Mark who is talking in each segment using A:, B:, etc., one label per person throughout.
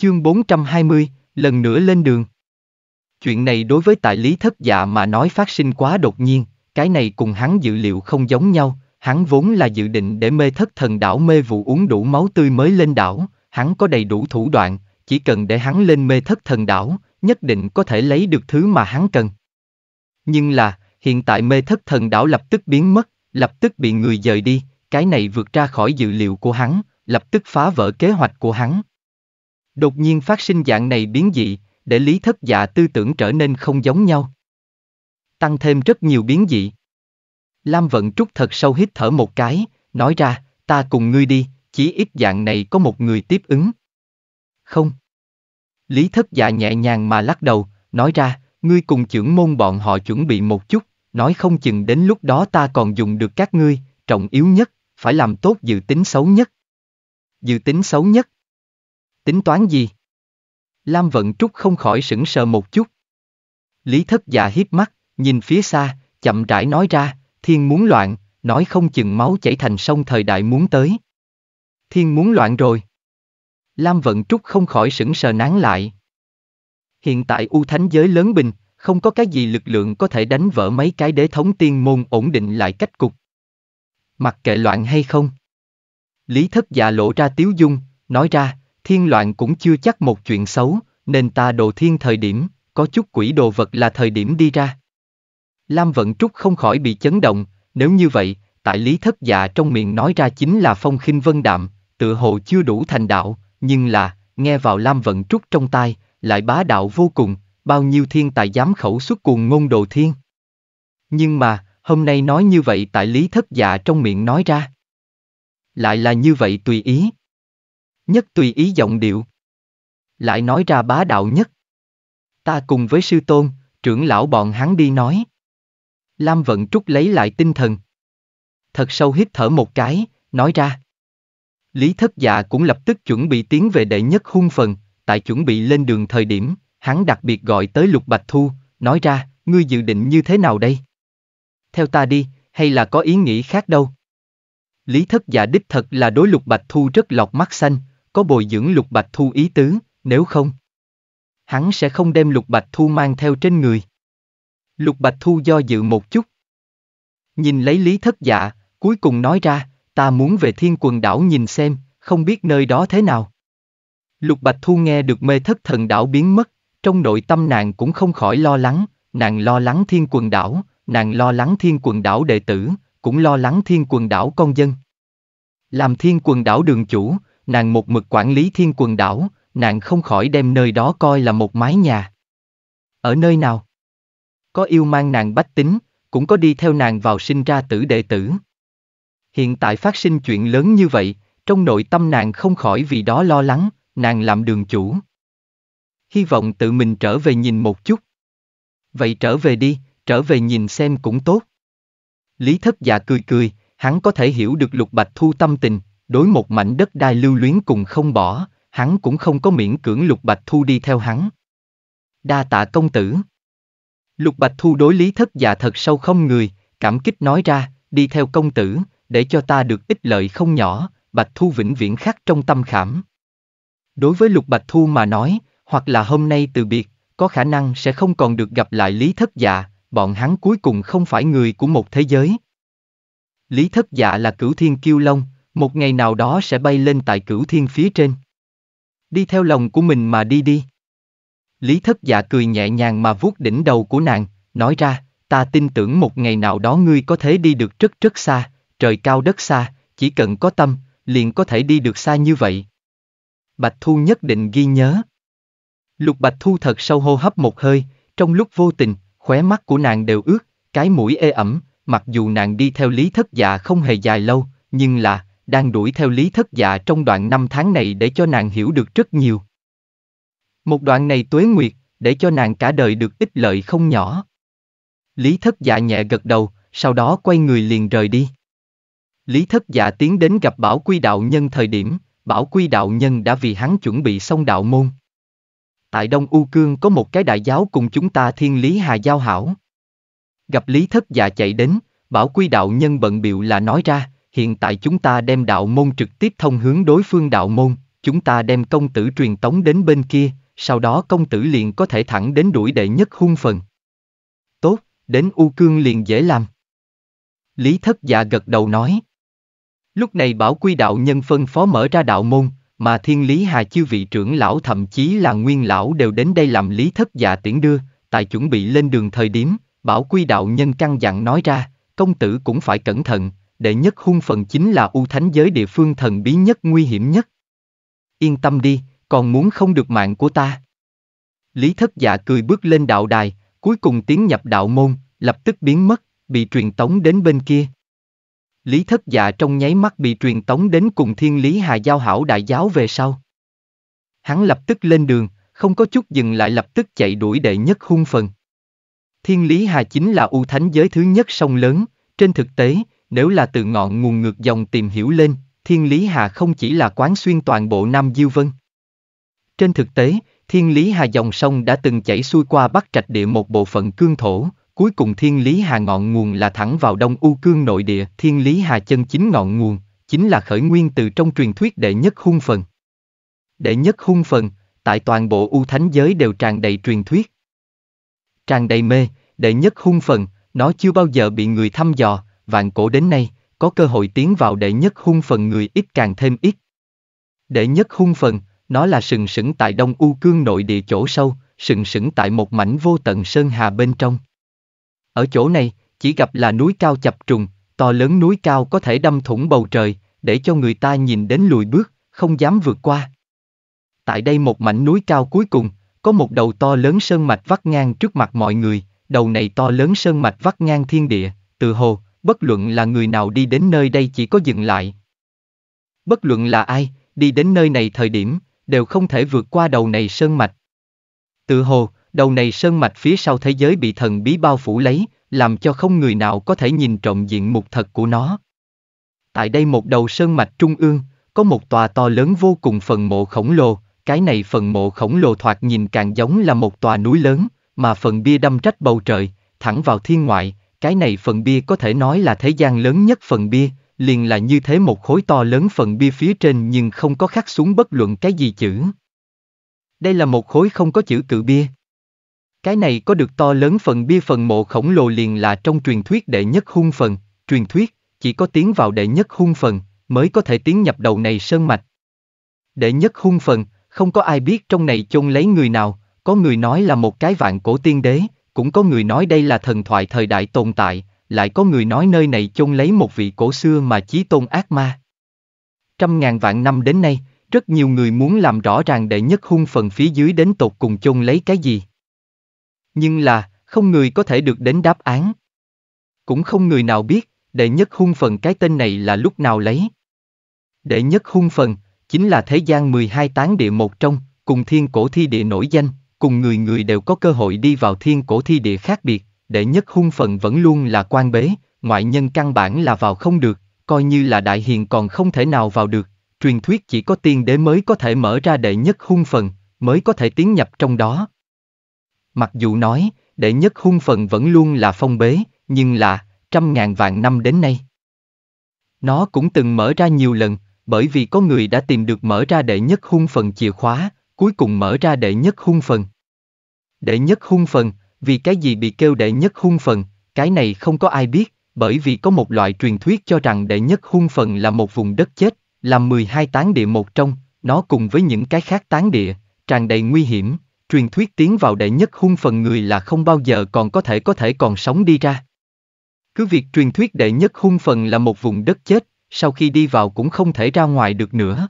A: Chương 420, lần nữa lên đường. Chuyện này đối với tại lý thất dạ mà nói phát sinh quá đột nhiên, cái này cùng hắn dự liệu không giống nhau, hắn vốn là dự định để mê thất thần đảo mê vụ uống đủ máu tươi mới lên đảo, hắn có đầy đủ thủ đoạn, chỉ cần để hắn lên mê thất thần đảo, nhất định có thể lấy được thứ mà hắn cần. Nhưng là, hiện tại mê thất thần đảo lập tức biến mất, lập tức bị người dời đi, cái này vượt ra khỏi dự liệu của hắn, lập tức phá vỡ kế hoạch của hắn, Đột nhiên phát sinh dạng này biến dị, để lý thất dạ tư tưởng trở nên không giống nhau. Tăng thêm rất nhiều biến dị. Lam Vận Trúc thật sâu hít thở một cái, nói ra, ta cùng ngươi đi, chỉ ít dạng này có một người tiếp ứng. Không. Lý thất dạ nhẹ nhàng mà lắc đầu, nói ra, ngươi cùng trưởng môn bọn họ chuẩn bị một chút, nói không chừng đến lúc đó ta còn dùng được các ngươi, trọng yếu nhất, phải làm tốt dự tính xấu nhất. Dự tính xấu nhất. Tính toán gì? Lam Vận Trúc không khỏi sững sờ một chút. Lý thất dạ hiếp mắt, nhìn phía xa, chậm rãi nói ra, thiên muốn loạn, nói không chừng máu chảy thành sông thời đại muốn tới. Thiên muốn loạn rồi. Lam Vận Trúc không khỏi sững sờ nán lại. Hiện tại U Thánh giới lớn bình, không có cái gì lực lượng có thể đánh vỡ mấy cái đế thống tiên môn ổn định lại cách cục. Mặc kệ loạn hay không. Lý thất dạ lộ ra tiếu dung, nói ra, thiên loạn cũng chưa chắc một chuyện xấu, nên ta đồ thiên thời điểm, có chút quỷ đồ vật là thời điểm đi ra. Lam Vận Trúc không khỏi bị chấn động, nếu như vậy, tại lý thất dạ trong miệng nói ra chính là phong khinh vân đạm, tự hồ chưa đủ thành đạo, nhưng là, nghe vào Lam Vận Trúc trong tai, lại bá đạo vô cùng, bao nhiêu thiên tài dám khẩu xuất cuồng ngôn đồ thiên. Nhưng mà, hôm nay nói như vậy tại lý thất dạ trong miệng nói ra. Lại là như vậy tùy ý, nhất tùy ý giọng điệu. Lại nói ra bá đạo nhất. Ta cùng với sư tôn, trưởng lão bọn hắn đi nói. Lam Vận Trúc lấy lại tinh thần. Thật sâu hít thở một cái, nói ra. Lý thất dạ cũng lập tức chuẩn bị tiến về đệ nhất hung phần, tại chuẩn bị lên đường thời điểm, hắn đặc biệt gọi tới Lục Bạch Thu, nói ra, ngươi dự định như thế nào đây? Theo ta đi, hay là có ý nghĩ khác đâu? Lý thất dạ đích thật là đối Lục Bạch Thu rất lọt mắt xanh, có bồi dưỡng lục bạch thu ý tứ, nếu không, hắn sẽ không đem lục bạch thu mang theo trên người. Lục bạch thu do dự một chút. Nhìn lấy lý thất dạ, cuối cùng nói ra, ta muốn về thiên quần đảo nhìn xem, không biết nơi đó thế nào. Lục bạch thu nghe được mê thất thần đảo biến mất, trong nội tâm nàng cũng không khỏi lo lắng, nàng lo lắng thiên quần đảo, nàng lo lắng thiên quần đảo đệ tử, cũng lo lắng thiên quần đảo con dân. Làm thiên quần đảo đường chủ, nàng một mực quản lý thiên quần đảo, nàng không khỏi đem nơi đó coi là một mái nhà. Ở nơi nào? Có yêu mang nàng bách tính, cũng có đi theo nàng vào sinh ra tử đệ tử. Hiện tại phát sinh chuyện lớn như vậy, trong nội tâm nàng không khỏi vì đó lo lắng, nàng làm đường chủ. Hy vọng tự mình trở về nhìn một chút. Vậy trở về đi, trở về nhìn xem cũng tốt. Lý thất dạ cười cười, hắn có thể hiểu được lục bạch thu tâm tình, đối một mảnh đất đai lưu luyến cùng không bỏ, hắn cũng không có miễn cưỡng Lục Bạch Thu đi theo hắn. Đa tạ công tử. Lục Bạch Thu đối lý thất dạ thật sâu không người, cảm kích nói ra, đi theo công tử, để cho ta được ích lợi không nhỏ, Bạch Thu vĩnh viễn khắc trong tâm khảm. Đối với Lục Bạch Thu mà nói, hoặc là hôm nay từ biệt, có khả năng sẽ không còn được gặp lại Lý Thất Dạ, bọn hắn cuối cùng không phải người của một thế giới. Lý Thất Dạ là cửu thiên kiêu long, một ngày nào đó sẽ bay lên tại cửu thiên phía trên. Đi theo lòng của mình mà đi đi. Lý thất dạ cười nhẹ nhàng mà vuốt đỉnh đầu của nàng, nói ra, ta tin tưởng một ngày nào đó ngươi có thể đi được rất rất xa, trời cao đất xa, chỉ cần có tâm, liền có thể đi được xa như vậy. Bạch Thu nhất định ghi nhớ. Lục Bạch Thu thật sâu hô hấp một hơi, trong lúc vô tình, khóe mắt của nàng đều ướt, cái mũi ê ẩm, mặc dù nàng đi theo lý thất dạ không hề dài lâu, nhưng là, đang đuổi theo lý thất dạ trong đoạn năm tháng này để cho nàng hiểu được rất nhiều. Một đoạn này tuế nguyệt, để cho nàng cả đời được ích lợi không nhỏ. Lý thất dạ nhẹ gật đầu, sau đó quay người liền rời đi. Lý thất dạ tiến đến gặp Bảo Quy Đạo Nhân thời điểm, Bảo Quy Đạo Nhân đã vì hắn chuẩn bị xong đạo môn. Tại Đông U Cương có một cái đại giáo cùng chúng ta thiên lý hà giao hảo. Gặp Lý thất dạ chạy đến, Bảo Quy Đạo Nhân bận biệu là nói ra, hiện tại chúng ta đem đạo môn trực tiếp thông hướng đối phương đạo môn, chúng ta đem công tử truyền tống đến bên kia, sau đó công tử liền có thể thẳng đến đuổi đệ nhất hung phần. Tốt, đến U Cương liền dễ làm. Lý thất dạ gật đầu nói. Lúc này bảo quy đạo nhân phân phó mở ra đạo môn, mà thiên lý hà chư vị trưởng lão thậm chí là nguyên lão đều đến đây làm lý thất dạ tiễn đưa, tại chuẩn bị lên đường thời điểm, bảo quy đạo nhân căn dặn nói ra, công tử cũng phải cẩn thận, đệ nhất hung phần chính là u thánh giới địa phương thần bí nhất nguy hiểm nhất. Yên tâm đi, còn muốn không được mạng của ta. Lý thất dạ cười bước lên đạo đài, cuối cùng tiến nhập đạo môn, lập tức biến mất, bị truyền tống đến bên kia. Lý thất dạ trong nháy mắt bị truyền tống đến cùng thiên lý hà giao hảo đại giáo về sau. Hắn lập tức lên đường, không có chút dừng lại lập tức chạy đuổi đệ nhất hung phần. Thiên lý hà chính là u thánh giới thứ nhất sông lớn, trên thực tế, nếu là từ ngọn nguồn ngược dòng tìm hiểu lên, Thiên Lý Hà không chỉ là quán xuyên toàn bộ Nam Diêu Vân. Trên thực tế, Thiên Lý Hà dòng sông đã từng chảy xuôi qua Bắc Trạch Địa một bộ phận cương thổ, cuối cùng Thiên Lý Hà ngọn nguồn là thẳng vào Đông U Cương nội địa, Thiên Lý Hà chân chính ngọn nguồn, chính là khởi nguyên từ trong truyền thuyết đệ nhất hung phần. Đệ nhất hung phần, tại toàn bộ U Thánh giới đều tràn đầy truyền thuyết. Tràn đầy mê, đệ nhất hung phần, nó chưa bao giờ bị người thăm dò, vạn cổ đến nay, có cơ hội tiến vào đệ nhất hung phần người ít càng thêm ít. Đệ nhất hung phần, nó là sừng sững tại Đông U Cương nội địa chỗ sâu, sừng sững tại một mảnh vô tận sơn hà bên trong. Ở chỗ này, chỉ gặp là núi cao chập trùng, to lớn núi cao có thể đâm thủng bầu trời, để cho người ta nhìn đến lùi bước, không dám vượt qua. Tại đây một mảnh núi cao cuối cùng, có một đầu to lớn sơn mạch vắt ngang trước mặt mọi người, đầu này to lớn sơn mạch vắt ngang thiên địa, từ hồ, bất luận là người nào đi đến nơi đây chỉ có dừng lại. Bất luận là ai, đi đến nơi này thời điểm, đều không thể vượt qua đầu này sơn mạch. Tự hồ, đầu này sơn mạch phía sau thế giới bị thần bí bao phủ lấy, làm cho không người nào có thể nhìn trộm diện mục thật của nó. Tại đây một đầu sơn mạch trung ương, có một tòa to lớn vô cùng phần mộ khổng lồ, cái này phần mộ khổng lồ thoạt nhìn càng giống là một tòa núi lớn, mà phần bia đâm trách bầu trời, thẳng vào thiên ngoại, cái này phần bia có thể nói là thế gian lớn nhất phần bia, liền là như thế một khối to lớn phần bia phía trên nhưng không có khắc xuống bất luận cái gì chữ. Đây là một khối không có chữ cự bia. Cái này có được to lớn phần bia phần mộ khổng lồ liền là trong truyền thuyết đệ nhất hung phần, truyền thuyết, chỉ có tiến vào đệ nhất hung phần, mới có thể tiến nhập đầu này sơn mạch. Đệ nhất hung phần, không có ai biết trong này chôn lấy người nào, có người nói là một cái vạn cổ tiên đế, cũng có người nói đây là thần thoại thời đại tồn tại, lại có người nói nơi này chôn lấy một vị cổ xưa mà chí tôn ác ma. Trăm ngàn vạn năm đến nay, rất nhiều người muốn làm rõ ràng đệ nhất hung phần phía dưới đến tột cùng chôn lấy cái gì. Nhưng là, không người có thể được đến đáp án. Cũng không người nào biết, đệ nhất hung phần cái tên này là lúc nào lấy. Đệ nhất hung phần, chính là thế gian 12 tán địa một trong, cùng thiên cổ thi địa nổi danh, cùng người người đều có cơ hội đi vào thiên cổ thi địa khác biệt, đệ nhất hung phần vẫn luôn là quan bế, ngoại nhân căn bản là vào không được, coi như là đại hiền còn không thể nào vào được, truyền thuyết chỉ có tiên đế mới có thể mở ra đệ nhất hung phần, mới có thể tiến nhập trong đó. Mặc dù nói, đệ nhất hung phần vẫn luôn là phong bế, nhưng là, trăm ngàn vạn năm đến nay. Nó cũng từng mở ra nhiều lần, bởi vì có người đã tìm được mở ra đệ nhất hung phần chìa khóa, cuối cùng mở ra đệ nhất hung phần. Đệ nhất hung phần, vì cái gì bị kêu đệ nhất hung phần, cái này không có ai biết, bởi vì có một loại truyền thuyết cho rằng đệ nhất hung phần là một vùng đất chết, là 12 tán địa một trong, nó cùng với những cái khác tán địa, tràn đầy nguy hiểm, truyền thuyết tiến vào đệ nhất hung phần người là không bao giờ còn có thể có thể còn sống đi ra. Cứ việc truyền thuyết đệ nhất hung phần là một vùng đất chết, sau khi đi vào cũng không thể ra ngoài được nữa.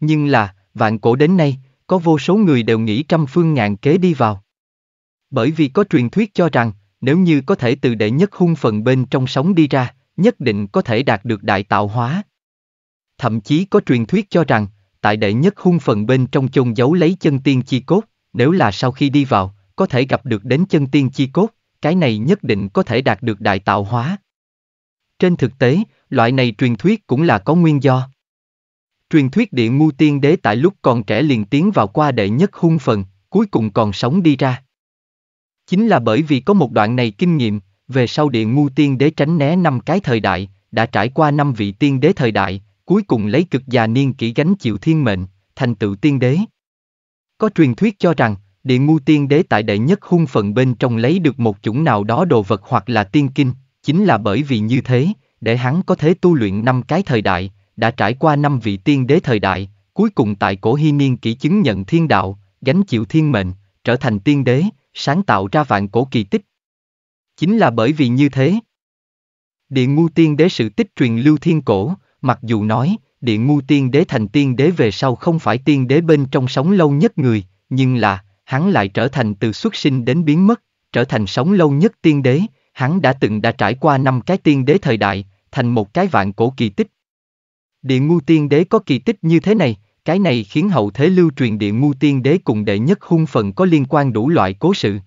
A: Nhưng là, vạn cổ đến nay, có vô số người đều nghĩ trăm phương ngàn kế đi vào. Bởi vì có truyền thuyết cho rằng, nếu như có thể từ đệ nhất hung phần bên trong sống đi ra, nhất định có thể đạt được đại tạo hóa. Thậm chí có truyền thuyết cho rằng, tại đệ nhất hung phần bên trong chôn giấu lấy chân tiên chi cốt, nếu là sau khi đi vào, có thể gặp được đến chân tiên chi cốt, cái này nhất định có thể đạt được đại tạo hóa. Trên thực tế, loại này truyền thuyết cũng là có nguyên do. Truyền thuyết địa ngu tiên đế tại lúc còn trẻ liền tiến vào qua đệ nhất hung phần, cuối cùng còn sống đi ra. Chính là bởi vì có một đoạn này kinh nghiệm, về sau địa ngu tiên đế tránh né năm cái thời đại, đã trải qua năm vị tiên đế thời đại, cuối cùng lấy cực già niên kỹ gánh chịu thiên mệnh, thành tựu tiên đế. Có truyền thuyết cho rằng, địa ngu tiên đế tại đệ nhất hung phần bên trong lấy được một chủng nào đó đồ vật hoặc là tiên kinh, chính là bởi vì như thế, để hắn có thể tu luyện năm cái thời đại, đã trải qua năm vị tiên đế thời đại, cuối cùng tại cổ hy niên kỷ chứng nhận thiên đạo, gánh chịu thiên mệnh, trở thành tiên đế, sáng tạo ra vạn cổ kỳ tích. Chính là bởi vì như thế. Địa ngu tiên đế sự tích truyền lưu thiên cổ, mặc dù nói, địa ngu tiên đế thành tiên đế về sau không phải tiên đế bên trong sống lâu nhất người, nhưng là, hắn lại trở thành từ xuất sinh đến biến mất, trở thành sống lâu nhất tiên đế, hắn đã từng đã trải qua năm cái tiên đế thời đại, thành một cái vạn cổ kỳ tích. Địa ngu tiên đế có kỳ tích như thế này, cái này khiến hậu thế lưu truyền địa ngu tiên đế cùng đệ nhất hung phần có liên quan đủ loại cố sự.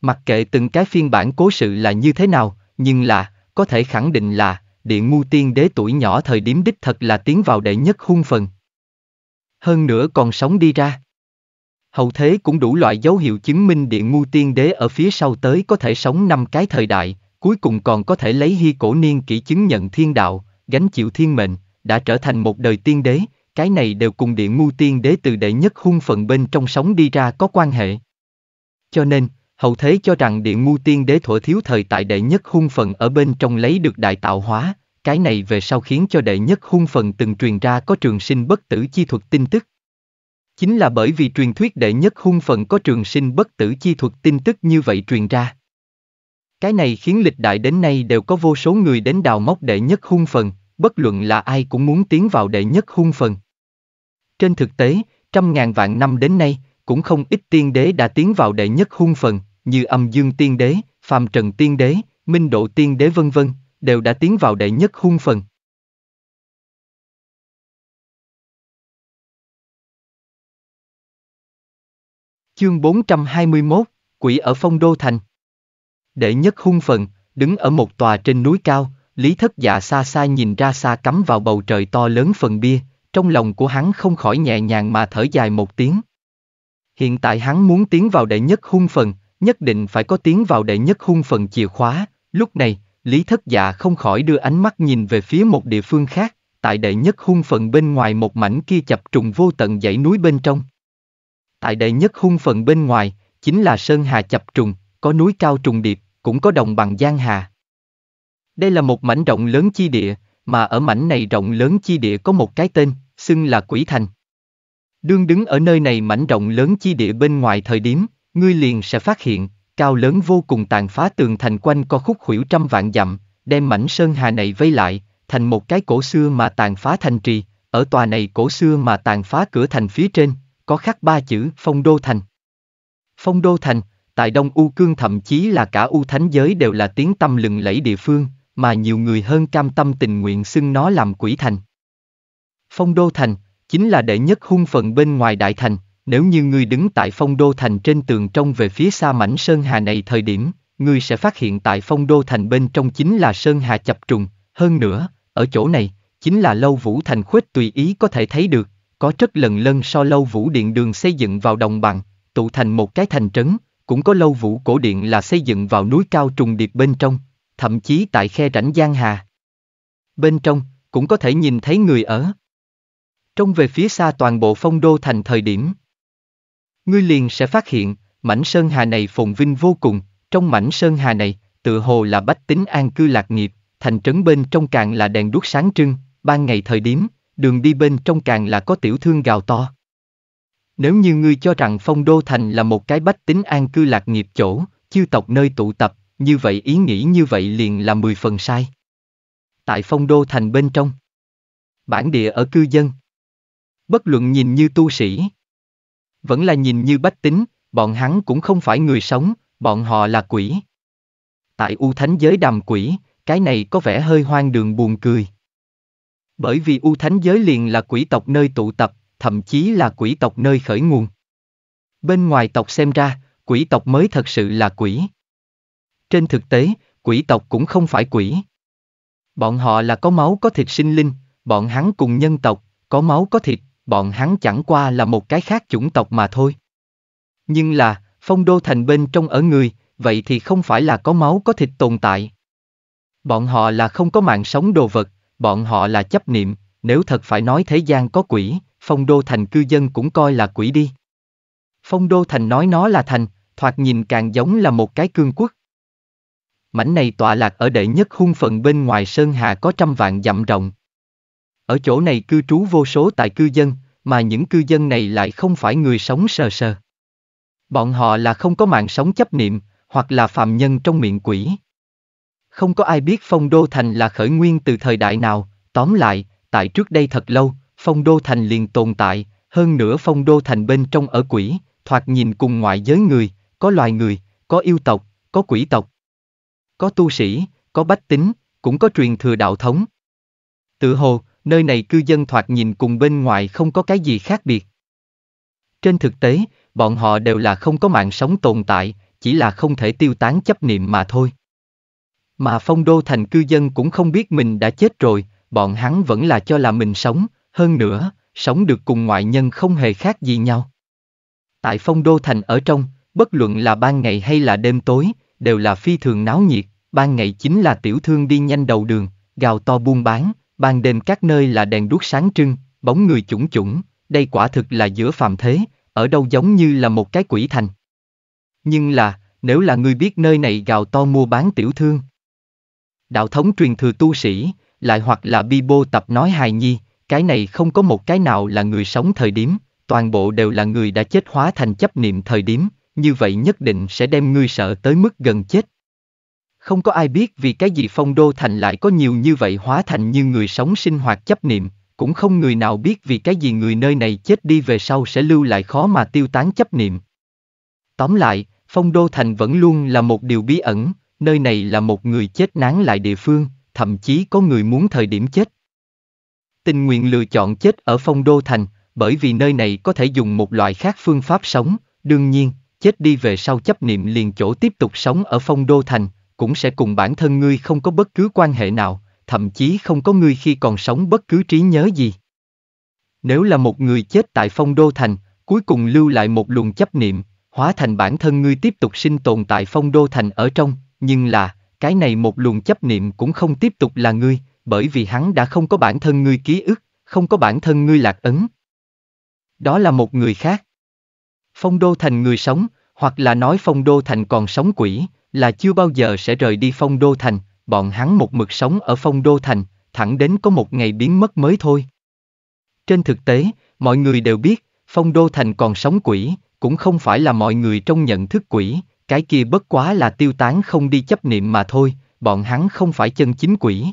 A: Mặc kệ từng cái phiên bản cố sự là như thế nào, nhưng là, có thể khẳng định là, địa ngu tiên đế tuổi nhỏ thời điểm đích thật là tiến vào đệ nhất hung phần. Hơn nữa còn sống đi ra. Hậu thế cũng đủ loại dấu hiệu chứng minh địa ngu tiên đế ở phía sau tới có thể sống năm cái thời đại, cuối cùng còn có thể lấy hy cổ niên kỹ chứng nhận thiên đạo, gánh chịu thiên mệnh, đã trở thành một đời tiên đế, cái này đều cùng địa ngu tiên đế từ đệ nhất hung phận bên trong sống đi ra có quan hệ. Cho nên, hậu thế cho rằng địa ngu tiên đế thổi thiếu thời tại đệ nhất hung phận ở bên trong lấy được đại tạo hóa, cái này về sau khiến cho đệ nhất hung phận từng truyền ra có trường sinh bất tử chi thuật tin tức. Chính là bởi vì truyền thuyết đệ nhất hung phận có trường sinh bất tử chi thuật tin tức như vậy truyền ra. Cái này khiến lịch đại đến nay đều có vô số người đến đào móc đệ nhất hung phần, bất luận là ai cũng muốn tiến vào đệ nhất hung phần. Trên thực tế, trăm ngàn vạn năm đến nay, cũng không ít tiên đế đã tiến vào đệ nhất hung phần, như âm dương tiên đế, phàm trần tiên đế, minh độ tiên đế vân vân, đều đã tiến vào đệ
B: nhất hung phần.
A: Chương 421, Quỷ ở Phong Đô Thành Đệ nhất hung phần, đứng ở một tòa trên núi cao, Lý thất dạ xa xa nhìn ra xa cắm vào bầu trời to lớn phần bia, trong lòng của hắn không khỏi nhẹ nhàng mà thở dài một tiếng. Hiện tại hắn muốn tiến vào đệ nhất hung phần, nhất định phải có tiến vào đệ nhất hung phần chìa khóa, lúc này, Lý thất dạ không khỏi đưa ánh mắt nhìn về phía một địa phương khác, tại đệ nhất hung phần bên ngoài một mảnh kia chập trùng vô tận dãy núi bên trong. Tại đệ nhất hung phần bên ngoài, chính là sơn hà chập trùng, có núi cao trùng điệp, cũng có đồng bằng giang hà. Đây là một mảnh rộng lớn chi địa, mà ở mảnh này rộng lớn chi địa có một cái tên, xưng là Quỷ Thành. Đương đứng ở nơi này mảnh rộng lớn chi địa bên ngoài thời điểm, ngươi liền sẽ phát hiện, cao lớn vô cùng tàn phá tường thành quanh co khúc khuỷu trăm vạn dặm, đem mảnh sơn hà này vây lại, thành một cái cổ xưa mà tàn phá thành trì, ở tòa này cổ xưa mà tàn phá cửa thành phía trên, có khắc ba chữ Phong Đô Thành. Phong Đô Thành, tại Đông U Cương thậm chí là cả U Thánh Giới đều là tiếng tâm lừng lẫy địa phương, mà nhiều người hơn cam tâm tình nguyện xưng nó làm quỷ thành. Phong Đô Thành, chính là đệ nhất hung phần bên ngoài đại thành, nếu như ngươi đứng tại Phong Đô Thành trên tường trong về phía xa mảnh Sơn Hà này thời điểm, ngươi sẽ phát hiện tại Phong Đô Thành bên trong chính là Sơn Hà chập trùng, hơn nữa, ở chỗ này, chính là Lâu Vũ Thành khuếch tùy ý có thể thấy được, có rất lần lân so Lâu Vũ Điện đường xây dựng vào đồng bằng, tụ thành một cái thành trấn, cũng có Lâu Vũ Cổ Điện là xây dựng vào núi cao trùng điệp bên trong, thậm chí tại khe rãnh Giang Hà. Bên trong, cũng có thể nhìn thấy người ở. Trong về phía xa toàn bộ phong đô thành thời điểm. Ngươi liền sẽ phát hiện, mảnh sơn hà này phồn vinh vô cùng, trong mảnh sơn hà này, tựa hồ là bách tính an cư lạc nghiệp, thành trấn bên trong càng là đèn đuốc sáng trưng, ban ngày thời điểm, đường đi bên trong càng là có tiểu thương gào to. Nếu như ngươi cho rằng phong đô thành là một cái bách tính an cư lạc nghiệp chỗ, chư tộc nơi tụ tập, như vậy ý nghĩ như vậy liền là 10 phần sai. Tại phong đô thành bên trong, bản địa ở cư dân, bất luận nhìn như tu sĩ, vẫn là nhìn như bách tính, bọn hắn cũng không phải người sống, bọn họ là quỷ. Tại U Thánh giới đàm quỷ, cái này có vẻ hơi hoang đường buồn cười. Bởi vì U Thánh giới liền là quỷ tộc nơi tụ tập, thậm chí là quỷ tộc nơi khởi nguồn. Bên ngoài tộc xem ra, quỷ tộc mới thật sự là quỷ. Trên thực tế, quỷ tộc cũng không phải quỷ. Bọn họ là có máu có thịt sinh linh, bọn hắn cùng nhân tộc, có máu có thịt, bọn hắn chẳng qua là một cái khác chủng tộc mà thôi. Nhưng là, phong đô thành bên trong ở người, vậy thì không phải là có máu có thịt tồn tại. Bọn họ là không có mạng sống đồ vật, bọn họ là chấp niệm, nếu thật phải nói thế gian có quỷ, phong đô thành cư dân cũng coi là quỷ đi. Phong đô thành nói nó là thành, thoạt nhìn càng giống là một cái cương quốc mảnh này tọa lạc ở đệ nhất hung phần bên ngoài Sơn Hà có trăm vạn dặm rộng. Ở chỗ này cư trú vô số tại cư dân, mà những cư dân này lại không phải người sống sờ sờ. Bọn họ là không có mạng sống chấp niệm, hoặc là phạm nhân trong miệng quỷ. Không có ai biết Phong Đô Thành là khởi nguyên từ thời đại nào, tóm lại, tại trước đây thật lâu, Phong Đô Thành liền tồn tại, hơn nữa Phong Đô Thành bên trong ở quỷ, thoạt nhìn cùng ngoại giới người, có loài người, có yêu tộc, có quỷ tộc, có tu sĩ, có bách tính, cũng có truyền thừa đạo thống. Tự hồ, nơi này cư dân thoạt nhìn cùng bên ngoài không có cái gì khác biệt. Trên thực tế, bọn họ đều là không có mạng sống tồn tại, chỉ là không thể tiêu tán chấp niệm mà thôi. Mà phong đô thành cư dân cũng không biết mình đã chết rồi, bọn hắn vẫn là cho là mình sống, hơn nữa, sống được cùng ngoại nhân không hề khác gì nhau. Tại phong đô thành ở trong, bất luận là ban ngày hay là đêm tối, đều là phi thường náo nhiệt, ban ngày chính là tiểu thương đi nhanh đầu đường, gào to buôn bán, ban đêm các nơi là đèn đuốc sáng trưng, bóng người chủng chủng, đây quả thực là giữa phàm thế, ở đâu giống như là một cái quỷ thành. Nhưng là, nếu là ngươi biết nơi này gào to mua bán tiểu thương. Đạo thống truyền thừa tu sĩ, lại hoặc là bi bô tập nói hài nhi, cái này không có một cái nào là người sống thời điểm, toàn bộ đều là người đã chết hóa thành chấp niệm thời điểm, như vậy nhất định sẽ đem ngươi sợ tới mức gần chết. Không có ai biết vì cái gì phong đô thành lại có nhiều như vậy hóa thành như người sống sinh hoạt chấp niệm, cũng không người nào biết vì cái gì người nơi này chết đi về sau sẽ lưu lại khó mà tiêu tán chấp niệm. Tóm lại, phong đô thành vẫn luôn là một điều bí ẩn, nơi này là một người chết nán lại địa phương, thậm chí có người muốn thời điểm chết. Tình nguyện lựa chọn chết ở phong đô thành, bởi vì nơi này có thể dùng một loại khác phương pháp sống, đương nhiên, chết đi về sau chấp niệm liền chỗ tiếp tục sống ở phong đô thành, cũng sẽ cùng bản thân ngươi không có bất cứ quan hệ nào, thậm chí không có ngươi khi còn sống bất cứ trí nhớ gì. Nếu là một người chết tại phong đô thành, cuối cùng lưu lại một luồng chấp niệm, hóa thành bản thân ngươi tiếp tục sinh tồn tại phong đô thành ở trong, nhưng là, cái này một luồng chấp niệm cũng không tiếp tục là ngươi, bởi vì hắn đã không có bản thân ngươi ký ức, không có bản thân ngươi lạc ấn. Đó là một người khác. Phong đô thành người sống, hoặc là nói phong đô thành còn sống quỷ, là chưa bao giờ sẽ rời đi phong đô thành, bọn hắn một mực sống ở phong đô thành, thẳng đến có một ngày biến mất mới thôi. Trên thực tế, mọi người đều biết, phong đô thành còn sống quỷ, cũng không phải là mọi người trong nhận thức quỷ, cái kia bất quá là tiêu tán không đi chấp niệm mà thôi, bọn hắn không phải chân chính quỷ.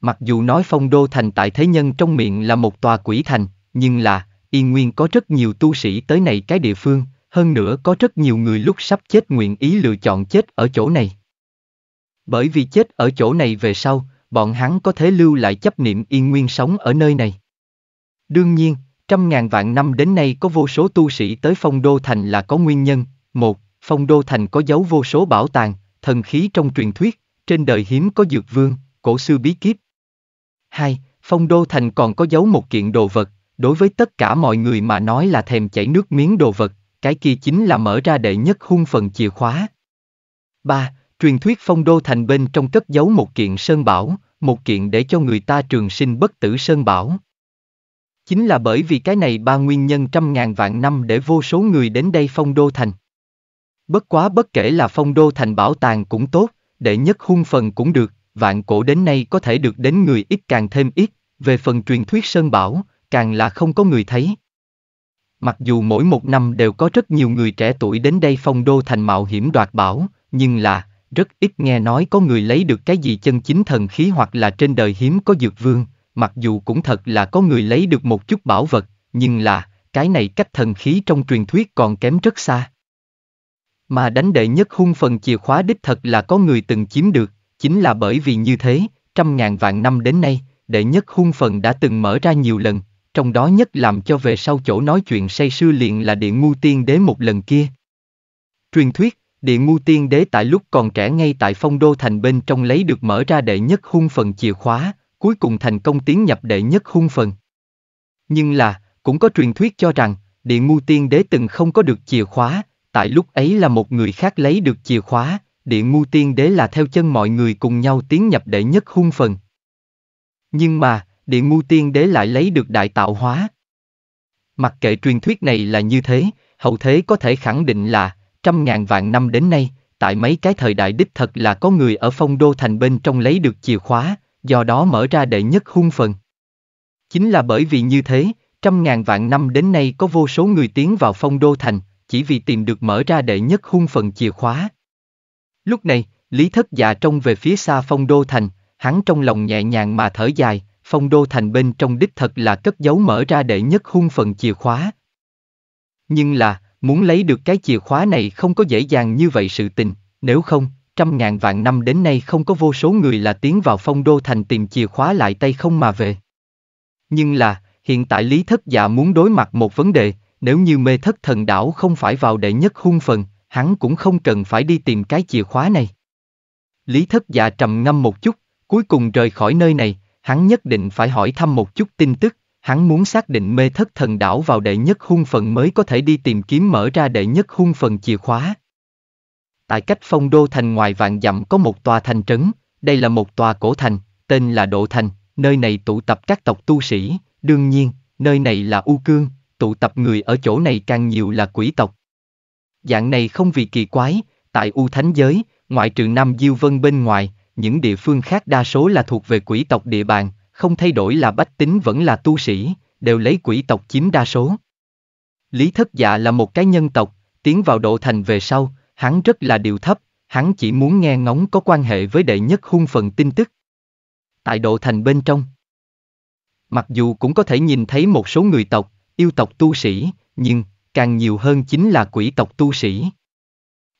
A: Mặc dù nói phong đô thành tại thế nhân trong miệng là một tòa quỷ thành, nhưng là, y nguyên có rất nhiều tu sĩ tới này cái địa phương, hơn nữa có rất nhiều người lúc sắp chết nguyện ý lựa chọn chết ở chỗ này. Bởi vì chết ở chỗ này về sau, bọn hắn có thể lưu lại chấp niệm yên nguyên sống ở nơi này. Đương nhiên, trăm ngàn vạn năm đến nay có vô số tu sĩ tới phong đô thành là có nguyên nhân. Một, phong đô thành có dấu vô số bảo tàng, thần khí trong truyền thuyết, trên đời hiếm có dược vương, cổ sư bí kíp Hai, phong đô thành còn có dấu một kiện đồ vật, đối với tất cả mọi người mà nói là thèm chảy nước miếng đồ vật, cái kia chính là mở ra đệ nhất hung phần chìa khóa. 3. Truyền thuyết phong đô thành bên trong cất giấu một kiện sơn bảo, một kiện để cho người ta trường sinh bất tử sơn bảo. Chính là bởi vì cái này ba nguyên nhân trăm ngàn vạn năm để vô số người đến đây phong đô thành. Bất quá bất kể là phong đô thành bảo tàng cũng tốt, đệ nhất hung phần cũng được, vạn cổ đến nay có thể được đến người ít càng thêm ít, về phần truyền thuyết Sơn Bảo, càng là không có người thấy. Mặc dù mỗi một năm đều có rất nhiều người trẻ tuổi đến đây phong đô thành mạo hiểm đoạt bảo, nhưng là, rất ít nghe nói có người lấy được cái gì chân chính thần khí hoặc là trên đời hiếm có dược vương, mặc dù cũng thật là có người lấy được một chút bảo vật, nhưng là, cái này cách thần khí trong truyền thuyết còn kém rất xa. Mà đánh đệ nhất hung phần chìa khóa đích thật là có người từng chiếm được, chính là bởi vì như thế, trăm ngàn vạn năm đến nay, đệ nhất hung phần đã từng mở ra nhiều lần, trong đó nhất làm cho về sau chỗ nói chuyện say sư liền là địa ngu tiên đế một lần kia. Truyền thuyết, địa ngu tiên đế tại lúc còn trẻ ngay tại phong đô thành bên trong lấy được mở ra đệ nhất hung phần chìa khóa, cuối cùng thành công tiến nhập đệ nhất hung phần. Nhưng là, cũng có truyền thuyết cho rằng, địa ngu tiên đế từng không có được chìa khóa, tại lúc ấy là một người khác lấy được chìa khóa, địa ngu tiên đế là theo chân mọi người cùng nhau tiến nhập đệ nhất hung phần. Nhưng mà, địa ngu tiên đế lại lấy được đại tạo hóa. Mặc kệ truyền thuyết này là như thế, hậu thế có thể khẳng định là, trăm ngàn vạn năm đến nay, tại mấy cái thời đại đích thật là có người ở phong đô thành bên trong lấy được chìa khóa, do đó mở ra đệ nhất hung phần. Chính là bởi vì như thế, trăm ngàn vạn năm đến nay có vô số người tiến vào phong đô thành, chỉ vì tìm được mở ra đệ nhất hung phần chìa khóa. Lúc này, Lý Thất Dạ trông về phía xa phong đô thành, hắn trong lòng nhẹ nhàng mà thở dài, phong đô thành bên trong đích thật là cất giấu mở ra đệ nhất hung phần chìa khóa. Nhưng là, muốn lấy được cái chìa khóa này không có dễ dàng như vậy sự tình, nếu không, trăm ngàn vạn năm đến nay không có vô số người là tiến vào phong đô thành tìm chìa khóa lại tay không mà về. Nhưng là, hiện tại Lý Thất Dạ muốn đối mặt một vấn đề, nếu như mê thất thần đảo không phải vào đệ nhất hung phần, hắn cũng không cần phải đi tìm cái chìa khóa này. Lý Thất Dạ trầm ngâm một chút, cuối cùng rời khỏi nơi này, hắn nhất định phải hỏi thăm một chút tin tức, hắn muốn xác định mê thất thần đảo vào đệ nhất hung phần mới có thể đi tìm kiếm mở ra đệ nhất hung phần chìa khóa. Tại cách phong đô thành ngoài vạn dặm có một tòa thành trấn, đây là một tòa cổ thành, tên là Độ Thành, nơi này tụ tập các tộc tu sĩ, đương nhiên, nơi này là U Cương, tụ tập người ở chỗ này càng nhiều là quỷ tộc. Dạng này không vì kỳ quái, tại U Thánh Giới, ngoại trừ Nam Diêu Vân bên ngoài, những địa phương khác đa số là thuộc về quỷ tộc địa bàn, không thay đổi là bách tính vẫn là tu sĩ, đều lấy quỷ tộc chiếm đa số. Lý Thất Dạ là một cái nhân tộc, tiến vào độ thành về sau, hắn rất là điều thấp, hắn chỉ muốn nghe ngóng có quan hệ với đệ nhất hung phần tin tức. Tại độ thành bên trong, mặc dù cũng có thể nhìn thấy một số người tộc, yêu tộc tu sĩ, nhưng càng nhiều hơn chính là quỷ tộc tu sĩ.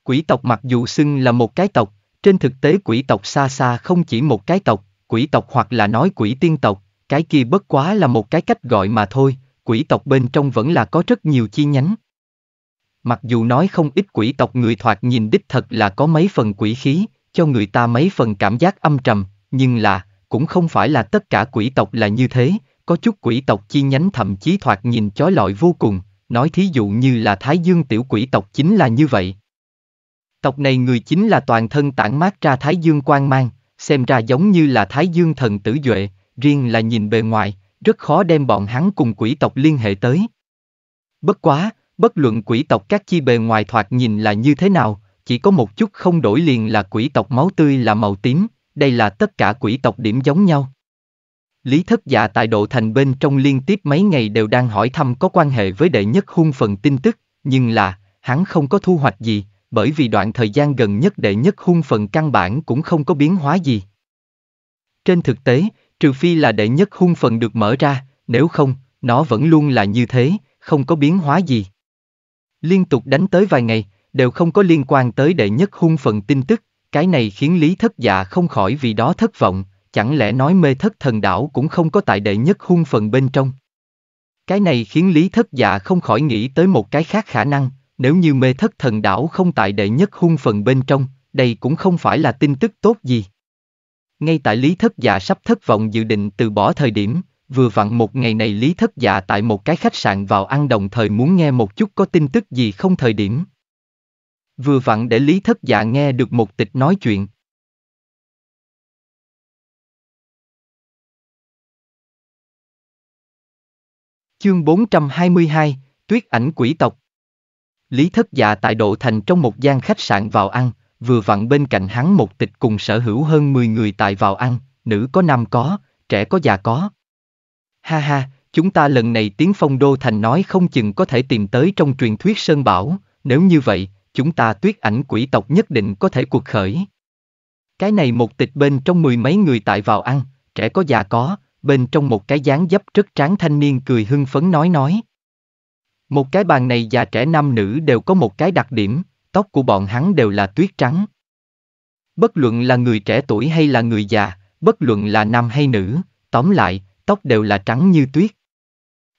A: Quỷ tộc mặc dù xưng là một cái tộc, trên thực tế quỷ tộc xa xa không chỉ một cái tộc, quỷ tộc hoặc là nói quỷ tiên tộc, cái kia bất quá là một cái cách gọi mà thôi, quỷ tộc bên trong vẫn là có rất nhiều chi nhánh. Mặc dù nói không ít quỷ tộc người thoạt nhìn đích thật là có mấy phần quỷ khí, cho người ta mấy phần cảm giác âm trầm, nhưng là, cũng không phải là tất cả quỷ tộc là như thế, có chút quỷ tộc chi nhánh thậm chí thoạt nhìn chói lọi vô cùng, nói thí dụ như là Thái Dương tiểu quỷ tộc chính là như vậy. Tộc này người chính là toàn thân tản mát ra thái dương quang mang, xem ra giống như là thái dương thần tử duệ, riêng là nhìn bề ngoài, rất khó đem bọn hắn cùng quỷ tộc liên hệ tới. Bất quá, bất luận quỷ tộc các chi bề ngoài thoạt nhìn là như thế nào, chỉ có một chút không đổi liền là quỷ tộc máu tươi là màu tím, đây là tất cả quỷ tộc điểm giống nhau. Lý thất dạ tại độ thành bên trong liên tiếp mấy ngày đều đang hỏi thăm có quan hệ với đệ nhất hung phần tin tức, nhưng là, hắn không có thu hoạch gì, bởi vì đoạn thời gian gần nhất đệ nhất hung phần căn bản cũng không có biến hóa gì. Trên thực tế, trừ phi là đệ nhất hung phần được mở ra, nếu không, nó vẫn luôn là như thế, không có biến hóa gì. Liên tục đánh tới vài ngày, đều không có liên quan tới đệ nhất hung phần tin tức, cái này khiến Lý Thất Dạ không khỏi vì đó thất vọng, chẳng lẽ nói mê thất thần đảo cũng không có tại đệ nhất hung phần bên trong. Cái này khiến Lý Thất Dạ không khỏi nghĩ tới một cái khác khả năng, nếu như mê thất thần đảo không tại đệ nhất hung phần bên trong, đây cũng không phải là tin tức tốt gì. Ngay tại Lý Thất Dạ sắp thất vọng dự định từ bỏ thời điểm, vừa vặn một ngày này Lý Thất Dạ tại một cái khách sạn vào ăn đồng thời muốn nghe một chút có tin tức gì không thời điểm. Vừa vặn để Lý Thất Dạ
B: nghe được một tịch nói chuyện. Chương 422,
A: Tuyết ảnh quỷ tộc Lý thất dạ tại Độ Thành trong một gian khách sạn vào ăn, vừa vặn bên cạnh hắn một tịch cùng sở hữu hơn 10 người tại vào ăn, nữ có nam có, trẻ có già có. Ha ha, chúng ta lần này tiếng phong đô thành nói không chừng có thể tìm tới trong truyền thuyết Sơn Bảo, nếu như vậy, chúng ta tuyết ảnh quỷ tộc nhất định có thể cuộc khởi. Cái này một tịch bên trong mười mấy người tại vào ăn, trẻ có già có, bên trong một cái dáng dấp rất tráng thanh niên cười hưng phấn nói nói. Một cái bàn này già trẻ nam nữ đều có một cái đặc điểm, tóc của bọn hắn đều là tuyết trắng. Bất luận là người trẻ tuổi hay là người già, bất luận là nam hay nữ, tóm lại, tóc đều là trắng như tuyết.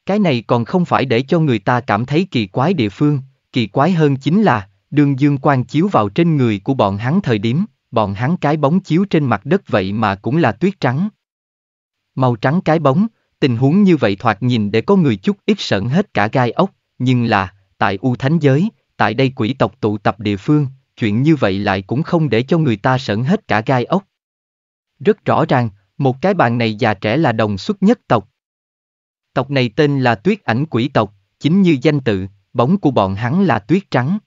A: Cái này còn không phải để cho người ta cảm thấy kỳ quái địa phương, kỳ quái hơn chính là, đường dương quang chiếu vào trên người của bọn hắn thời điểm, bọn hắn cái bóng chiếu trên mặt đất vậy mà cũng là tuyết trắng. Màu trắng cái bóng, Tình huống như vậy thoạt nhìn để có người chút ít sợn hết cả gai ốc, nhưng là, tại U Thánh Giới, tại đây quỷ tộc tụ tập địa phương, chuyện như vậy lại cũng không để cho người ta sợn hết cả gai ốc. Rất rõ ràng, một cái bàn này già trẻ là đồng xuất nhất tộc. Tộc này tên là tuyết ảnh quỷ tộc, chính như danh tự, bóng của bọn hắn là tuyết trắng.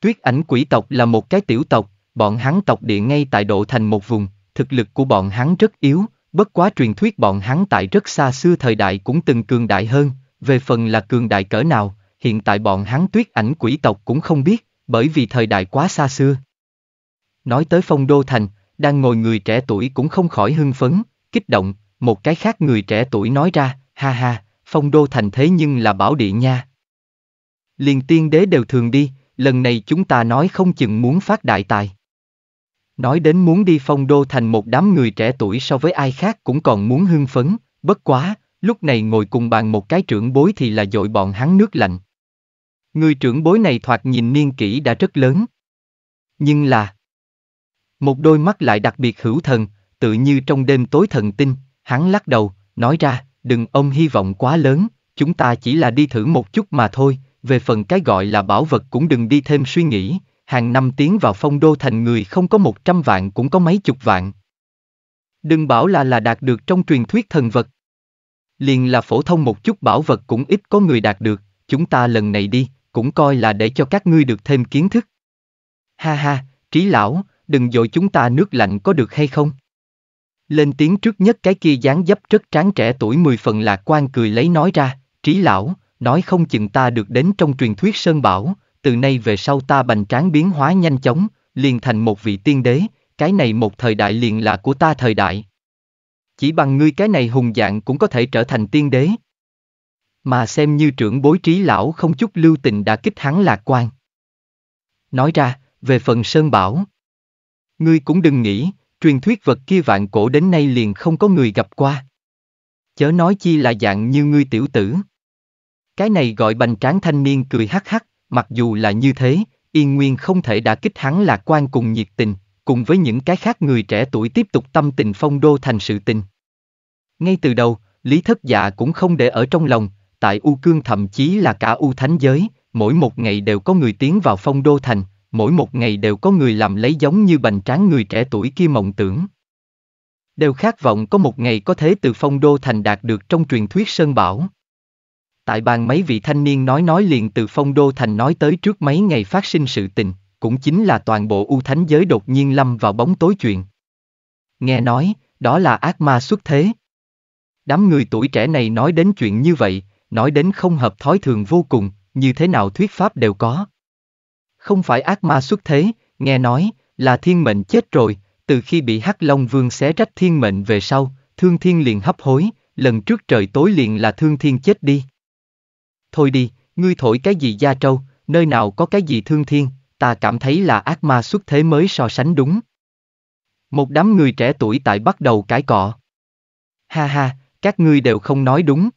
A: Tuyết ảnh quỷ tộc là một cái tiểu tộc, bọn hắn tộc địa ngay tại độ thành một vùng, thực lực của bọn hắn rất yếu, Bất quá truyền thuyết bọn hắn tại rất xa xưa thời đại cũng từng cường đại hơn, về phần là cường đại cỡ nào, hiện tại bọn hắn tuyết ảnh quỷ tộc cũng không biết, bởi vì thời đại quá xa xưa. Nói tới phong đô thành, đang ngồi người trẻ tuổi cũng không khỏi hưng phấn, kích động, một cái khác người trẻ tuổi nói ra, ha ha, phong đô thành thế nhưng là bảo địa nha. Liền tiên đế đều thường đi, lần này chúng ta nói không chừng muốn phát đại tài. Nói đến muốn đi phong đô thành một đám người trẻ tuổi so với ai khác cũng còn muốn hưng phấn, bất quá, lúc này ngồi cùng bàn một cái trưởng bối thì là dội bọn hắn nước lạnh. Người trưởng bối này thoạt nhìn niên kỷ đã rất lớn. Nhưng là... Một đôi mắt lại đặc biệt hữu thần, tự như trong đêm tối thần tinh, hắn lắc đầu, nói ra, đừng ông hy vọng quá lớn, chúng ta chỉ là đi thử một chút mà thôi, về phần cái gọi là bảo vật cũng đừng đi thêm suy nghĩ, hàng năm tiến vào phong đô thành người không có một trăm vạn cũng có mấy chục vạn. Đừng bảo là là đạt được trong truyền thuyết thần vật. Liền là phổ thông một chút bảo vật cũng ít có người đạt được, chúng ta lần này đi, cũng coi là để cho các ngươi được thêm kiến thức. Ha ha, trí lão, đừng dội chúng ta nước lạnh có được hay không? Lên tiếng trước nhất cái kia dáng dấp rất tráng trẻ tuổi mười phần lạc quan cười lấy nói ra, trí lão, nói không chừng ta được đến trong truyền thuyết Sơn Bảo, từ nay về sau ta bành tráng biến hóa nhanh chóng, liền thành một vị tiên đế, cái này một thời đại liền là của ta thời đại. Chỉ bằng ngươi cái này hùng dạng cũng có thể trở thành tiên đế. Mà xem như trưởng bối trí lão không chút lưu tình đã kích hắn lạc quan. Nói ra, về phần Sơn Bảo. Ngươi cũng đừng nghĩ, truyền thuyết vật kia vạn cổ đến nay liền không có người gặp qua. Chớ nói chi là dạng như ngươi tiểu tử. Cái này gọi bành tráng thanh niên cười hắc hắc, Mặc dù là như thế, Yên Nguyên không thể đã kích hắn lạc quan cùng nhiệt tình, cùng với những cái khác người trẻ tuổi tiếp tục tâm tình phong đô thành sự tình. Ngay từ đầu, Lý Thất Dạ cũng không để ở trong lòng, tại U Cương thậm chí là cả U Thánh Giới, mỗi một ngày đều có người tiến vào phong đô thành, mỗi một ngày đều có người làm lấy giống như bành tráng người trẻ tuổi kia mộng tưởng. Đều khát vọng có một ngày có thế từ phong đô thành đạt được trong truyền thuyết Sơn Bảo. Tại bàn mấy vị thanh niên nói nói liền từ phong đô thành nói tới trước mấy ngày phát sinh sự tình, cũng chính là toàn bộ u thánh giới đột nhiên lâm vào bóng tối chuyện. Nghe nói, đó là ác ma xuất thế. Đám người tuổi trẻ này nói đến chuyện như vậy, nói đến không hợp thói thường vô cùng, như thế nào thuyết pháp đều có. Không phải ác ma xuất thế, nghe nói, là thiên mệnh chết rồi, từ khi bị Hắc Long Vương xé rách thiên mệnh về sau, thương thiên liền hấp hối, lần trước trời tối liền là thương thiên chết đi thôi đi, ngươi thổi cái gì gia trâu, nơi nào có cái gì thương thiên, ta cảm thấy là ác ma xuất thế mới so sánh đúng. Một đám người trẻ tuổi tại bắt đầu cãi cọ. Ha ha, các ngươi đều không nói đúng.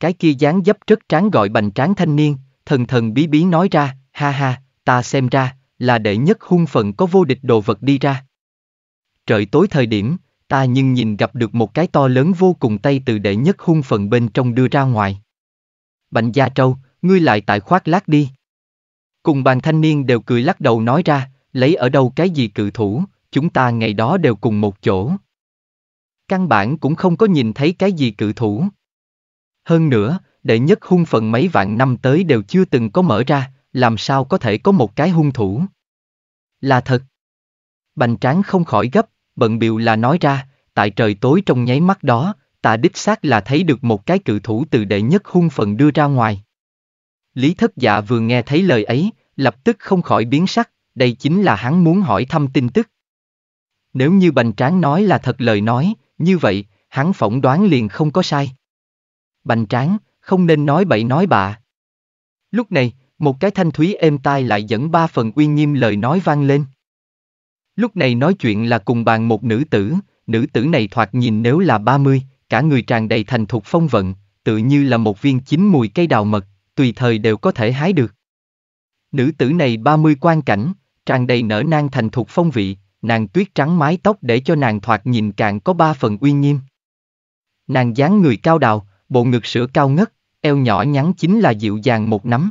A: Cái kia dáng dấp rất tráng gọi bành tráng thanh niên, thần thần bí bí nói ra, ha ha, ta xem ra, là đệ nhất hung phận có vô địch đồ vật đi ra. Trời tối thời điểm, ta nhưng nhìn gặp được một cái to lớn vô cùng tay từ đệ nhất hung phận bên trong đưa ra ngoài. Bành Gia Trâu, ngươi lại tại khoác lác đi. Cùng bàn thanh niên đều cười lắc đầu nói ra, lấy ở đâu cái gì cự thủ, chúng ta ngày đó đều cùng một chỗ. Căn bản cũng không có nhìn thấy cái gì cự thủ. Hơn nữa, đệ nhất hung phần mấy vạn năm tới đều chưa từng có mở ra, làm sao có thể có một cái hung thủ. Là thật. Bành tráng không khỏi gấp, bận biệu là nói ra, tại trời tối trong nháy mắt đó, ta đích xác là thấy được một cái cự thủ từ đệ nhất hung phận đưa ra ngoài. Lý thất dạ vừa nghe thấy lời ấy, lập tức không khỏi biến sắc, đây chính là hắn muốn hỏi thăm tin tức. Nếu như Bành Tráng nói là thật lời nói, như vậy, hắn phỏng đoán liền không có sai. Bành Tráng, không nên nói bậy nói bạ. Lúc này, một cái thanh thúy êm tai lại dẫn ba phần uy nghiêm lời nói vang lên. Lúc này nói chuyện là cùng bàn một nữ tử, nữ tử này thoạt nhìn nếu là ba mươi cả người tràn đầy thành thục phong vận, tự như là một viên chín mùi cây đào mật, tùy thời đều có thể hái được. Nữ tử này 30 quan cảnh, tràn đầy nở nang thành thục phong vị, nàng tuyết trắng mái tóc để cho nàng thoạt nhìn càng có ba phần uy nghiêm. Nàng dáng người cao đào, bộ ngực sữa cao ngất, eo nhỏ nhắn chính là dịu dàng một nắm.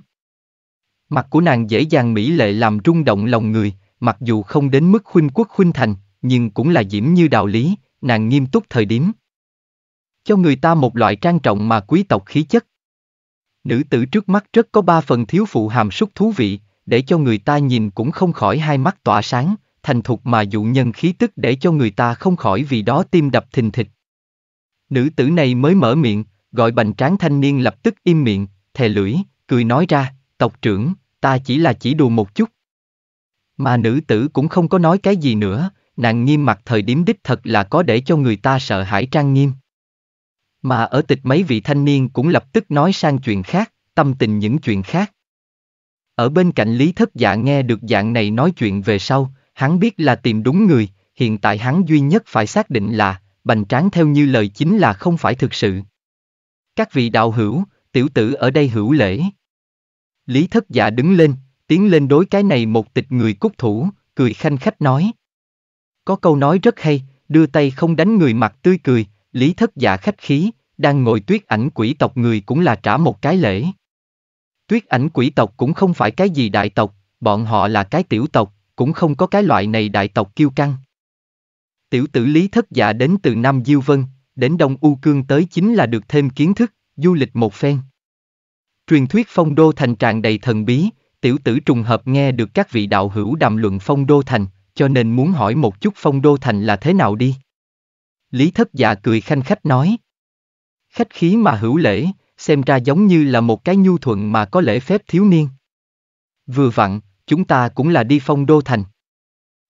A: Mặt của nàng dễ dàng mỹ lệ làm rung động lòng người, mặc dù không đến mức khuynh quốc khuynh thành, nhưng cũng là diễm như đạo lý, nàng nghiêm túc thời điểm cho người ta một loại trang trọng mà quý tộc khí chất. Nữ tử trước mắt rất có ba phần thiếu phụ hàm súc thú vị, để cho người ta nhìn cũng không khỏi hai mắt tỏa sáng, thành thục mà dụ nhân khí tức để cho người ta không khỏi vì đó tim đập thình thịch. Nữ tử này mới mở miệng, gọi bành tráng thanh niên lập tức im miệng, thè lưỡi, cười nói ra, tộc trưởng, ta chỉ là chỉ đùa một chút. Mà nữ tử cũng không có nói cái gì nữa, nàng nghiêm mặt thời điểm đích thật là có để cho người ta sợ hãi trang nghiêm. Mà ở tịch mấy vị thanh niên cũng lập tức nói sang chuyện khác, tâm tình những chuyện khác. Ở bên cạnh Lý Thất Dạ nghe được dạng này nói chuyện về sau, hắn biết là tìm đúng người, hiện tại hắn duy nhất phải xác định là, bành tráng theo như lời chính là không phải thực sự. Các vị đạo hữu, tiểu tử ở đây hữu lễ. Lý Thất Dạ đứng lên, tiến lên đối cái này một tịch người cúc thủ, cười khanh khách nói. Có câu nói rất hay, đưa tay không đánh người mặt tươi cười, Lý Thất Dạ khách khí, đang ngồi tuyết ảnh quỷ tộc người cũng là trả một cái lễ. Tuyết ảnh quỷ tộc cũng không phải cái gì đại tộc, bọn họ là cái tiểu tộc, cũng không có cái loại này đại tộc kiêu căng. Tiểu tử Lý Thất Dạ đến từ Nam Diêu Vân, đến Đông U Cương tới chính là được thêm kiến thức, du lịch một phen. Truyền thuyết phong đô thành tràn đầy thần bí, tiểu tử trùng hợp nghe được các vị đạo hữu đàm luận phong đô thành, cho nên muốn hỏi một chút phong đô thành là thế nào đi. Lý Thất Dạ cười khanh khách nói, khách khí mà hữu lễ, xem ra giống như là một cái nhu thuận mà có lễ phép thiếu niên. Vừa vặn, chúng ta cũng là đi phong đô thành.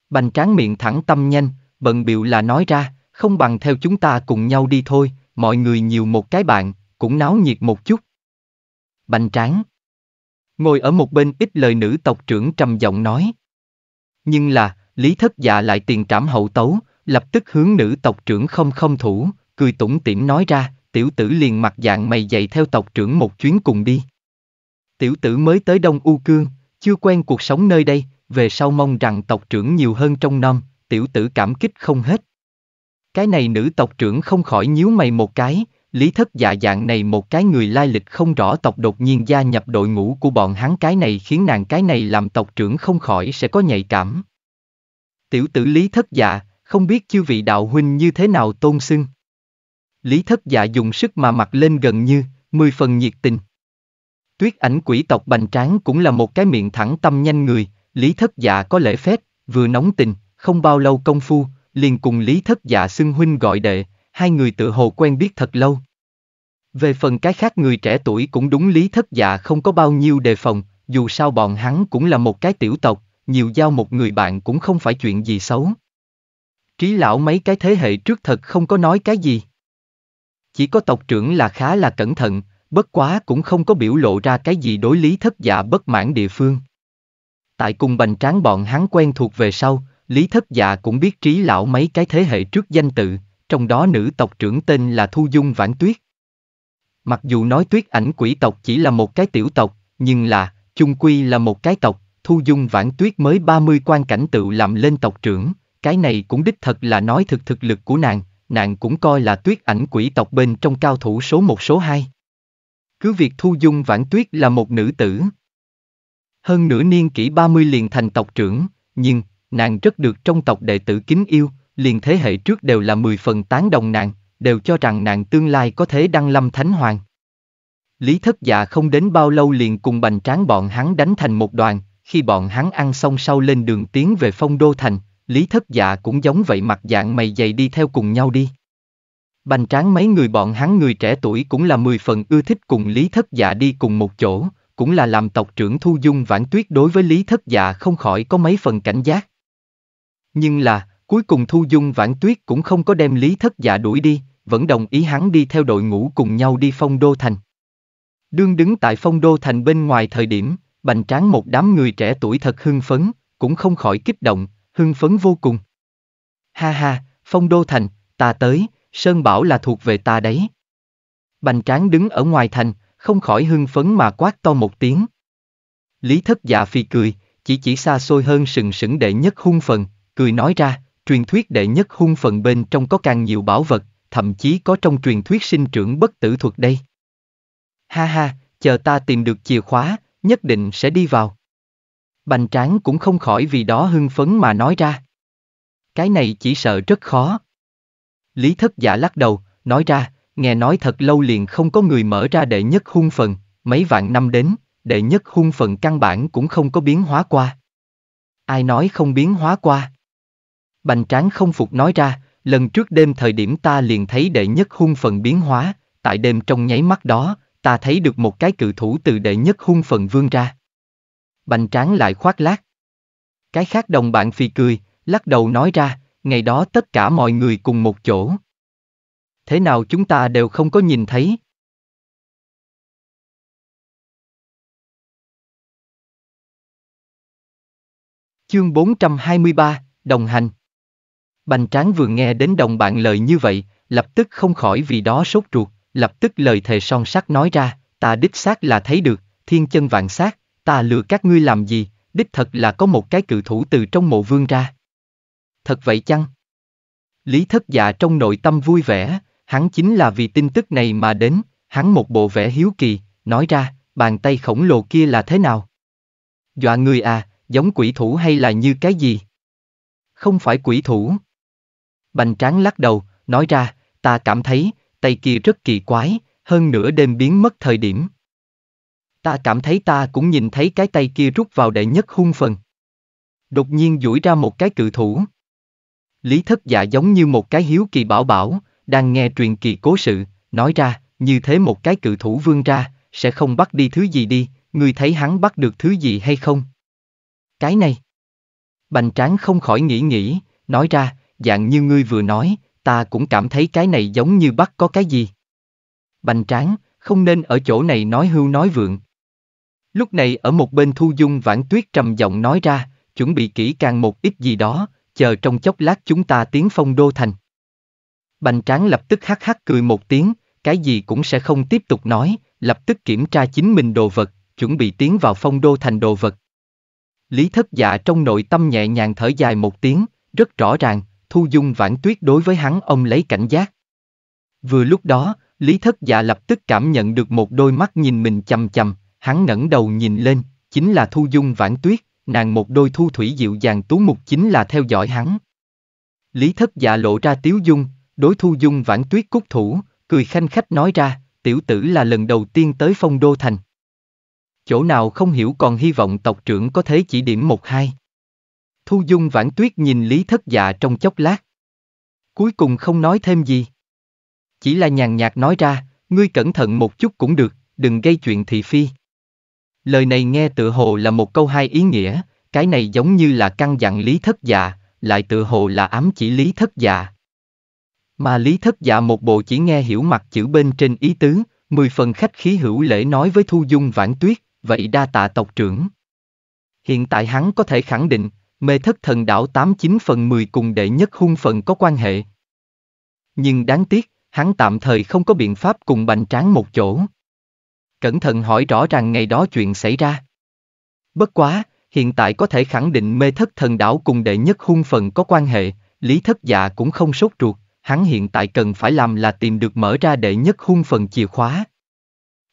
A: Bành tráng miệng thẳng tâm nhanh, bận biểu là nói ra, không bằng theo chúng ta cùng nhau đi thôi, mọi người nhiều một cái bạn, cũng náo nhiệt một chút. Bành tráng. Ngồi ở một bên ít lời nữ tộc trưởng trầm giọng nói. Nhưng là, Lý Thất Dạ lại tiền trảm hậu tấu, lập tức hướng nữ tộc trưởng không không thủ, cười tủm tỉm nói ra, tiểu tử liền mặt dạng mày dạy theo tộc trưởng một chuyến cùng đi. Tiểu tử mới tới Đông U Cương, chưa quen cuộc sống nơi đây, về sau mong rằng tộc trưởng nhiều hơn trong năm. tiểu tử cảm kích không hết. Cái này nữ tộc trưởng không khỏi nhíu mày một cái, lý thất dạ dạng này một cái người lai lịch không rõ tộc đột nhiên gia nhập đội ngũ của bọn hắn cái này khiến nàng cái này làm tộc trưởng không khỏi sẽ có nhạy cảm. Tiểu tử lý thất dạ, không biết chư vị đạo huynh như thế nào tôn xưng. Lý thất dạ dùng sức mà mặc lên gần như, mười phần nhiệt tình. Tuyết ảnh quỷ tộc bành tráng cũng là một cái miệng thẳng tâm nhanh người, Lý thất dạ có lễ phép, vừa nóng tình, không bao lâu công phu, liền cùng Lý thất dạ xưng huynh gọi đệ, hai người tự hồ quen biết thật lâu. Về phần cái khác người trẻ tuổi cũng đúng Lý thất dạ không có bao nhiêu đề phòng, dù sao bọn hắn cũng là một cái tiểu tộc, nhiều giao một người bạn cũng không phải chuyện gì xấu. Trí lão mấy cái thế hệ trước thật không có nói cái gì. Chỉ có tộc trưởng là khá là cẩn thận, bất quá cũng không có biểu lộ ra cái gì đối lý thất giả bất mãn địa phương. Tại cùng bành tráng bọn hắn quen thuộc về sau, lý thất giả cũng biết trí lão mấy cái thế hệ trước danh tự, trong đó nữ tộc trưởng tên là Thu Dung Vãn Tuyết. Mặc dù nói tuyết ảnh quỷ tộc chỉ là một cái tiểu tộc, nhưng là, chung quy là một cái tộc, Thu Dung Vãn Tuyết mới 30 quan cảnh tự làm lên tộc trưởng, cái này cũng đích thật là nói thực thực lực của nàng, nàng cũng coi là tuyết ảnh quỷ tộc bên trong cao thủ số một số hai. Cứ việc thu dung vãn tuyết là một nữ tử. Hơn nửa niên kỷ 30 liền thành tộc trưởng, nhưng, nàng rất được trong tộc đệ tử kính yêu, liền thế hệ trước đều là 10 phần tán đồng nàng, đều cho rằng nàng tương lai có thể đăng lâm thánh hoàng. Lý thất dạ không đến bao lâu liền cùng bành tráng bọn hắn đánh thành một đoàn, khi bọn hắn ăn xong sau lên đường tiến về phong đô thành, Lý thất dạ cũng giống vậy mặt dạng mày dày đi theo cùng nhau đi. Bành tráng mấy người bọn hắn người trẻ tuổi cũng là mười phần ưa thích cùng Lý thất dạ đi cùng một chỗ, cũng là làm tộc trưởng thu dung vãn tuyết đối với Lý thất dạ không khỏi có mấy phần cảnh giác. Nhưng là, cuối cùng thu dung vãn tuyết cũng không có đem Lý thất dạ đuổi đi, vẫn đồng ý hắn đi theo đội ngũ cùng nhau đi phong đô thành. Đương đứng tại phong đô thành bên ngoài thời điểm, bành tráng một đám người trẻ tuổi thật hưng phấn, cũng không khỏi kích động, hưng phấn vô cùng. Ha ha, phong đô thành, ta tới, Sơn Bảo là thuộc về ta đấy. Bành tráng đứng ở ngoài thành, không khỏi hưng phấn mà quát to một tiếng. Lý thất dạ phi cười, chỉ chỉ xa xôi hơn sừng sững đệ nhất hung phần, cười nói ra, truyền thuyết đệ nhất hung phần bên trong có càng nhiều bảo vật, thậm chí có trong truyền thuyết sinh trưởng bất tử thuật đây. Ha ha, chờ ta tìm được chìa khóa, nhất định sẽ đi vào. Bành tráng cũng không khỏi vì đó hưng phấn mà nói ra. Cái này chỉ sợ rất khó. Lý thất giả lắc đầu, nói ra, nghe nói thật lâu liền không có người mở ra đệ nhất hung phần, mấy vạn năm đến, đệ nhất hung phần căn bản cũng không có biến hóa qua. Ai nói không biến hóa qua? Bành tráng không phục nói ra, lần trước đêm thời điểm ta liền thấy đệ nhất hung phần biến hóa, tại đêm trong nháy mắt đó, ta thấy được một cái cự thủ từ đệ nhất hung phần vương ra. Bành tráng lại khoác lác. Cái khác đồng bạn phì cười, lắc đầu nói ra, ngày đó tất cả mọi người cùng một chỗ. Thế nào chúng ta đều không có nhìn thấy?
B: Chương 423,
A: Đồng hành Bành tráng vừa nghe đến đồng bạn lời như vậy, lập tức không khỏi vì đó sốt ruột, lập tức lời thề son sắt nói ra, ta đích xác là thấy được, thiên chân vạn sát, ta lừa các ngươi làm gì, đích thật là có một cái cự thủ từ trong mộ vương ra. Thật vậy chăng? Lý thất dạ trong nội tâm vui vẻ, hắn chính là vì tin tức này mà đến, hắn một bộ vẻ hiếu kỳ, nói ra, bàn tay khổng lồ kia là thế nào? Dọa người à, giống quỷ thủ hay là như cái gì? Không phải quỷ thủ. Bành tráng lắc đầu, nói ra, ta cảm thấy, tay kia rất kỳ quái, hơn nửa đêm biến mất thời điểm. Ta cảm thấy ta cũng nhìn thấy cái tay kia rút vào đệ nhất hung phần. Đột nhiên duỗi ra một cái cự thủ. Lý thất dạ giống như một cái hiếu kỳ bảo bảo, đang nghe truyền kỳ cố sự, nói ra, như thế một cái cự thủ vương ra, sẽ không bắt đi thứ gì đi, ngươi thấy hắn bắt được thứ gì hay không? Cái này. Bành tráng không khỏi nghĩ nghĩ, nói ra, dạng như ngươi vừa nói, ta cũng cảm thấy cái này giống như bắt có cái gì. Bành tráng, không nên ở chỗ này nói hưu nói vượng, Lúc này ở một bên Thu Dung Vãn Tuyết trầm giọng nói ra, chuẩn bị kỹ càng một ít gì đó, chờ trong chốc lát chúng ta tiến phong đô thành. Bành tráng lập tức hắc hắc cười một tiếng, cái gì cũng sẽ không tiếp tục nói, lập tức kiểm tra chính mình đồ vật, chuẩn bị tiến vào phong đô thành đồ vật. Lý thất dạ trong nội tâm nhẹ nhàng thở dài một tiếng, rất rõ ràng, Thu Dung Vãn Tuyết đối với hắn ông lấy cảnh giác. Vừa lúc đó, Lý thất dạ lập tức cảm nhận được một đôi mắt nhìn mình chầm chầm, Hắn ngẩng đầu nhìn lên, chính là Thu Dung Vãn Tuyết, nàng một đôi thu thủy dịu dàng tú mục chính là theo dõi hắn. Lý thất dạ lộ ra tiếu dung, đối Thu Dung Vãn Tuyết cúc thủ, cười khanh khách nói ra, tiểu tử là lần đầu tiên tới phong đô thành. Chỗ nào không hiểu còn hy vọng tộc trưởng có thể chỉ điểm một hai. Thu Dung Vãn Tuyết nhìn Lý thất dạ trong chốc lát. Cuối cùng không nói thêm gì. Chỉ là nhàn nhạt nói ra, ngươi cẩn thận một chút cũng được, đừng gây chuyện thị phi. Lời này nghe tự hồ là một câu hai ý nghĩa, cái này giống như là căn dặn lý thất dạ, lại tự hồ là ám chỉ lý thất dạ. Mà lý thất dạ một bộ chỉ nghe hiểu mặt chữ bên trên ý tứ, mười phần khách khí hữu lễ nói với Thu Dung Vãn Tuyết, vậy đa tạ tộc trưởng. Hiện tại hắn có thể khẳng định, mê thất thần đảo tám chín phần mười cùng đệ nhất hung phần có quan hệ. Nhưng đáng tiếc, hắn tạm thời không có biện pháp cùng bành tráng một chỗ cẩn thận hỏi rõ ràng ngày đó chuyện xảy ra. Bất quá, hiện tại có thể khẳng định mê thất thần đảo cùng đệ nhất hung phần có quan hệ, lý thất dạ cũng không sốt ruột, hắn hiện tại cần phải làm là tìm được mở ra đệ nhất hung phần chìa khóa.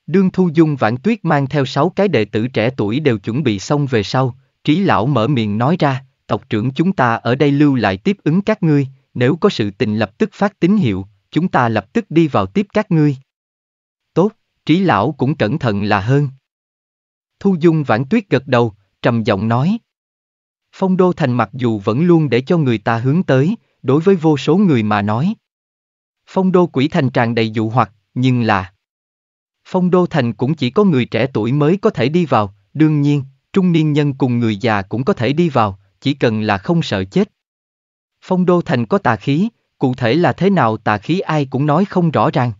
A: Đương Thu Dung Vãn Tuyết mang theo sáu cái đệ tử trẻ tuổi đều chuẩn bị xong về sau, trí lão mở miệng nói ra, tộc trưởng chúng ta ở đây lưu lại tiếp ứng các ngươi, nếu có sự tình lập tức phát tín hiệu, chúng ta lập tức đi vào tiếp các ngươi trí lão cũng cẩn thận là hơn. Thu Dung Vãn Tuyết gật đầu, trầm giọng nói. Phong Đô Thành mặc dù vẫn luôn để cho người ta hướng tới, đối với vô số người mà nói. Phong Đô Quỷ Thành tràn đầy dụ hoặc, nhưng là... Phong Đô Thành cũng chỉ có người trẻ tuổi mới có thể đi vào, đương nhiên, trung niên nhân cùng người già cũng có thể đi vào, chỉ cần là không sợ chết. Phong Đô Thành có tà khí, cụ thể là thế nào tà khí ai cũng nói không rõ ràng.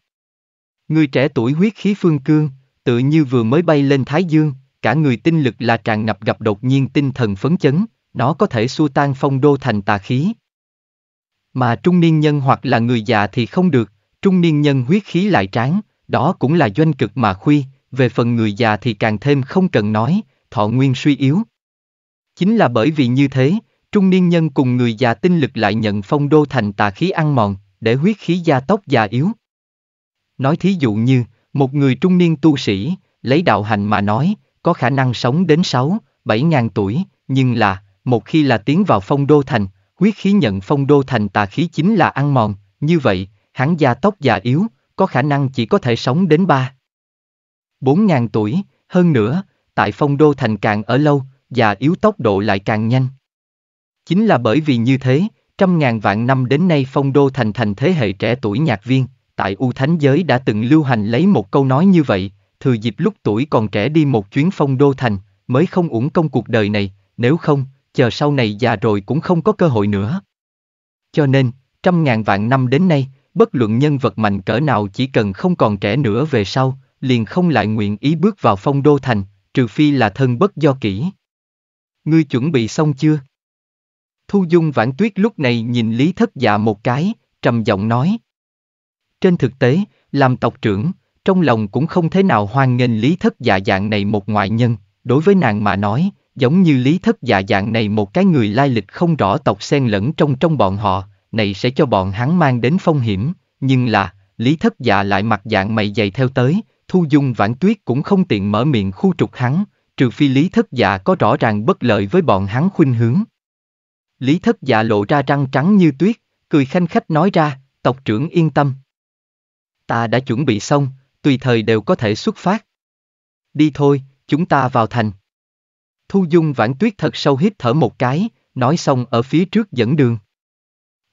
A: Người trẻ tuổi huyết khí phương cương, tự như vừa mới bay lên Thái Dương, cả người tinh lực là tràn ngập gặp đột nhiên tinh thần phấn chấn, nó có thể xua tan phong đô thành tà khí. Mà trung niên nhân hoặc là người già thì không được, trung niên nhân huyết khí lại tráng, đó cũng là doanh cực mà khuy, về phần người già thì càng thêm không cần nói, thọ nguyên suy yếu. Chính là bởi vì như thế, trung niên nhân cùng người già tinh lực lại nhận phong đô thành tà khí ăn mòn, để huyết khí gia tốc già yếu. Nói thí dụ như, một người trung niên tu sĩ, lấy đạo hành mà nói, có khả năng sống đến 6, 7 ngàn tuổi, nhưng là, một khi là tiến vào phong đô thành, huyết khí nhận phong đô thành tà khí chính là ăn mòn, như vậy, hắn già tóc già yếu, có khả năng chỉ có thể sống đến 3, 4 ngàn tuổi, hơn nữa, tại phong đô thành càng ở lâu, già yếu tốc độ lại càng nhanh. Chính là bởi vì như thế, trăm ngàn vạn năm đến nay phong đô thành thành thế hệ trẻ tuổi nhạc viên, tại U Thánh Giới đã từng lưu hành lấy một câu nói như vậy, thừa dịp lúc tuổi còn trẻ đi một chuyến phong đô thành, mới không uổng công cuộc đời này, nếu không, chờ sau này già rồi cũng không có cơ hội nữa. Cho nên, trăm ngàn vạn năm đến nay, bất luận nhân vật mạnh cỡ nào chỉ cần không còn trẻ nữa về sau, liền không lại nguyện ý bước vào phong đô thành, trừ phi là thân bất do kỹ. Ngươi chuẩn bị xong chưa? Thu Dung Vãn Tuyết lúc này nhìn Lý Thất Dạ một cái, trầm giọng nói. Trên thực tế, làm tộc trưởng, trong lòng cũng không thế nào hoan nghênh lý thất dạ dạng này một ngoại nhân, đối với nàng mà nói, giống như lý thất dạ dạng này một cái người lai lịch không rõ tộc xen lẫn trong trong bọn họ, này sẽ cho bọn hắn mang đến phong hiểm, nhưng là, lý thất dạ lại mặt dạng mày dày theo tới, thu dung vãn tuyết cũng không tiện mở miệng khu trục hắn, trừ phi lý thất dạ có rõ ràng bất lợi với bọn hắn khuynh hướng. Lý thất dạ lộ ra răng trắng như tuyết, cười khanh khách nói ra, tộc trưởng yên tâm, ta đã chuẩn bị xong, tùy thời đều có thể xuất phát. Đi thôi, chúng ta vào thành. Thu Dung Vãn Tuyết thật sâu hít thở một cái, nói xong ở phía trước dẫn đường.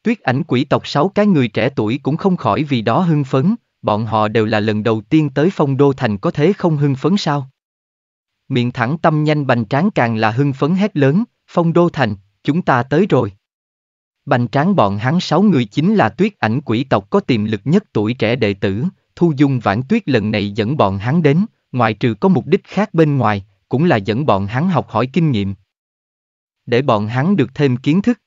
A: Tuyết ảnh quỷ tộc sáu cái người trẻ tuổi cũng không khỏi vì đó hưng phấn, bọn họ đều là lần đầu tiên tới phong đô thành có thế không hưng phấn sao? Miệng thẳng tâm nhanh bành tráng càng là hưng phấn hét lớn, phong đô thành, chúng ta tới rồi. Bành tráng bọn hắn sáu người chính là tuyết ảnh quỷ tộc có tiềm lực nhất tuổi trẻ đệ tử, Thu Dung Vãn Tuyết lần này dẫn bọn hắn đến, ngoại trừ có mục đích khác bên ngoài, cũng là dẫn bọn hắn học hỏi kinh nghiệm. Để bọn hắn được thêm kiến thức.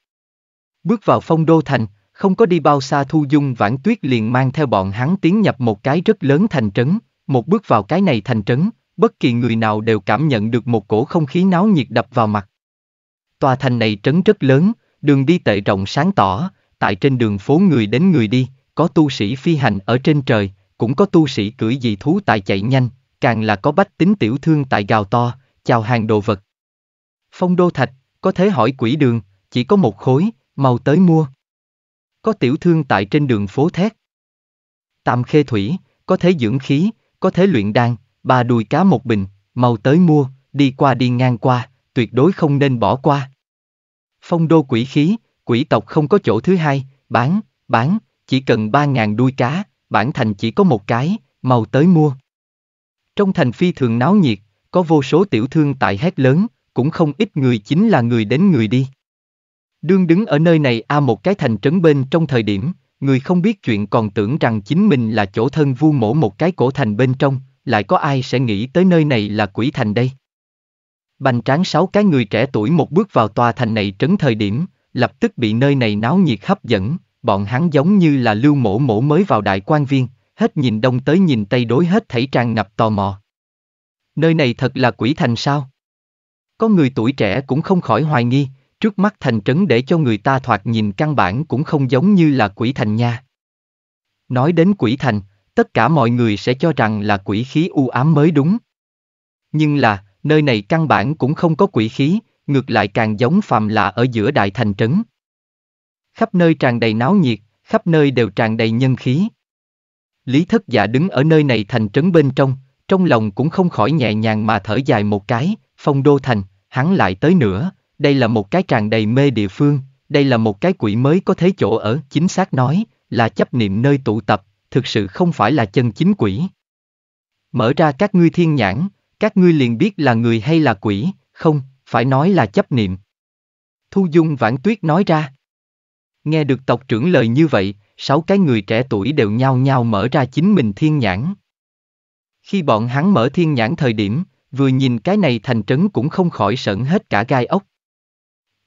A: Bước vào phong đô thành, không có đi bao xa Thu Dung Vãn Tuyết liền mang theo bọn hắn tiến nhập một cái rất lớn thành trấn, một bước vào cái này thành trấn, bất kỳ người nào đều cảm nhận được một cổ không khí náo nhiệt đập vào mặt. Tòa thành này trấn rất lớn, Đường đi tệ rộng sáng tỏ, tại trên đường phố người đến người đi, có tu sĩ phi hành ở trên trời, cũng có tu sĩ cưỡi dị thú tại chạy nhanh, càng là có bách tính tiểu thương tại gào to, chào hàng đồ vật. Phong đô thạch, có thể hỏi quỷ đường, chỉ có một khối, mau tới mua. Có tiểu thương tại trên đường phố thét. Tạm khê thủy, có thể dưỡng khí, có thể luyện đan, ba đùi cá một bình, mau tới mua, đi qua đi ngang qua, tuyệt đối không nên bỏ qua. Phong đô quỷ khí, quỷ tộc không có chỗ thứ hai, bán, bán, chỉ cần ba ngàn đuôi cá, bản thành chỉ có một cái, mau tới mua. Trong thành phi thường náo nhiệt, có vô số tiểu thương tại hét lớn, cũng không ít người chính là người đến người đi. Đương đứng ở nơi này a à một cái thành trấn bên trong thời điểm, người không biết chuyện còn tưởng rằng chính mình là chỗ thân vu mổ một cái cổ thành bên trong, lại có ai sẽ nghĩ tới nơi này là quỷ thành đây. Bành tráng sáu cái người trẻ tuổi một bước vào tòa thành này trấn thời điểm, lập tức bị nơi này náo nhiệt hấp dẫn, bọn hắn giống như là lưu mổ mổ mới vào đại quan viên, hết nhìn đông tới nhìn tây đối hết thảy tràn ngập tò mò. Nơi này thật là quỷ thành sao? Có người tuổi trẻ cũng không khỏi hoài nghi, trước mắt thành trấn để cho người ta thoạt nhìn căn bản cũng không giống như là quỷ thành nha. Nói đến quỷ thành, tất cả mọi người sẽ cho rằng là quỷ khí u ám mới đúng. Nhưng là, nơi này căn bản cũng không có quỷ khí, ngược lại càng giống phàm lạ ở giữa đại thành trấn. Khắp nơi tràn đầy náo nhiệt, khắp nơi đều tràn đầy nhân khí. Lý thất giả dạ đứng ở nơi này thành trấn bên trong, trong lòng cũng không khỏi nhẹ nhàng mà thở dài một cái, phong đô thành, hắn lại tới nữa, đây là một cái tràn đầy mê địa phương, đây là một cái quỷ mới có thế chỗ ở, chính xác nói, là chấp niệm nơi tụ tập, thực sự không phải là chân chính quỷ. Mở ra các ngươi thiên nhãn, các ngươi liền biết là người hay là quỷ, không, phải nói là chấp niệm. Thu Dung Vãn Tuyết nói ra. Nghe được tộc trưởng lời như vậy, sáu cái người trẻ tuổi đều nhao nhao mở ra chính mình thiên nhãn. Khi bọn hắn mở thiên nhãn thời điểm, vừa nhìn cái này thành trấn cũng không khỏi sợn hết cả gai ốc.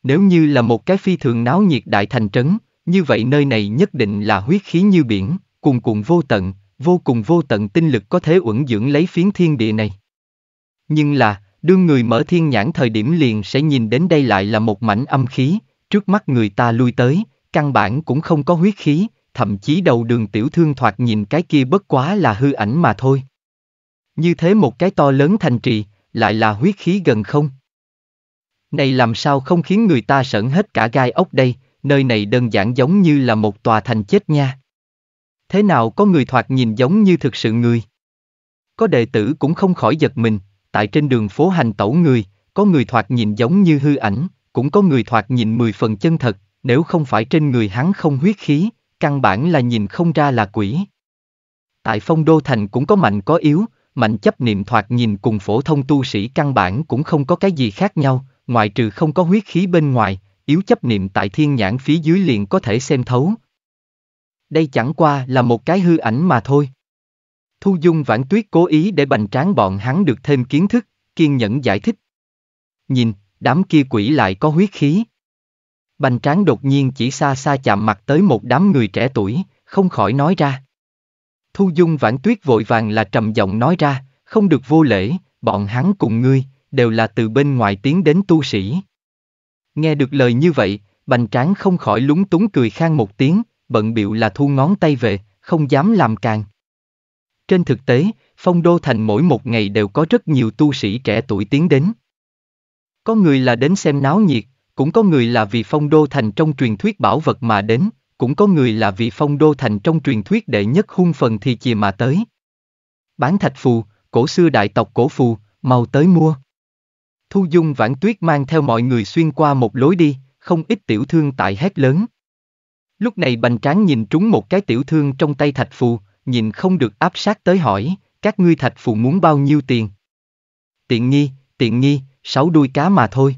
A: Nếu như là một cái phi thường náo nhiệt đại thành trấn, như vậy nơi này nhất định là huyết khí như biển, cuồn cuộn vô tận, vô cùng vô tận tinh lực có thể uẩn dưỡng lấy phiến thiên địa này. Nhưng là, đương người mở thiên nhãn thời điểm liền sẽ nhìn đến đây lại là một mảnh âm khí, trước mắt người ta lui tới, căn bản cũng không có huyết khí, thậm chí đầu đường tiểu thương thoạt nhìn cái kia bất quá là hư ảnh mà thôi. Như thế một cái to lớn thành trì, lại là huyết khí gần không. Này làm sao không khiến người ta sợn hết cả gai ốc đây, nơi này đơn giản giống như là một tòa thành chết nha. Thế nào có người thoạt nhìn giống như thực sự người? Có đệ tử cũng không khỏi giật mình, tại trên đường phố hành tẩu người, có người thoạt nhìn giống như hư ảnh, cũng có người thoạt nhìn mười phần chân thật, nếu không phải trên người hắn không huyết khí, căn bản là nhìn không ra là quỷ. Tại phong đô thành cũng có mạnh có yếu, mạnh chấp niệm thoạt nhìn cùng phổ thông tu sĩ căn bản cũng không có cái gì khác nhau, ngoại trừ không có huyết khí bên ngoài, yếu chấp niệm tại thiên nhãn phía dưới liền có thể xem thấu. Đây chẳng qua là một cái hư ảnh mà thôi. Thu Dung Vãn Tuyết cố ý để bành tráng bọn hắn được thêm kiến thức, kiên nhẫn giải thích. Nhìn, đám kia quỷ lại có huyết khí. Bành tráng đột nhiên chỉ xa xa chạm mặt tới một đám người trẻ tuổi, không khỏi nói ra. Thu Dung Vãn Tuyết vội vàng là trầm giọng nói ra, không được vô lễ, bọn hắn cùng ngươi, đều là từ bên ngoài tiến đến tu sĩ. Nghe được lời như vậy, bành tráng không khỏi lúng túng cười khang một tiếng, bận biệu là thu ngón tay về, không dám làm càng. Trên thực tế, phong đô thành mỗi một ngày đều có rất nhiều tu sĩ trẻ tuổi tiến đến. Có người là đến xem náo nhiệt, cũng có người là vì phong đô thành trong truyền thuyết bảo vật mà đến, cũng có người là vì phong đô thành trong truyền thuyết đệ nhất hung phần thì chìa mà tới. Bán thạch phù, cổ xưa đại tộc cổ phù, mau tới mua. Thu dung vãn tuyết mang theo mọi người xuyên qua một lối đi, không ít tiểu thương tại hét lớn. Lúc này bành tráng nhìn trúng một cái tiểu thương trong tay thạch phù, nhìn không được áp sát tới hỏi, các ngươi thạch phù muốn bao nhiêu tiền? Tiện nghi, tiện nghi, sáu đuôi cá mà thôi.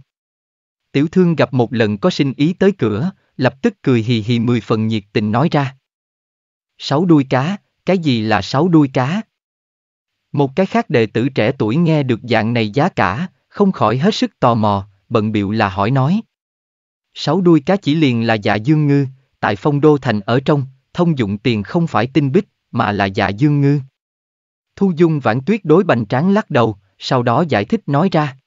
A: Tiểu thương gặp một lần có sinh ý tới cửa, lập tức cười hì hì mười phần nhiệt tình nói ra. Sáu đuôi cá, cái gì là sáu đuôi cá? Một cái khác đệ tử trẻ tuổi nghe được dạng này giá cả, không khỏi hết sức tò mò, bận biệu là hỏi nói. Sáu đuôi cá chỉ liền là dạ dương ngư, tại phong đô thành ở trong, thông dụng tiền không phải tinh bích, mà là dạ dương ngư. Thu dung vãn tuyết đối bành tráng lắc đầu, sau đó giải thích nói ra.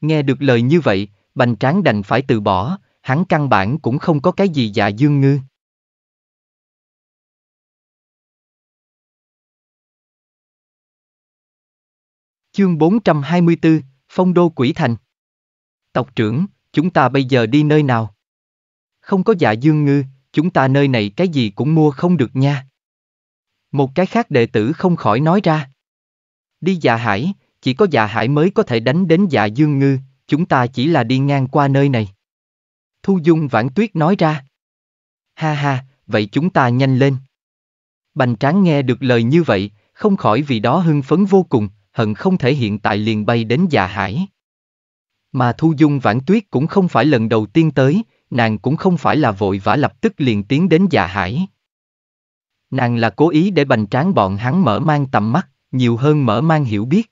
A: Nghe được lời như vậy, bành tráng đành phải từ bỏ, hắn căn bản cũng không có cái gì dạ dương ngư.
B: Chương 424,
A: Phong Đô Quỷ Thành Tộc trưởng, chúng ta bây giờ đi nơi nào? Không có dạ dương ngư, chúng ta nơi này cái gì cũng mua không được nha. Một cái khác đệ tử không khỏi nói ra. Đi dạ hải, chỉ có dạ hải mới có thể đánh đến dạ dương ngư, chúng ta chỉ là đi ngang qua nơi này. Thu Dung Vãn Tuyết nói ra. Ha ha, vậy chúng ta nhanh lên. Bành tráng nghe được lời như vậy, không khỏi vì đó hưng phấn vô cùng, hận không thể hiện tại liền bay đến dạ hải. Mà Thu Dung Vãn Tuyết cũng không phải lần đầu tiên tới, nàng cũng không phải là vội vã lập tức liền tiến đến dạ hải. Nàng là cố ý để bành tráng bọn hắn mở mang tầm mắt, nhiều hơn mở mang hiểu biết.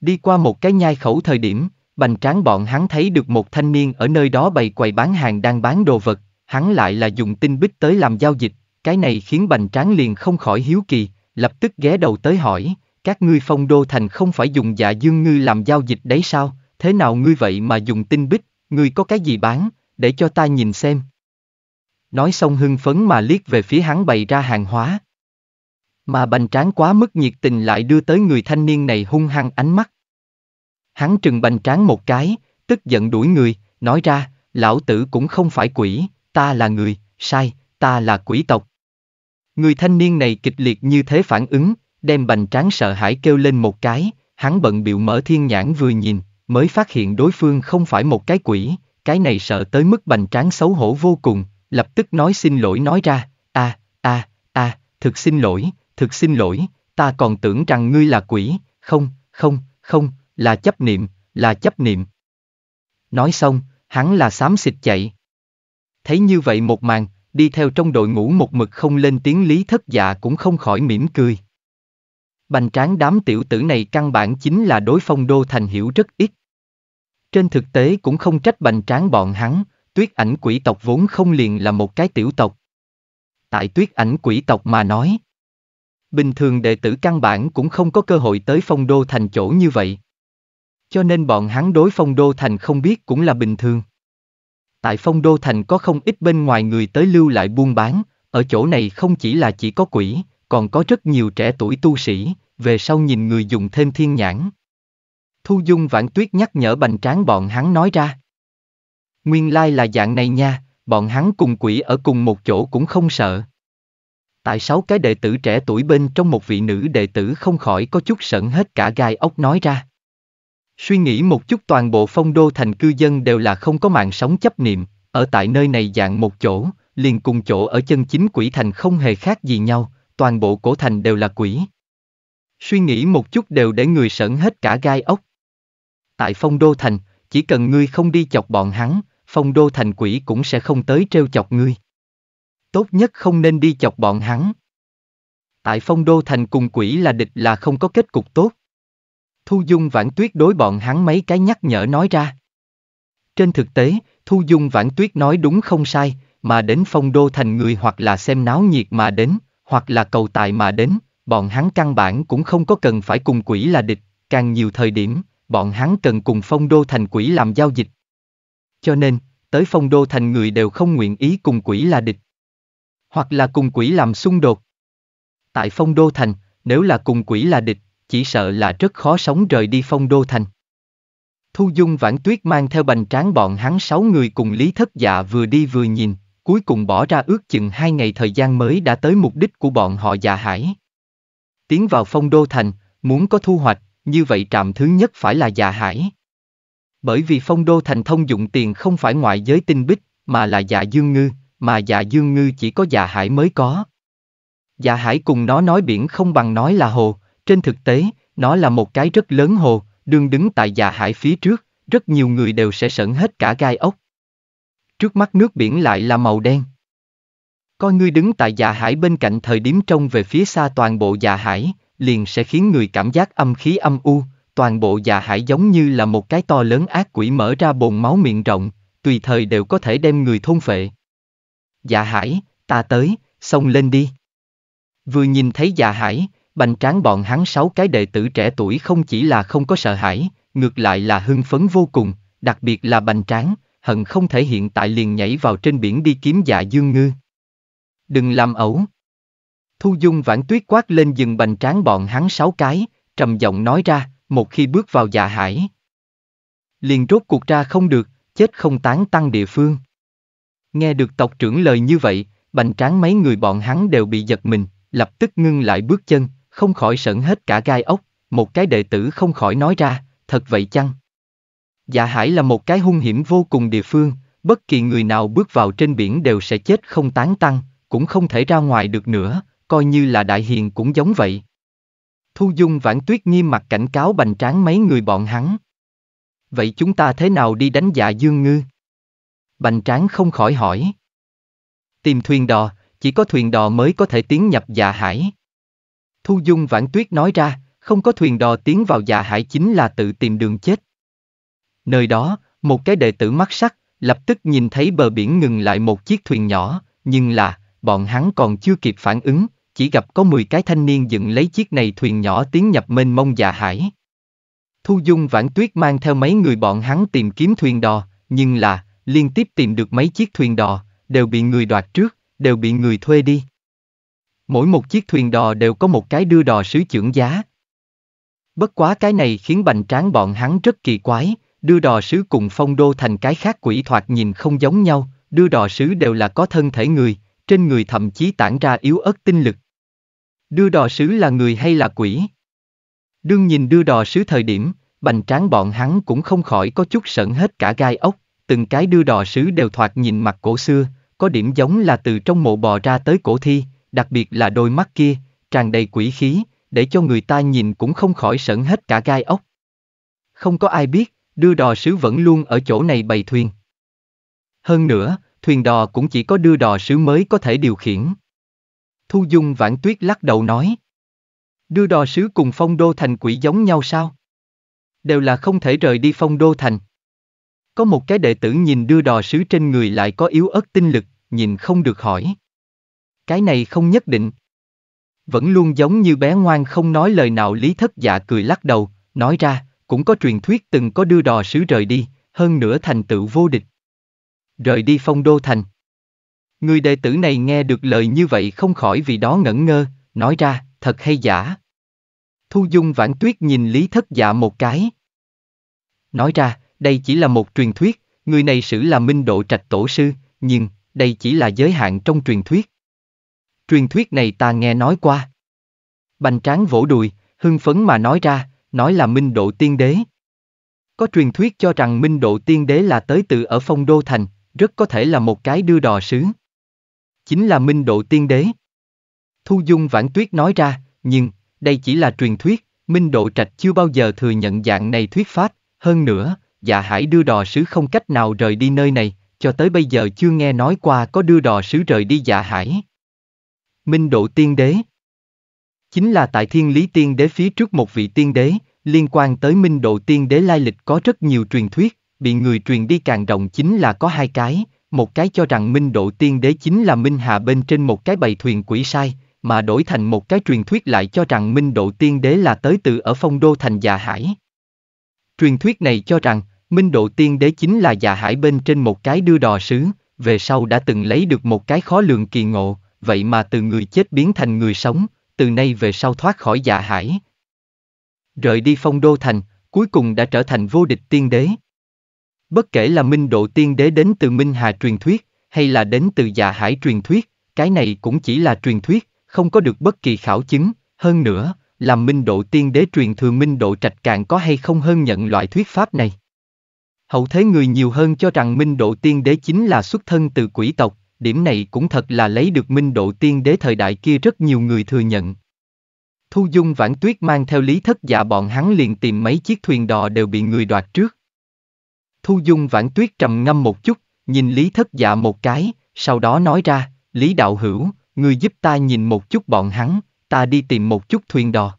A: Đi qua một cái nhai khẩu thời điểm, bành tráng bọn hắn thấy được một thanh niên ở nơi đó bày quầy bán hàng đang bán đồ vật, hắn lại là dùng tinh bích tới làm giao dịch, cái này khiến bành tráng liền không khỏi hiếu kỳ, lập tức ghé đầu tới hỏi, các ngươi phong đô thành không phải dùng dạ dương ngư làm giao dịch đấy sao, thế nào ngươi vậy mà dùng tinh bích, ngươi có cái gì bán, để cho ta nhìn xem. Nói xong hưng phấn mà liếc về phía hắn bày ra hàng hóa. Mà bành tráng quá mức nhiệt tình lại đưa tới người thanh niên này hung hăng ánh mắt. Hắn trừng bành tráng một cái, tức giận đuổi người, nói ra, lão tử cũng không phải quỷ, ta là người, sai, ta là quỷ tộc. Người thanh niên này kịch liệt như thế phản ứng, đem bành tráng sợ hãi kêu lên một cái, hắn bận biểu mở thiên nhãn vừa nhìn, mới phát hiện đối phương không phải một cái quỷ, cái này sợ tới mức bành tráng xấu hổ vô cùng, lập tức nói xin lỗi nói ra, a, a, a, thực xin lỗi, thực xin lỗi, ta còn tưởng rằng ngươi là quỷ, không, không, không, là chấp niệm, là chấp niệm. Nói xong, hắn là xám xịt chạy. Thấy như vậy một màn, đi theo trong đội ngũ một mực không lên tiếng lý thất dạ cũng không khỏi mỉm cười. Bành tráng đám tiểu tử này căn bản chính là đối phong đô thành hiểu rất ít. Trên thực tế cũng không trách bành tráng bọn hắn, Tuyết ảnh quỷ tộc vốn không liền là một cái tiểu tộc. Tại tuyết ảnh quỷ tộc mà nói. Bình thường đệ tử căn bản cũng không có cơ hội tới phong đô thành chỗ như vậy. Cho nên bọn hắn đối phong đô thành không biết cũng là bình thường. Tại phong đô thành có không ít bên ngoài người tới lưu lại buôn bán, ở chỗ này không chỉ là chỉ có quỷ, còn có rất nhiều trẻ tuổi tu sĩ, về sau nhìn người dùng thêm thiên nhãn. Thu Dung Vãn Tuyết nhắc nhở bành tráng bọn hắn nói ra. Nguyên lai là dạng này nha, bọn hắn cùng quỷ ở cùng một chỗ cũng không sợ. Tại sáu cái đệ tử trẻ tuổi bên trong một vị nữ đệ tử không khỏi có chút sợn hết cả gai ốc nói ra. Suy nghĩ một chút toàn bộ phong đô thành cư dân đều là không có mạng sống chấp niệm, ở tại nơi này dạng một chỗ, liền cùng chỗ ở chân chính quỷ thành không hề khác gì nhau, toàn bộ cổ thành đều là quỷ. Suy nghĩ một chút đều để người sợn hết cả gai ốc. Tại phong đô thành, chỉ cần ngươi không đi chọc bọn hắn, phong đô thành quỷ cũng sẽ không tới trêu chọc ngươi. Tốt nhất không nên đi chọc bọn hắn. Tại phong đô thành cùng quỷ là địch là không có kết cục tốt. Thu Dung Vãn Tuyết đối bọn hắn mấy cái nhắc nhở nói ra. Trên thực tế, Thu Dung Vãn Tuyết nói đúng không sai, mà đến phong đô thành người hoặc là xem náo nhiệt mà đến, hoặc là cầu tài mà đến, bọn hắn căn bản cũng không có cần phải cùng quỷ là địch, càng nhiều thời điểm, bọn hắn cần cùng phong đô thành quỷ làm giao dịch, cho nên, tới phong đô thành người đều không nguyện ý cùng quỷ là địch. Hoặc là cùng quỷ làm xung đột. Tại phong đô thành, nếu là cùng quỷ là địch, chỉ sợ là rất khó sống rời đi phong đô thành. Thu Dung Vãn Tuyết mang theo bành tráng bọn hắn sáu người cùng Lý Thất Dạ vừa đi vừa nhìn, cuối cùng bỏ ra ước chừng hai ngày thời gian mới đã tới mục đích của bọn họ già dạ hải. Tiến vào phong đô thành, muốn có thu hoạch, như vậy trạm thứ nhất phải là già dạ hải. Bởi vì phong đô thành thông dụng tiền không phải ngoại giới tinh bích, mà là dạ dương ngư, mà dạ dương ngư chỉ có dạ hải mới có. Dạ hải cùng nó nói biển không bằng nói là hồ, trên thực tế, nó là một cái rất lớn hồ, đường đứng tại dạ hải phía trước, rất nhiều người đều sẽ sợn hết cả gai ốc. Trước mắt nước biển lại là màu đen. Coi ngươi đứng tại dạ hải bên cạnh thời điểm trông về phía xa toàn bộ dạ hải, liền sẽ khiến người cảm giác âm khí âm u, toàn bộ già hải giống như là một cái to lớn ác quỷ mở ra bồn máu miệng rộng, tùy thời đều có thể đem người thôn phệ. già hải, ta tới, xông lên đi. Vừa nhìn thấy già hải, bành tráng bọn hắn sáu cái đệ tử trẻ tuổi không chỉ là không có sợ hãi, ngược lại là hưng phấn vô cùng, đặc biệt là bành tráng, hận không thể hiện tại liền nhảy vào trên biển đi kiếm dạ dương ngư. Đừng làm ẩu. Thu dung vãn tuyết quát lên dừng bành tráng bọn hắn sáu cái, trầm giọng nói ra một khi bước vào dạ hải. Liền rốt cuộc ra không được, chết không tán tăng địa phương. Nghe được tộc trưởng lời như vậy, bành tráng mấy người bọn hắn đều bị giật mình, lập tức ngưng lại bước chân, không khỏi sợn hết cả gai ốc, một cái đệ tử không khỏi nói ra, thật vậy chăng? Dạ hải là một cái hung hiểm vô cùng địa phương, bất kỳ người nào bước vào trên biển đều sẽ chết không tán tăng, cũng không thể ra ngoài được nữa, coi như là đại hiền cũng giống vậy. Thu Dung Vãn Tuyết nghiêm mặt cảnh cáo bành tráng mấy người bọn hắn. Vậy chúng ta thế nào đi đánh dạ dương ngư? Bành tráng không khỏi hỏi. Tìm thuyền đò, chỉ có thuyền đò mới có thể tiến nhập dạ hải. Thu Dung Vãn Tuyết nói ra, không có thuyền đò tiến vào dạ hải chính là tự tìm đường chết. Nơi đó, một cái đệ tử mắt sắc, lập tức nhìn thấy bờ biển ngừng lại một chiếc thuyền nhỏ, nhưng là, bọn hắn còn chưa kịp phản ứng, chỉ gặp có 10 cái thanh niên dựng lấy chiếc này thuyền nhỏ tiến nhập mênh mông dạ hải. Thu Dung Vãn Tuyết mang theo mấy người bọn hắn tìm kiếm thuyền đò, nhưng là, liên tiếp tìm được mấy chiếc thuyền đò, đều bị người đoạt trước, đều bị người thuê đi. Mỗi một chiếc thuyền đò đều có một cái đưa đò sứ trưởng giá. Bất quá cái này khiến bành tráng bọn hắn rất kỳ quái, đưa đò sứ cùng phong đô thành cái khác quỷ thoạt nhìn không giống nhau, đưa đò sứ đều là có thân thể người, trên người thậm chí tản ra yếu ớt tinh lực, Đưa đò sứ là người hay là quỷ? Đương nhìn đưa đò sứ thời điểm, bành tráng bọn hắn cũng không khỏi có chút sợn hết cả gai ốc, từng cái đưa đò sứ đều thoạt nhìn mặt cổ xưa, có điểm giống là từ trong mộ bò ra tới cổ thi, đặc biệt là đôi mắt kia, tràn đầy quỷ khí, để cho người ta nhìn cũng không khỏi sợn hết cả gai ốc. Không có ai biết, đưa đò sứ vẫn luôn ở chỗ này bày thuyền. Hơn nữa, thuyền đò cũng chỉ có đưa đò sứ mới có thể điều khiển. Thu Dung Vãn Tuyết lắc đầu nói. Đưa đò sứ cùng phong đô thành quỷ giống nhau sao? Đều là không thể rời đi phong đô thành. Có một cái đệ tử nhìn đưa đò sứ trên người lại có yếu ớt tinh lực, nhìn không được hỏi. Cái này không nhất định. Vẫn luôn giống như bé ngoan không nói lời nào lý thất dạ cười lắc đầu, nói ra, cũng có truyền thuyết từng có đưa đò sứ rời đi, hơn nữa thành tựu vô địch. Rời đi phong đô thành. Người đệ tử này nghe được lời như vậy không khỏi vì đó ngẩn ngơ, nói ra, thật hay giả. Thu Dung Vãn Tuyết nhìn Lý Thất Dạ một cái. Nói ra, đây chỉ là một truyền thuyết, người này xử là minh độ trạch tổ sư, nhưng, đây chỉ là giới hạn trong truyền thuyết. Truyền thuyết này ta nghe nói qua. Bành tráng vỗ đùi, hưng phấn mà nói ra, nói là minh độ tiên đế. Có truyền thuyết cho rằng minh độ tiên đế là tới từ ở phong đô thành, rất có thể là một cái đưa đò sứ chính là minh độ tiên đế. Thu Dung Vãn Tuyết nói ra, nhưng, đây chỉ là truyền thuyết, minh độ trạch chưa bao giờ thừa nhận dạng này thuyết pháp, hơn nữa, dạ hải đưa đò sứ không cách nào rời đi nơi này, cho tới bây giờ chưa nghe nói qua có đưa đò sứ rời đi dạ hải. Minh độ tiên đế Chính là tại thiên lý tiên đế phía trước một vị tiên đế, liên quan tới minh độ tiên đế lai lịch có rất nhiều truyền thuyết, bị người truyền đi càng rộng chính là có hai cái, một cái cho rằng minh độ tiên đế chính là minh Hà bên trên một cái bầy thuyền quỷ sai, mà đổi thành một cái truyền thuyết lại cho rằng minh độ tiên đế là tới từ ở phong đô thành già hải. Truyền thuyết này cho rằng, minh độ tiên đế chính là già hải bên trên một cái đưa đò sứ, về sau đã từng lấy được một cái khó lường kỳ ngộ, vậy mà từ người chết biến thành người sống, từ nay về sau thoát khỏi già hải. Rời đi phong đô thành, cuối cùng đã trở thành vô địch tiên đế. Bất kể là minh độ tiên đế đến từ Minh Hà truyền thuyết, hay là đến từ Dạ Hải truyền thuyết, cái này cũng chỉ là truyền thuyết, không có được bất kỳ khảo chứng, hơn nữa, làm minh độ tiên đế truyền thừa minh độ trạch càng có hay không hơn nhận loại thuyết pháp này. Hậu thế người nhiều hơn cho rằng minh độ tiên đế chính là xuất thân từ quỷ tộc, điểm này cũng thật là lấy được minh độ tiên đế thời đại kia rất nhiều người thừa nhận. Thu dung vãn tuyết mang theo lý thất giả dạ bọn hắn liền tìm mấy chiếc thuyền đò đều bị người đoạt trước. Thu Dung Vãn Tuyết trầm ngâm một chút, nhìn Lý Thất Dạ một cái, sau đó nói ra, Lý Đạo Hữu, người giúp ta nhìn một chút bọn hắn, ta đi tìm một chút thuyền đò.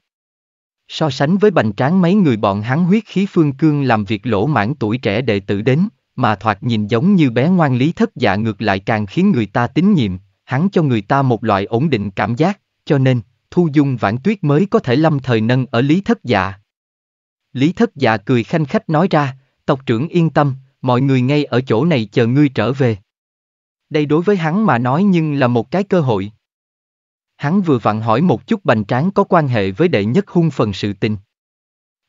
A: So sánh với bành tráng mấy người bọn hắn huyết khí phương cương làm việc lỗ mãn tuổi trẻ đệ tử đến, mà thoạt nhìn giống như bé ngoan Lý Thất Dạ ngược lại càng khiến người ta tín nhiệm, hắn cho người ta một loại ổn định cảm giác, cho nên, Thu Dung Vãn Tuyết mới có thể lâm thời nâng ở Lý Thất Dạ. Lý Thất Dạ cười khanh khách nói ra, Tộc trưởng yên tâm, mọi người ngay ở chỗ này chờ ngươi trở về. Đây đối với hắn mà nói nhưng là một cái cơ hội. Hắn vừa vặn hỏi một chút bành tráng có quan hệ với đệ nhất hung phần sự tình.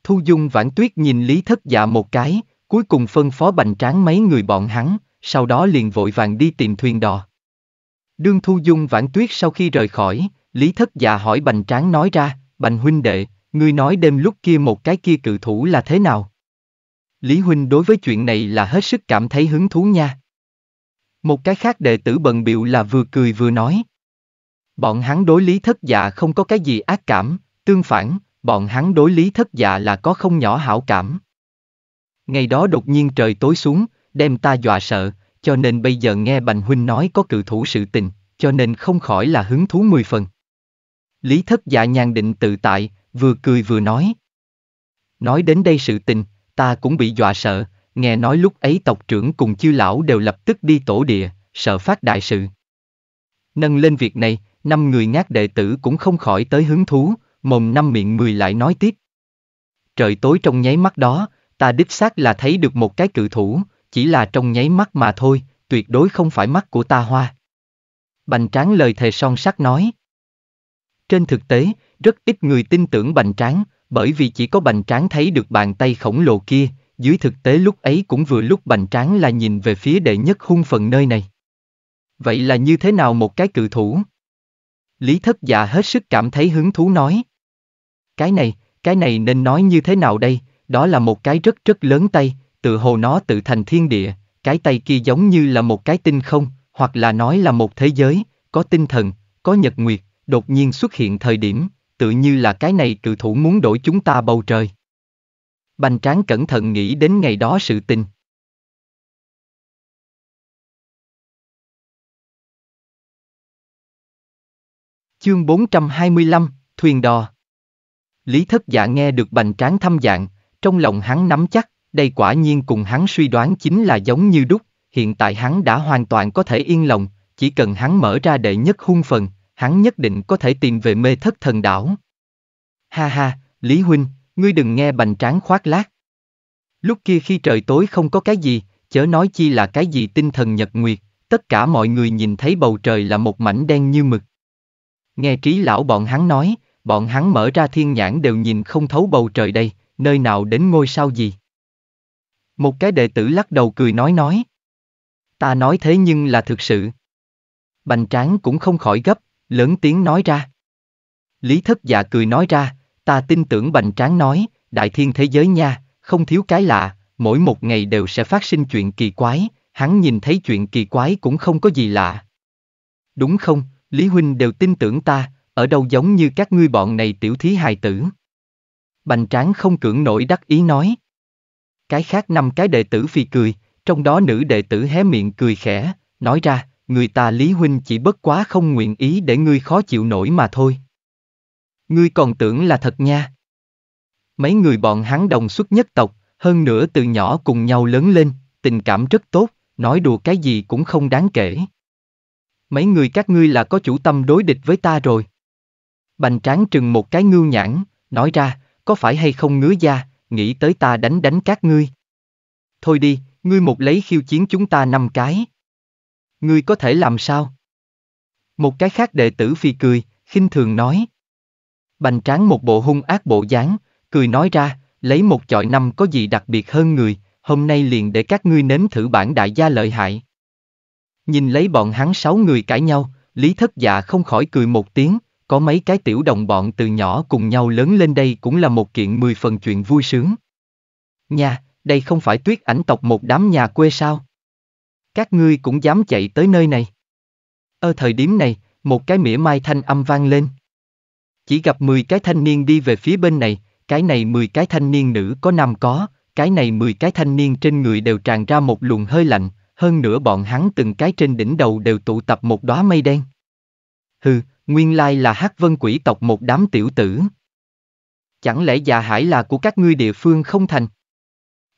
A: Thu Dung Vãn Tuyết nhìn Lý Thất Dạ một cái, cuối cùng phân phó bành tráng mấy người bọn hắn, sau đó liền vội vàng đi tìm thuyền đò. Đương Thu Dung Vãn Tuyết sau khi rời khỏi, Lý Thất Dạ hỏi bành tráng nói ra, bành huynh đệ, ngươi nói đêm lúc kia một cái kia cự thủ là thế nào? Lý Huynh đối với chuyện này là hết sức cảm thấy hứng thú nha. Một cái khác đệ tử bận biệu là vừa cười vừa nói. Bọn hắn đối lý thất dạ không có cái gì ác cảm, tương phản, bọn hắn đối lý thất dạ là có không nhỏ hảo cảm. Ngày đó đột nhiên trời tối xuống, đem ta dọa sợ, cho nên bây giờ nghe Bành Huynh nói có cự thủ sự tình, cho nên không khỏi là hứng thú mười phần. Lý thất dạ nhàn định tự tại, vừa cười vừa nói. Nói đến đây sự tình, Ta cũng bị dọa sợ, nghe nói lúc ấy tộc trưởng cùng chư lão đều lập tức đi tổ địa, sợ phát đại sự. Nâng lên việc này, năm người ngác đệ tử cũng không khỏi tới hứng thú, mồm năm miệng mười lại nói tiếp. Trời tối trong nháy mắt đó, ta đích xác là thấy được một cái cự thủ, chỉ là trong nháy mắt mà thôi, tuyệt đối không phải mắt của ta hoa. Bành tráng lời thề son sắc nói. Trên thực tế, rất ít người tin tưởng bành tráng, bởi vì chỉ có bành tráng thấy được bàn tay khổng lồ kia, dưới thực tế lúc ấy cũng vừa lúc bành tráng là nhìn về phía đệ nhất hung phần nơi này. Vậy là như thế nào một cái cự thủ? Lý thất dạ hết sức cảm thấy hứng thú nói. Cái này, cái này nên nói như thế nào đây, đó là một cái rất rất lớn tay, tự hồ nó tự thành thiên địa, cái tay kia giống như là một cái tinh không, hoặc là nói là một thế giới, có tinh thần, có nhật nguyệt, đột nhiên xuất hiện thời điểm, tự như là cái này cự thủ muốn đổi chúng ta bầu trời. Bành tráng cẩn thận
B: nghĩ đến ngày đó sự tình. Chương 425,
A: Thuyền đò Lý thất dạ nghe được bành tráng thăm dạng, trong lòng hắn nắm chắc, đây quả nhiên cùng hắn suy đoán chính là giống như đúc, hiện tại hắn đã hoàn toàn có thể yên lòng, chỉ cần hắn mở ra đệ nhất hung phần, hắn nhất định có thể tìm về mê thất thần đảo. Ha ha, Lý Huynh, ngươi đừng nghe bành tráng khoác lác. Lúc kia khi trời tối không có cái gì, chớ nói chi là cái gì tinh thần nhật nguyệt, tất cả mọi người nhìn thấy bầu trời là một mảnh đen như mực. Nghe trí lão bọn hắn nói, bọn hắn mở ra thiên nhãn đều nhìn không thấu bầu trời đây, nơi nào đến ngôi sao gì. Một cái đệ tử lắc đầu cười nói nói. Ta nói thế nhưng là thực sự. Bành tráng cũng không khỏi gấp, lớn tiếng nói ra. Lý thất dạ cười nói ra, ta tin tưởng bành tráng nói, đại thiên thế giới nha, không thiếu cái lạ, mỗi một ngày đều sẽ phát sinh chuyện kỳ quái, hắn nhìn thấy chuyện kỳ quái cũng không có gì lạ. Đúng không, Lý Huynh đều tin tưởng ta, ở đâu giống như các ngươi bọn này tiểu thí hài tử. Bành tráng không cưỡng nổi đắc ý nói. Cái khác năm cái đệ tử phi cười, trong đó nữ đệ tử hé miệng cười khẽ, nói ra, người ta Lý Huynh chỉ bất quá không nguyện ý để ngươi khó chịu nổi mà thôi. Ngươi còn tưởng là thật nha. Mấy người bọn hắn đồng xuất nhất tộc, hơn nữa từ nhỏ cùng nhau lớn lên, tình cảm rất tốt, nói đùa cái gì cũng không đáng kể. Mấy người các ngươi là có chủ tâm đối địch với ta rồi. Bành tráng trừng một cái ngưu nhãn, nói ra, có phải hay không ngứa da, nghĩ tới ta đánh đánh các ngươi. Thôi đi, ngươi một lấy khiêu chiến chúng ta năm cái. Ngươi có thể làm sao? Một cái khác đệ tử phi cười, khinh thường nói. Bành tráng một bộ hung ác bộ dáng, cười nói ra, lấy một chọi năm có gì đặc biệt hơn người, hôm nay liền để các ngươi nếm thử bản đại gia lợi hại. Nhìn lấy bọn hắn sáu người cãi nhau, Lý Thất Dạ không khỏi cười một tiếng, có mấy cái tiểu đồng bọn từ nhỏ cùng nhau lớn lên đây cũng là một kiện mười phần chuyện vui sướng. Nha, đây không phải tuyết ảnh tộc một đám nhà quê sao? Các ngươi cũng dám chạy tới nơi này. Ở thời điểm này, một cái mỉa mai thanh âm vang lên. Chỉ gặp 10 cái thanh niên đi về phía bên này, cái này 10 cái thanh niên nữ có nam có, cái này 10 cái thanh niên trên người đều tràn ra một luồng hơi lạnh, hơn nữa bọn hắn từng cái trên đỉnh đầu đều tụ tập một đóa mây đen. Hừ, nguyên lai là hát vân quỷ tộc một đám tiểu tử. Chẳng lẽ già hải là của các ngươi địa phương không thành?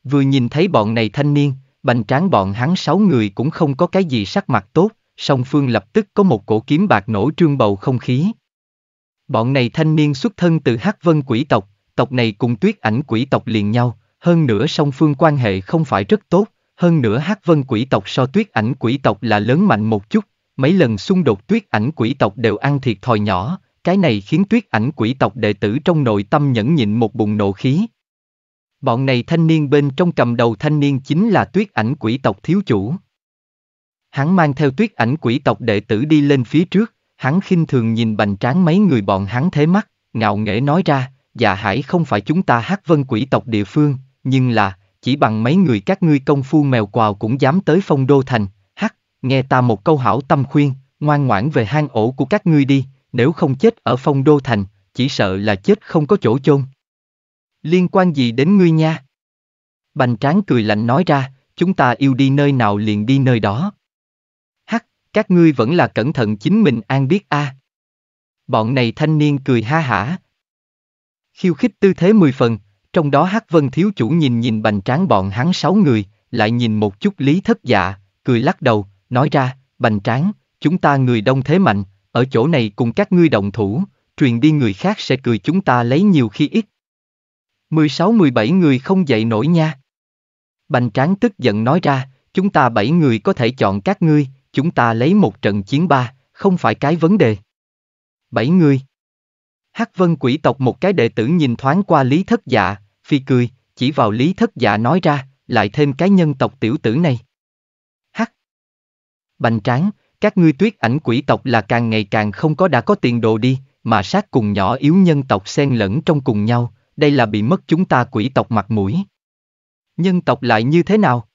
A: Vừa nhìn thấy bọn này thanh niên, bành tráng bọn hắn sáu người cũng không có cái gì sắc mặt tốt, song phương lập tức có một cổ kiếm bạc nổ trương bầu không khí. Bọn này thanh niên xuất thân từ Hắc Vân quỷ tộc, tộc này cùng tuyết ảnh quỷ tộc liền nhau, hơn nữa song phương quan hệ không phải rất tốt, hơn nữa Hắc Vân quỷ tộc so tuyết ảnh quỷ tộc là lớn mạnh một chút, mấy lần xung đột tuyết ảnh quỷ tộc đều ăn thiệt thòi nhỏ, cái này khiến tuyết ảnh quỷ tộc đệ tử trong nội tâm nhẫn nhịn một bùng nộ khí, Bọn này thanh niên bên trong cầm đầu thanh niên chính là tuyết ảnh quỷ tộc thiếu chủ. Hắn mang theo tuyết ảnh quỷ tộc đệ tử đi lên phía trước, hắn khinh thường nhìn bành tráng mấy người bọn hắn thế mắt, ngạo nghễ nói ra, dạ hải không phải chúng ta hát vân quỷ tộc địa phương, nhưng là, chỉ bằng mấy người các ngươi công phu mèo quào cũng dám tới phong đô thành, hắc, nghe ta một câu hảo tâm khuyên, ngoan ngoãn về hang ổ của các ngươi đi, nếu không chết ở phong đô thành, chỉ sợ là chết không có chỗ chôn. Liên quan gì đến ngươi nha? Bành tráng cười lạnh nói ra, chúng ta yêu đi nơi nào liền đi nơi đó. Hắc, các ngươi vẫn là cẩn thận chính mình an biết a. À. Bọn này thanh niên cười ha hả. Khiêu khích tư thế mười phần, trong đó Hắc Vân thiếu chủ nhìn nhìn bành tráng bọn hắn sáu người, lại nhìn một chút lý thất dạ, cười lắc đầu, nói ra, bành tráng, chúng ta người đông thế mạnh, ở chỗ này cùng các ngươi động thủ, truyền đi người khác sẽ cười chúng ta lấy nhiều khi ít. 16-17 người không dậy nổi nha. Bành tráng tức giận nói ra, chúng ta bảy người có thể chọn các ngươi, chúng ta lấy một trận chiến ba, không phải cái vấn đề. Bảy người. Hắc vân quỷ tộc một cái đệ tử nhìn thoáng qua lý thất dạ, phi cười, chỉ vào lý thất dạ nói ra, lại thêm cái nhân tộc tiểu tử này. Hắc. Bành tráng, các ngươi tuyết ảnh quỷ tộc là càng ngày càng không có đã có tiền đồ đi, mà sát cùng nhỏ yếu nhân tộc xen lẫn trong cùng nhau, đây là bị mất chúng ta quỷ tộc mặt mũi. Nhân tộc lại như thế nào?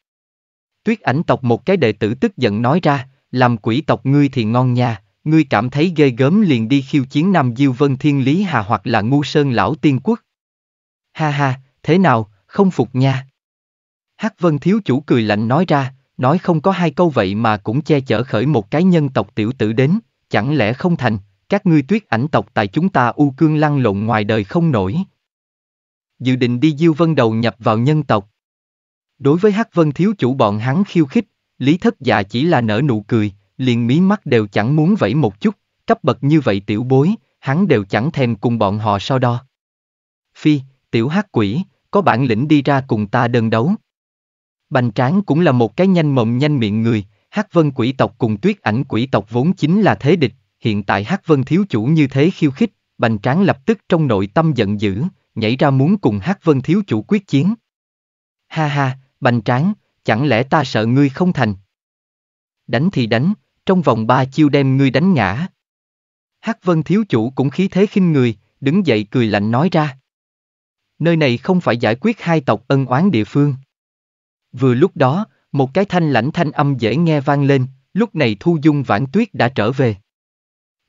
A: Tuyết ảnh tộc một cái đệ tử tức giận nói ra, làm quỷ tộc ngươi thì ngon nha, ngươi cảm thấy ghê gớm liền đi khiêu chiến Nam Diêu Vân Thiên Lý Hà hoặc là Ngu Sơn Lão Tiên Quốc. Ha ha, thế nào, không phục nha. Hắc Vân Thiếu Chủ cười lạnh nói ra, nói không có hai câu vậy mà cũng che chở khởi một cái nhân tộc tiểu tử đến, chẳng lẽ không thành, các ngươi tuyết ảnh tộc tại chúng ta u cương lăn lộn ngoài đời không nổi, dự định đi Diêu Vân đầu nhập vào nhân tộc. Đối với Hắc Vân thiếu chủ bọn hắn khiêu khích, Lý Thất Dạ chỉ là nở nụ cười, liền mí mắt đều chẳng muốn vẫy một chút, cấp bậc như vậy tiểu bối, hắn đều chẳng thèm cùng bọn họ so đo. Phi, tiểu hắc quỷ, có bản lĩnh đi ra cùng ta đơn đấu. Bành tráng cũng là một cái nhanh mộng nhanh miệng người, hắc vân quỷ tộc cùng tuyết ảnh quỷ tộc vốn chính là thế địch, hiện tại hắc vân thiếu chủ như thế khiêu khích, bành tráng lập tức trong nội tâm giận dữ, nhảy ra muốn cùng hát Vân thiếu chủ quyết chiến. Ha ha, bành tráng, chẳng lẽ ta sợ ngươi không thành? Đánh thì đánh, trong vòng ba chiêu đem ngươi đánh ngã. hát Vân thiếu chủ cũng khí thế khinh người, đứng dậy cười lạnh nói ra. Nơi này không phải giải quyết hai tộc ân oán địa phương. Vừa lúc đó, một cái thanh lãnh thanh âm dễ nghe vang lên, lúc này Thu Dung Vãn Tuyết đã trở về.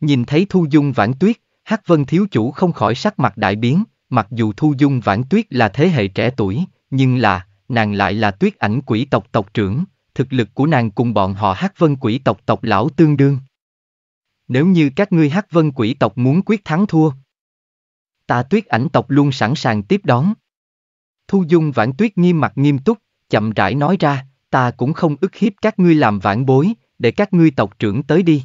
A: Nhìn thấy Thu Dung Vãn Tuyết, hát Vân thiếu chủ không khỏi sắc mặt đại biến. Mặc dù Thu Dung Vãn Tuyết là thế hệ trẻ tuổi, nhưng là, nàng lại là tuyết ảnh quỷ tộc tộc trưởng, thực lực của nàng cùng bọn họ hát vân quỷ tộc tộc lão tương đương. Nếu như các ngươi hát vân quỷ tộc muốn quyết thắng thua, ta tuyết ảnh tộc luôn sẵn sàng tiếp đón. Thu Dung Vãn Tuyết nghiêm mặt nghiêm túc, chậm rãi nói ra, ta cũng không ức hiếp các ngươi làm vãn bối, để các ngươi tộc trưởng tới đi.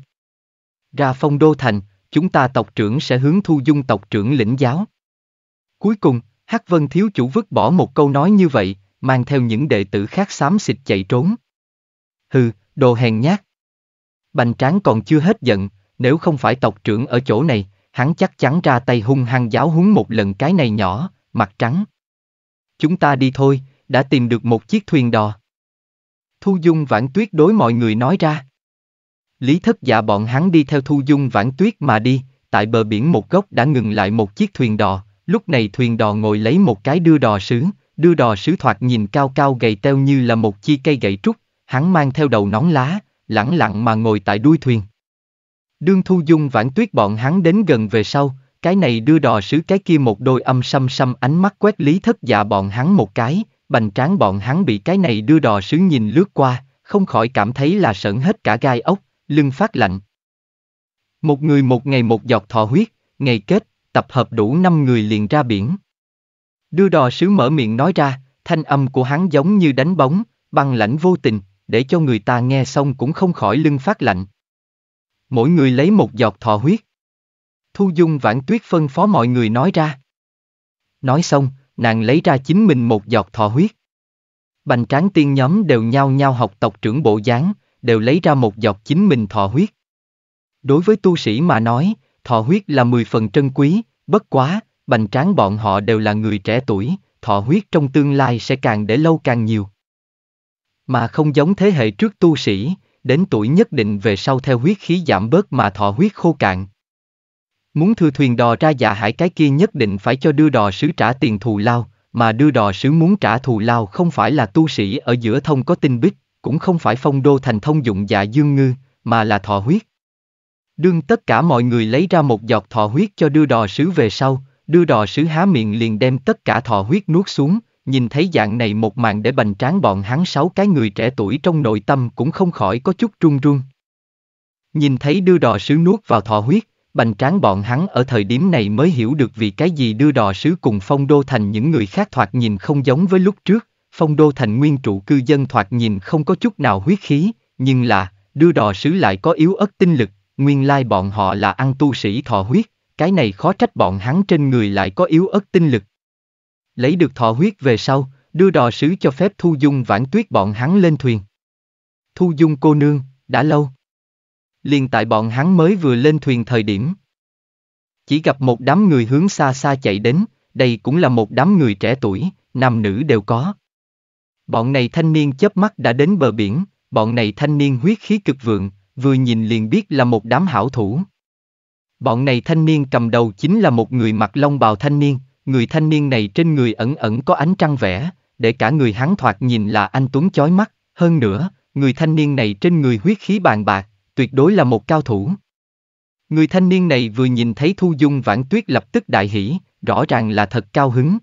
A: Ra phong đô thành, chúng ta tộc trưởng sẽ hướng thu dung tộc trưởng lĩnh giáo. Cuối cùng, Hắc Vân Thiếu Chủ vứt bỏ một câu nói như vậy, mang theo những đệ tử khác xám xịt chạy trốn. Hừ, đồ hèn nhát. Bành tráng còn chưa hết giận, nếu không phải tộc trưởng ở chỗ này, hắn chắc chắn ra tay hung hăng giáo húng một lần cái này nhỏ, mặt trắng. Chúng ta đi thôi, đã tìm được một chiếc thuyền đò. Thu Dung Vãn Tuyết đối mọi người nói ra. Lý thất dạ bọn hắn đi theo Thu Dung Vãn Tuyết mà đi, tại bờ biển một góc đã ngừng lại một chiếc thuyền đò, Lúc này thuyền đò ngồi lấy một cái đưa đò sứ, đưa đò sứ thoạt nhìn cao cao gầy teo như là một chi cây gậy trúc, hắn mang theo đầu nón lá, lẳng lặng mà ngồi tại đuôi thuyền. Đương Thu Dung vãn tuyết bọn hắn đến gần về sau, cái này đưa đò sứ cái kia một đôi âm xăm xăm ánh mắt quét lý thất dạ bọn hắn một cái, bành tráng bọn hắn bị cái này đưa đò sứ nhìn lướt qua, không khỏi cảm thấy là sợn hết cả gai ốc, lưng phát lạnh. Một người một ngày một giọt thọ huyết, ngày kết, tập hợp đủ 5 người liền ra biển. Đưa đò sứ mở miệng nói ra, thanh âm của hắn giống như đánh bóng, băng lãnh vô tình, để cho người ta nghe xong cũng không khỏi lưng phát lạnh. Mỗi người lấy một giọt thọ huyết. Thu Dung vãn tuyết phân phó mọi người nói ra. Nói xong, nàng lấy ra chính mình một giọt thọ huyết. Bành tráng tiên nhóm đều nhao nhao học tộc trưởng bộ dáng, đều lấy ra một giọt chính mình thọ huyết. Đối với tu sĩ mà nói, thọ huyết là 10 phần trân quý, bất quá, bành tráng bọn họ đều là người trẻ tuổi, thọ huyết trong tương lai sẽ càng để lâu càng nhiều. Mà không giống thế hệ trước tu sĩ, đến tuổi nhất định về sau theo huyết khí giảm bớt mà thọ huyết khô cạn. Muốn thư thuyền đò ra dạ hải cái kia nhất định phải cho đưa đò sứ trả tiền thù lao, mà đưa đò sứ muốn trả thù lao không phải là tu sĩ ở giữa thông có tinh bích, cũng không phải phong đô thành thông dụng dạ dương ngư, mà là thọ huyết. Đương tất cả mọi người lấy ra một giọt thọ huyết cho đưa đò sứ về sau, đưa đò sứ há miệng liền đem tất cả thọ huyết nuốt xuống, nhìn thấy dạng này một màn để bành tráng bọn hắn sáu cái người trẻ tuổi trong nội tâm cũng không khỏi có chút run run. Nhìn thấy đưa đò sứ nuốt vào thọ huyết, bành tráng bọn hắn ở thời điểm này mới hiểu được vì cái gì đưa đò sứ cùng phong đô thành những người khác thoạt nhìn không giống với lúc trước, phong đô thành nguyên trụ cư dân thoạt nhìn không có chút nào huyết khí, nhưng là, đưa đò sứ lại có yếu ớt tinh lực, nguyên lai bọn họ là ăn tu sĩ thọ huyết, cái này khó trách bọn hắn trên người lại có yếu ớt tinh lực. Lấy được thọ huyết về sau, đưa đò sứ cho phép Thu Dung vãn tuyết bọn hắn lên thuyền. Thu Dung cô nương, đã lâu. Liền tại bọn hắn mới vừa lên thuyền thời điểm. Chỉ gặp một đám người hướng xa xa chạy đến, đây cũng là một đám người trẻ tuổi, nam nữ đều có. Bọn này thanh niên chớp mắt đã đến bờ biển, bọn này thanh niên huyết khí cực vượng, vừa nhìn liền biết là một đám hảo thủ. Bọn này thanh niên cầm đầu chính là một người mặc long bào thanh niên, người thanh niên này trên người ẩn ẩn có ánh trăng vẽ, để cả người hắn thoạt nhìn là anh Tuấn chói mắt, hơn nữa, người thanh niên này trên người huyết khí bàn bạc, tuyệt đối là một cao thủ. Người thanh niên này vừa nhìn thấy Thu Dung Vãn Tuyết lập tức đại hỉ, rõ ràng là thật cao hứng.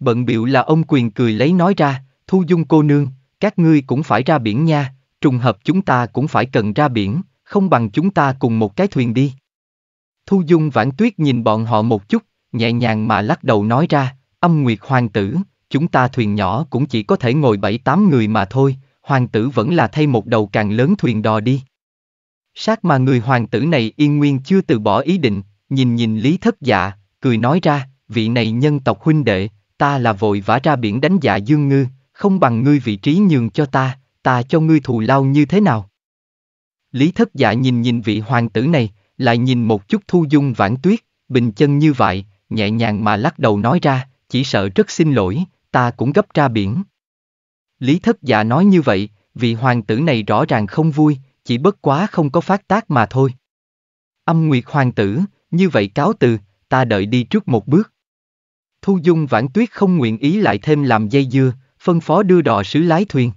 A: Bận biệu là ông quyền cười lấy nói ra, Thu Dung cô nương, các ngươi cũng phải ra biển nha, trùng hợp chúng ta cũng phải cần ra biển, không bằng chúng ta cùng một cái thuyền đi. Thu Dung Vãn Tuyết nhìn bọn họ một chút, nhẹ nhàng mà lắc đầu nói ra, âm nguyệt hoàng tử, chúng ta thuyền nhỏ cũng chỉ có thể ngồi bảy tám người mà thôi, hoàng tử vẫn là thay một đầu càng lớn thuyền đò đi. Sát mà người hoàng tử này yên nguyên chưa từ bỏ ý định, nhìn nhìn lý thất dạ, cười nói ra, vị này nhân tộc huynh đệ, ta là vội vã ra biển đánh dạ dương ngư, không bằng ngươi vị trí nhường cho ta, ta cho ngươi thù lao như thế nào? Lý thất dạ nhìn nhìn vị hoàng tử này, lại nhìn một chút thu dung vãn tuyết, bình chân như vậy, nhẹ nhàng mà lắc đầu nói ra, chỉ sợ rất xin lỗi, ta cũng gấp ra biển. Lý thất dạ nói như vậy, vị hoàng tử này rõ ràng không vui, chỉ bất quá không có phát tác mà thôi. Âm Nguyệt hoàng tử, như vậy cáo từ, ta đợi đi trước một bước. Thu Dung Vãn Tuyết không nguyện ý lại thêm làm dây dưa, phân phó đưa đò sứ lái thuyền.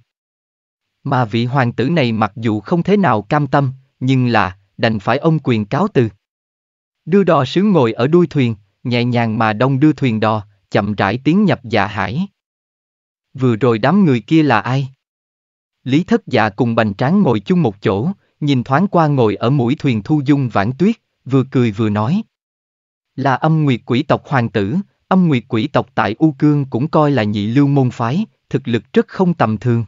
A: Mà vị hoàng tử này mặc dù không thế nào cam tâm, nhưng là, đành phải ông quyền cáo từ. Đưa đò sứ ngồi ở đuôi thuyền, nhẹ nhàng mà đông đưa thuyền đò, chậm rãi tiến nhập dạ hải. Vừa rồi đám người kia là ai? Lý thất dạ cùng bành tráng ngồi chung một chỗ, nhìn thoáng qua ngồi ở mũi thuyền thu dung vãn tuyết, vừa cười vừa nói. Là âm nguyệt quỷ tộc hoàng tử, âm nguyệt quỷ tộc tại U Cương cũng coi là nhị lưu môn phái, thực lực rất không tầm thường.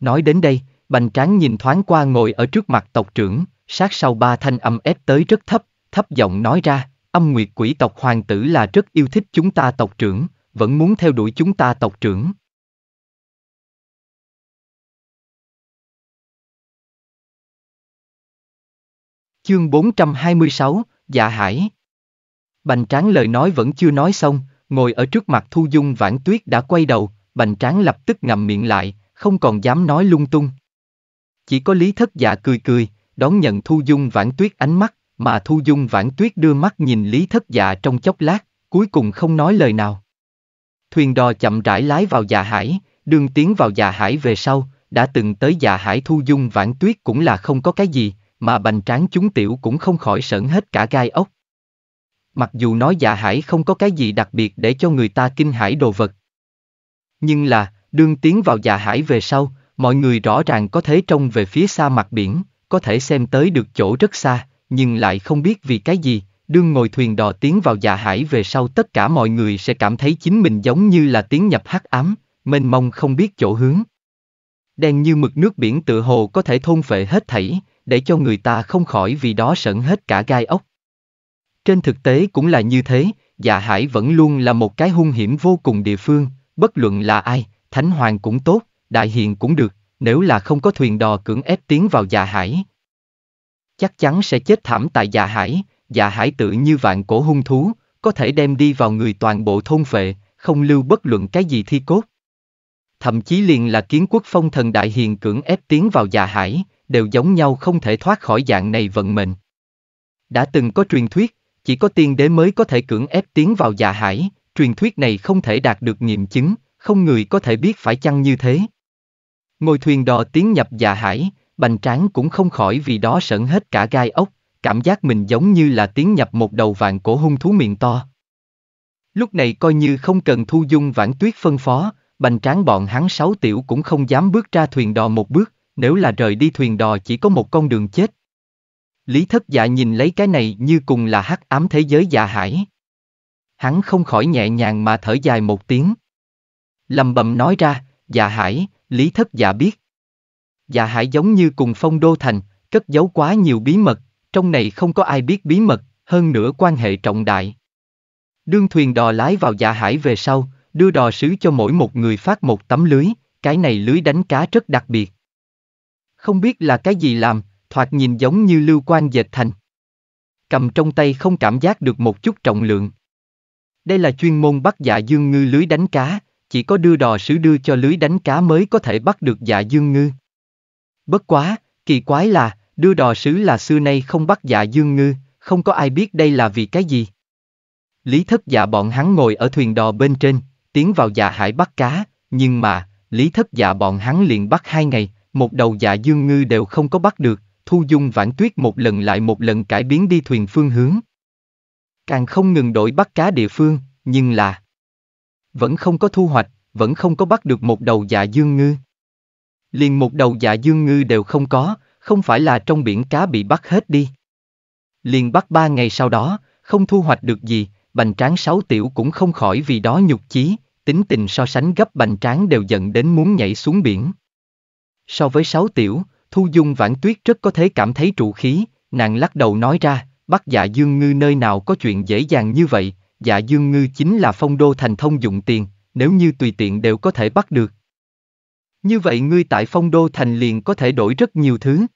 A: Nói đến đây, bành tráng nhìn thoáng qua ngồi ở trước mặt tộc trưởng, sát sau ba thanh âm ép tới rất thấp, thấp giọng nói ra, âm nguyệt quỷ tộc hoàng tử là rất yêu thích chúng ta tộc trưởng, vẫn muốn theo đuổi chúng ta tộc trưởng. Chương 426, Dạ Hải Bành tráng lời nói vẫn chưa nói xong, ngồi ở trước mặt Thu Dung Vãn Tuyết đã quay đầu, bành tráng lập tức ngậm miệng lại, không còn dám nói lung tung. Chỉ có Lý Thất Dạ cười cười, đón nhận Thu Dung Vãn Tuyết ánh mắt, mà Thu Dung Vãn Tuyết đưa mắt nhìn Lý Thất Dạ trong chốc lát, cuối cùng không nói lời nào. Thuyền đò chậm rãi lái vào dạ hải, đường tiến vào dạ hải về sau, đã từng tới dạ hải Thu Dung Vãn Tuyết cũng là không có cái gì, mà bành tráng chúng tiểu cũng không khỏi sợn hết cả gai ốc. Mặc dù nói dạ hải không có cái gì đặc biệt để cho người ta kinh hãi đồ vật. Nhưng là, Đương tiến vào dạ hải về sau, mọi người rõ ràng có thể trông về phía xa mặt biển, có thể xem tới được chỗ rất xa, nhưng lại không biết vì cái gì, đương ngồi thuyền đò tiến vào dạ hải về sau tất cả mọi người sẽ cảm thấy chính mình giống như là tiến nhập hắc ám, mênh mông không biết chỗ hướng. Đen như mực nước biển tựa hồ có thể thôn phệ hết thảy, để cho người ta không khỏi vì đó sợn hết cả gai ốc. Trên thực tế cũng là như thế, dạ hải vẫn luôn là một cái hung hiểm vô cùng địa phương, bất luận là ai, Thánh Hoàng cũng tốt, Đại Hiền cũng được, nếu là không có thuyền đò cưỡng ép tiến vào dạ hải. Chắc chắn sẽ chết thảm tại dạ hải, dạ hải tự như vạn cổ hung thú, có thể đem đi vào người toàn bộ thôn phệ, không lưu bất luận cái gì thi cốt. Thậm chí liền là kiến quốc phong thần đại hiền cưỡng ép tiến vào dạ hải, đều giống nhau không thể thoát khỏi dạng này vận mệnh. Đã từng có truyền thuyết, chỉ có tiên đế mới có thể cưỡng ép tiến vào dạ hải, truyền thuyết này không thể đạt được nghiệm chứng, không người có thể biết phải chăng như thế. Ngồi thuyền đò tiến nhập dạ hải, bành tráng cũng không khỏi vì đó sợn hết cả gai ốc, cảm giác mình giống như là tiến nhập một đầu vàng cổ hung thú miệng to. Lúc này coi như không cần thu dung vãn tuyết phân phó, bành tráng bọn hắn sáu tiểu cũng không dám bước ra thuyền đò một bước, nếu là rời đi thuyền đò chỉ có một con đường chết. Lý thất dạ nhìn lấy cái này như cùng là hắc ám thế giới dạ hải. Hắn không khỏi nhẹ nhàng mà thở dài một tiếng lầm bầm nói ra, dạ hải, lý thất dạ biết. Dạ hải giống như cùng phong đô thành, cất giấu quá nhiều bí mật, trong này không có ai biết bí mật, hơn nữa quan hệ trọng đại. Đương thuyền đò lái vào dạ hải về sau, đưa đò sứ cho mỗi một người phát một tấm lưới, cái này lưới đánh cá rất đặc biệt. Không biết là cái gì làm, thoạt nhìn giống như lưu quan dệt thành. Cầm trong tay không cảm giác được một chút trọng lượng. Đây là chuyên môn bắt dạ dương ngư lưới đánh cá, chỉ có đưa đò sứ đưa cho lưới đánh cá mới có thể bắt được dạ dương ngư. Bất quá, kỳ quái là, đưa đò sứ là xưa nay không bắt dạ dương ngư, không có ai biết đây là vì cái gì. Lý thất dạ bọn hắn ngồi ở thuyền đò bên trên, tiến vào dạ hải bắt cá, nhưng mà, lý thất dạ bọn hắn liền bắt hai ngày, một đầu dạ dương ngư đều không có bắt được, thu dung vãn tuyết một lần lại một lần cải biến đi thuyền phương hướng. Càng không ngừng đổi bắt cá địa phương, nhưng là vẫn không có thu hoạch, vẫn không có bắt được một đầu dạ dương ngư. Liền một đầu dạ dương ngư đều không có, không phải là trong biển cá bị bắt hết đi. Liền bắt ba ngày sau đó, không thu hoạch được gì, bành tráng sáu tiểu cũng không khỏi vì đó nhục chí, tính tình so sánh gấp bành tráng đều giận đến muốn nhảy xuống biển. So với sáu tiểu, Thu Dung Vãn Tuyết rất có thể cảm thấy trụ khí, nàng lắc đầu nói ra, bắt dạ dương ngư nơi nào có chuyện dễ dàng như vậy, dạ dương ngư chính là phong đô thành thông dụng tiền, nếu như tùy tiện đều có thể bắt được. Như vậy ngươi tại phong đô thành liền có thể đổi rất nhiều thứ.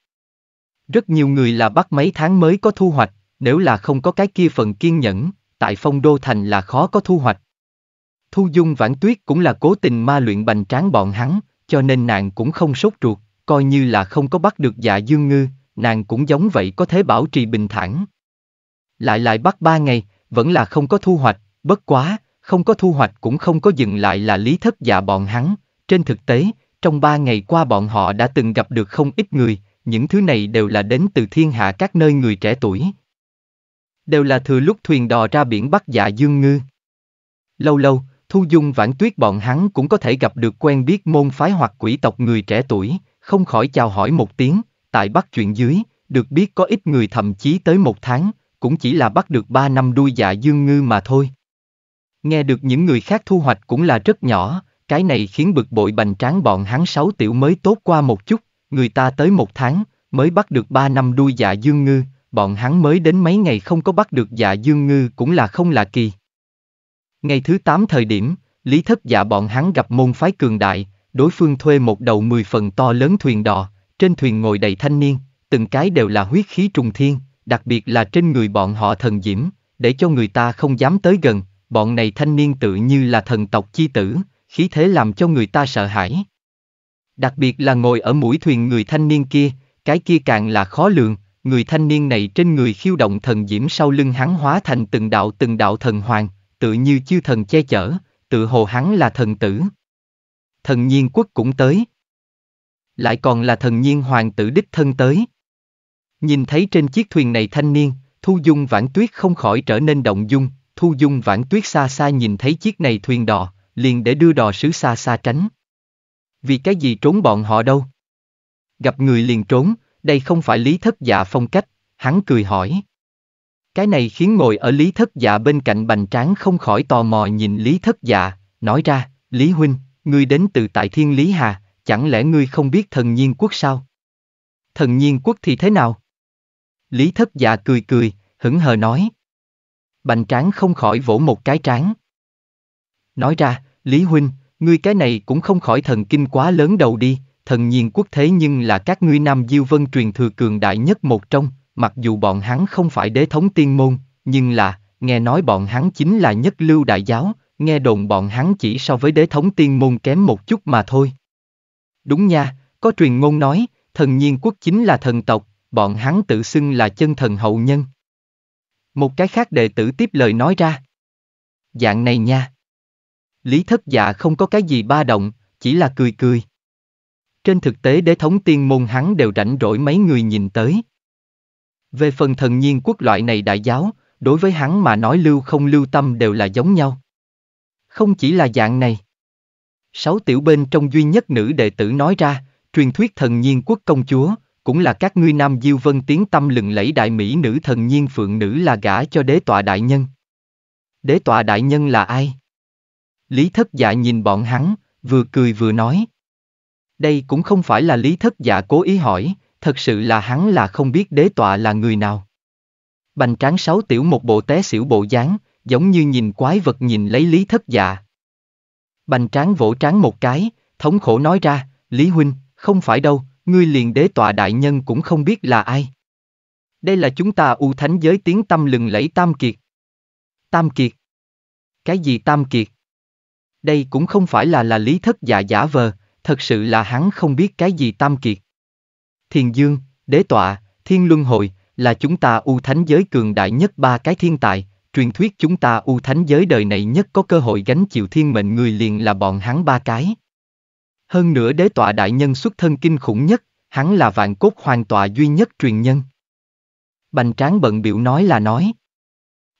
A: Rất nhiều người là bắt mấy tháng mới có thu hoạch, nếu là không có cái kia phần kiên nhẫn, tại phong đô thành là khó có thu hoạch. Thu dung vãn tuyết cũng là cố tình ma luyện bành tráng bọn hắn, cho nên nàng cũng không sốt ruột, coi như là không có bắt được dạ dương ngư, nàng cũng giống vậy có thể bảo trì bình thản. Lại lại bắt ba ngày, vẫn là không có thu hoạch, bất quá, không có thu hoạch cũng không có dừng lại là lý thất dạ bọn hắn, trên thực tế, trong ba ngày qua bọn họ đã từng gặp được không ít người, những thứ này đều là đến từ thiên hạ các nơi người trẻ tuổi. Đều là thừa lúc thuyền đò ra biển Bắc Dạ Dương Ngư. Lâu lâu, Thu Dung Vãn Tuyết bọn hắn cũng có thể gặp được quen biết môn phái hoặc quỷ tộc người trẻ tuổi, không khỏi chào hỏi một tiếng, tại Bắc chuyện dưới, được biết có ít người thậm chí tới một tháng, cũng chỉ là bắt được ba năm đuôi dạ dương ngư mà thôi. Nghe được những người khác thu hoạch cũng là rất nhỏ, cái này khiến bực bội bành tráng bọn hắn sáu tiểu mới tốt qua một chút, người ta tới một tháng, mới bắt được ba năm đuôi dạ dương ngư, bọn hắn mới đến mấy ngày không có bắt được dạ dương ngư cũng là không lạ kỳ. Ngày thứ tám thời điểm, Lý Thất Dạ bọn hắn gặp môn phái cường đại, đối phương thuê một đầu mười phần to lớn thuyền đò, trên thuyền ngồi đầy thanh niên, từng cái đều là huyết khí trùng thiên, đặc biệt là trên người bọn họ thần diễm, để cho người ta không dám tới gần, bọn này thanh niên tự như là thần tộc chi tử, khí thế làm cho người ta sợ hãi. Đặc biệt là ngồi ở mũi thuyền người thanh niên kia, cái kia càng là khó lường, người thanh niên này trên người khiêu động thần diễm sau lưng hắn hóa thành từng đạo từng đạo thần hoàng, tự như chư thần che chở, tự hồ hắn là thần tử. Thần nhiên quốc cũng tới. Lại còn là thần nhiên hoàng tử đích thân tới. Nhìn thấy trên chiếc thuyền này thanh niên, Thu Dung Vãn Tuyết không khỏi trở nên động dung, Thu Dung Vãn Tuyết xa xa nhìn thấy chiếc này thuyền đò, liền để đưa đò sứ xa xa tránh. Vì cái gì trốn bọn họ đâu? Gặp người liền trốn, đây không phải lý thất dạ phong cách, hắn cười hỏi. Cái này khiến ngồi ở lý thất dạ bên cạnh bành tráng không khỏi tò mò nhìn lý thất dạ, nói ra, Lý Huynh, ngươi đến từ tại thiên Lý Hà, chẳng lẽ ngươi không biết thần nhiên quốc sao? Thần nhiên quốc thì thế nào? Lý thất già cười cười, hững hờ nói. Bành tráng không khỏi vỗ một cái tráng. Nói ra, Lý Huynh, ngươi cái này cũng không khỏi thần kinh quá lớn đầu đi, thần nhiên quốc thế nhưng là các ngươi Nam Diêu Vân truyền thừa cường đại nhất một trong, mặc dù bọn hắn không phải đế thống tiên môn, nhưng là, nghe nói bọn hắn chính là nhất lưu đại giáo, nghe đồn bọn hắn chỉ so với đế thống tiên môn kém một chút mà thôi. Đúng nha, có truyền ngôn nói, thần nhiên quốc chính là thần tộc, bọn hắn tự xưng là chân thần hậu nhân. Một cái khác đệ tử tiếp lời nói ra. Dạng này nha. Lý thất dạ không có cái gì ba động, chỉ là cười cười. Trên thực tế đế thống tiên môn hắn đều rảnh rỗi mấy người nhìn tới. Về phần thần nhiên quốc loại này đại giáo, đối với hắn mà nói lưu không lưu tâm đều là giống nhau. Không chỉ là dạng này. Sáu tiểu bên trong duy nhất nữ đệ tử nói ra, truyền thuyết thần nhiên quốc công chúa, cũng là các ngươi Nam Diêu Vân tiếng tâm lừng lẫy đại mỹ nữ thần nhiên phượng nữ là gả cho đế tọa đại nhân. Đế tọa đại nhân là ai? Lý thất dạ nhìn bọn hắn, vừa cười vừa nói. Đây cũng không phải là lý thất dạ cố ý hỏi, thật sự là hắn là không biết đế tọa là người nào. Bành tráng sáu tiểu một bộ té xỉu bộ dáng, giống như nhìn quái vật nhìn lấy lý thất dạ. Bành tráng vỗ tráng một cái, thống khổ nói ra, Lý Huynh, không phải đâu, ngươi liền đế tọa đại nhân cũng không biết là ai. Đây là chúng ta u thánh giới tiếng tâm lừng lẫy Tam Kiệt. Tam Kiệt? Cái gì Tam Kiệt? Đây cũng không phải là là lý thất dạ giả vờ, thật sự là hắn không biết cái gì Tam Kiệt. Thiền Dương, Đế Tọa, Thiên Luân Hội là chúng ta u thánh giới cường đại nhất ba cái thiên tài, truyền thuyết chúng ta u thánh giới đời này nhất có cơ hội gánh chịu thiên mệnh người liền là bọn hắn ba cái. Hơn nữa đế tọa đại nhân xuất thân kinh khủng nhất, hắn là vạn cốt hoàng tọa duy nhất truyền nhân. Bành tráng bận biểu nói là nói.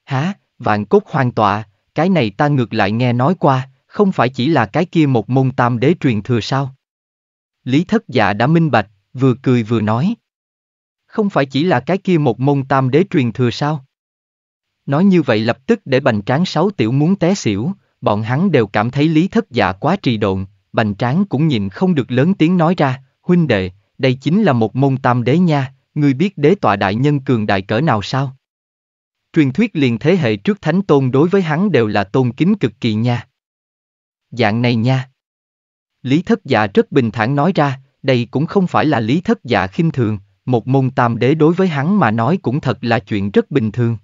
A: Hả, vạn cốt hoàng tọa, cái này ta ngược lại nghe nói qua, không phải chỉ là cái kia một môn tam đế truyền thừa sao? Lý thất dạ đã minh bạch, vừa cười vừa nói. Không phải chỉ là cái kia một môn tam đế truyền thừa sao? Nói như vậy lập tức để bành tráng sáu tiểu muốn té xỉu, bọn hắn đều cảm thấy lý thất dạ quá trì độn, Bành tráng cũng nhìn không được lớn tiếng nói ra, huynh đệ, đây chính là một môn tam đế nha, ngươi biết đế tọa đại nhân cường đại cỡ nào sao? Truyền thuyết liền thế hệ trước thánh tôn đối với hắn đều là tôn kính cực kỳ nha. Dạng này nha. Lý thất dạ rất bình thản nói ra, đây cũng không phải là lý thất dạ khinh thường, một môn tam đế đối với hắn mà nói cũng thật là chuyện rất bình thường.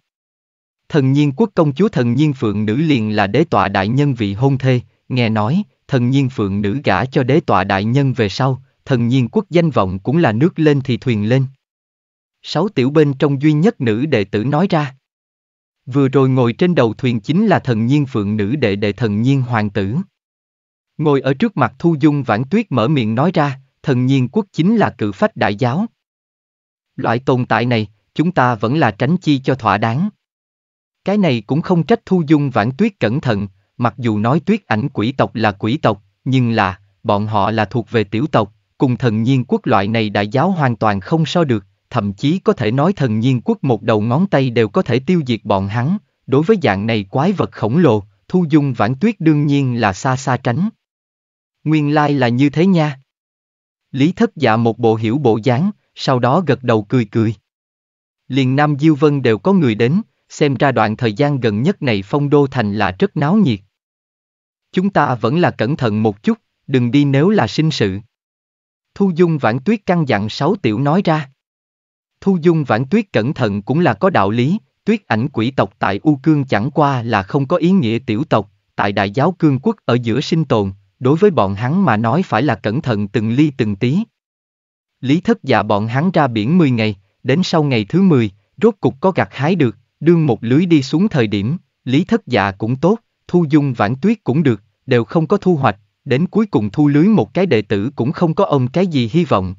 A: Thần nhiên quốc công chúa thần nhiên phượng nữ liền là đế tọa đại nhân vị hôn thê, nghe nói, thần nhiên phượng nữ gả cho đế tọa đại nhân về sau, thần nhiên quốc danh vọng cũng là nước lên thì thuyền lên. Sáu tiểu bên trong duy nhất nữ đệ tử nói ra. Vừa rồi ngồi trên đầu thuyền chính là thần nhiên phượng nữ đệ đệ thần nhiên hoàng tử. Ngồi ở trước mặt Thu Dung Vãn Tuyết mở miệng nói ra, thần nhiên quốc chính là cự phách đại giáo. Loại tồn tại này, chúng ta vẫn là tránh chi cho thỏa đáng. Cái này cũng không trách Thu Dung Vãn Tuyết cẩn thận, mặc dù nói tuyết ảnh quỷ tộc là quỷ tộc, nhưng là, bọn họ là thuộc về tiểu tộc, cùng thần nhiên quốc loại này đại giáo hoàn toàn không so được, thậm chí có thể nói thần nhiên quốc một đầu ngón tay đều có thể tiêu diệt bọn hắn, đối với dạng này quái vật khổng lồ, thu dung vãn tuyết đương nhiên là xa xa tránh. Nguyên lai like là như thế nha. Lý thất dạ một bộ hiểu bộ dáng, sau đó gật đầu cười cười. Liền Nam Diêu Vân đều có người đến, xem ra đoạn thời gian gần nhất này phong đô thành là rất náo nhiệt, chúng ta vẫn là cẩn thận một chút, đừng đi nếu là sinh sự. Thu Dung Vãn Tuyết căn dặn sáu tiểu nói ra. Thu Dung Vãn Tuyết cẩn thận cũng là có đạo lý, tuyết ảnh quỷ tộc tại U Cương chẳng qua là không có ý nghĩa tiểu tộc, tại đại giáo cương quốc ở giữa sinh tồn, đối với bọn hắn mà nói phải là cẩn thận từng ly từng tí. Lý thất dạ bọn hắn ra biển 10 ngày, đến sau ngày thứ 10, rốt cục có gặt hái được, đương một lưới đi xuống thời điểm, Lý thất dạ cũng tốt, Thu Dung Vãn Tuyết cũng được, đều không có thu hoạch, đến cuối cùng thu lưới một cái đệ tử cũng không có ông cái gì hy vọng.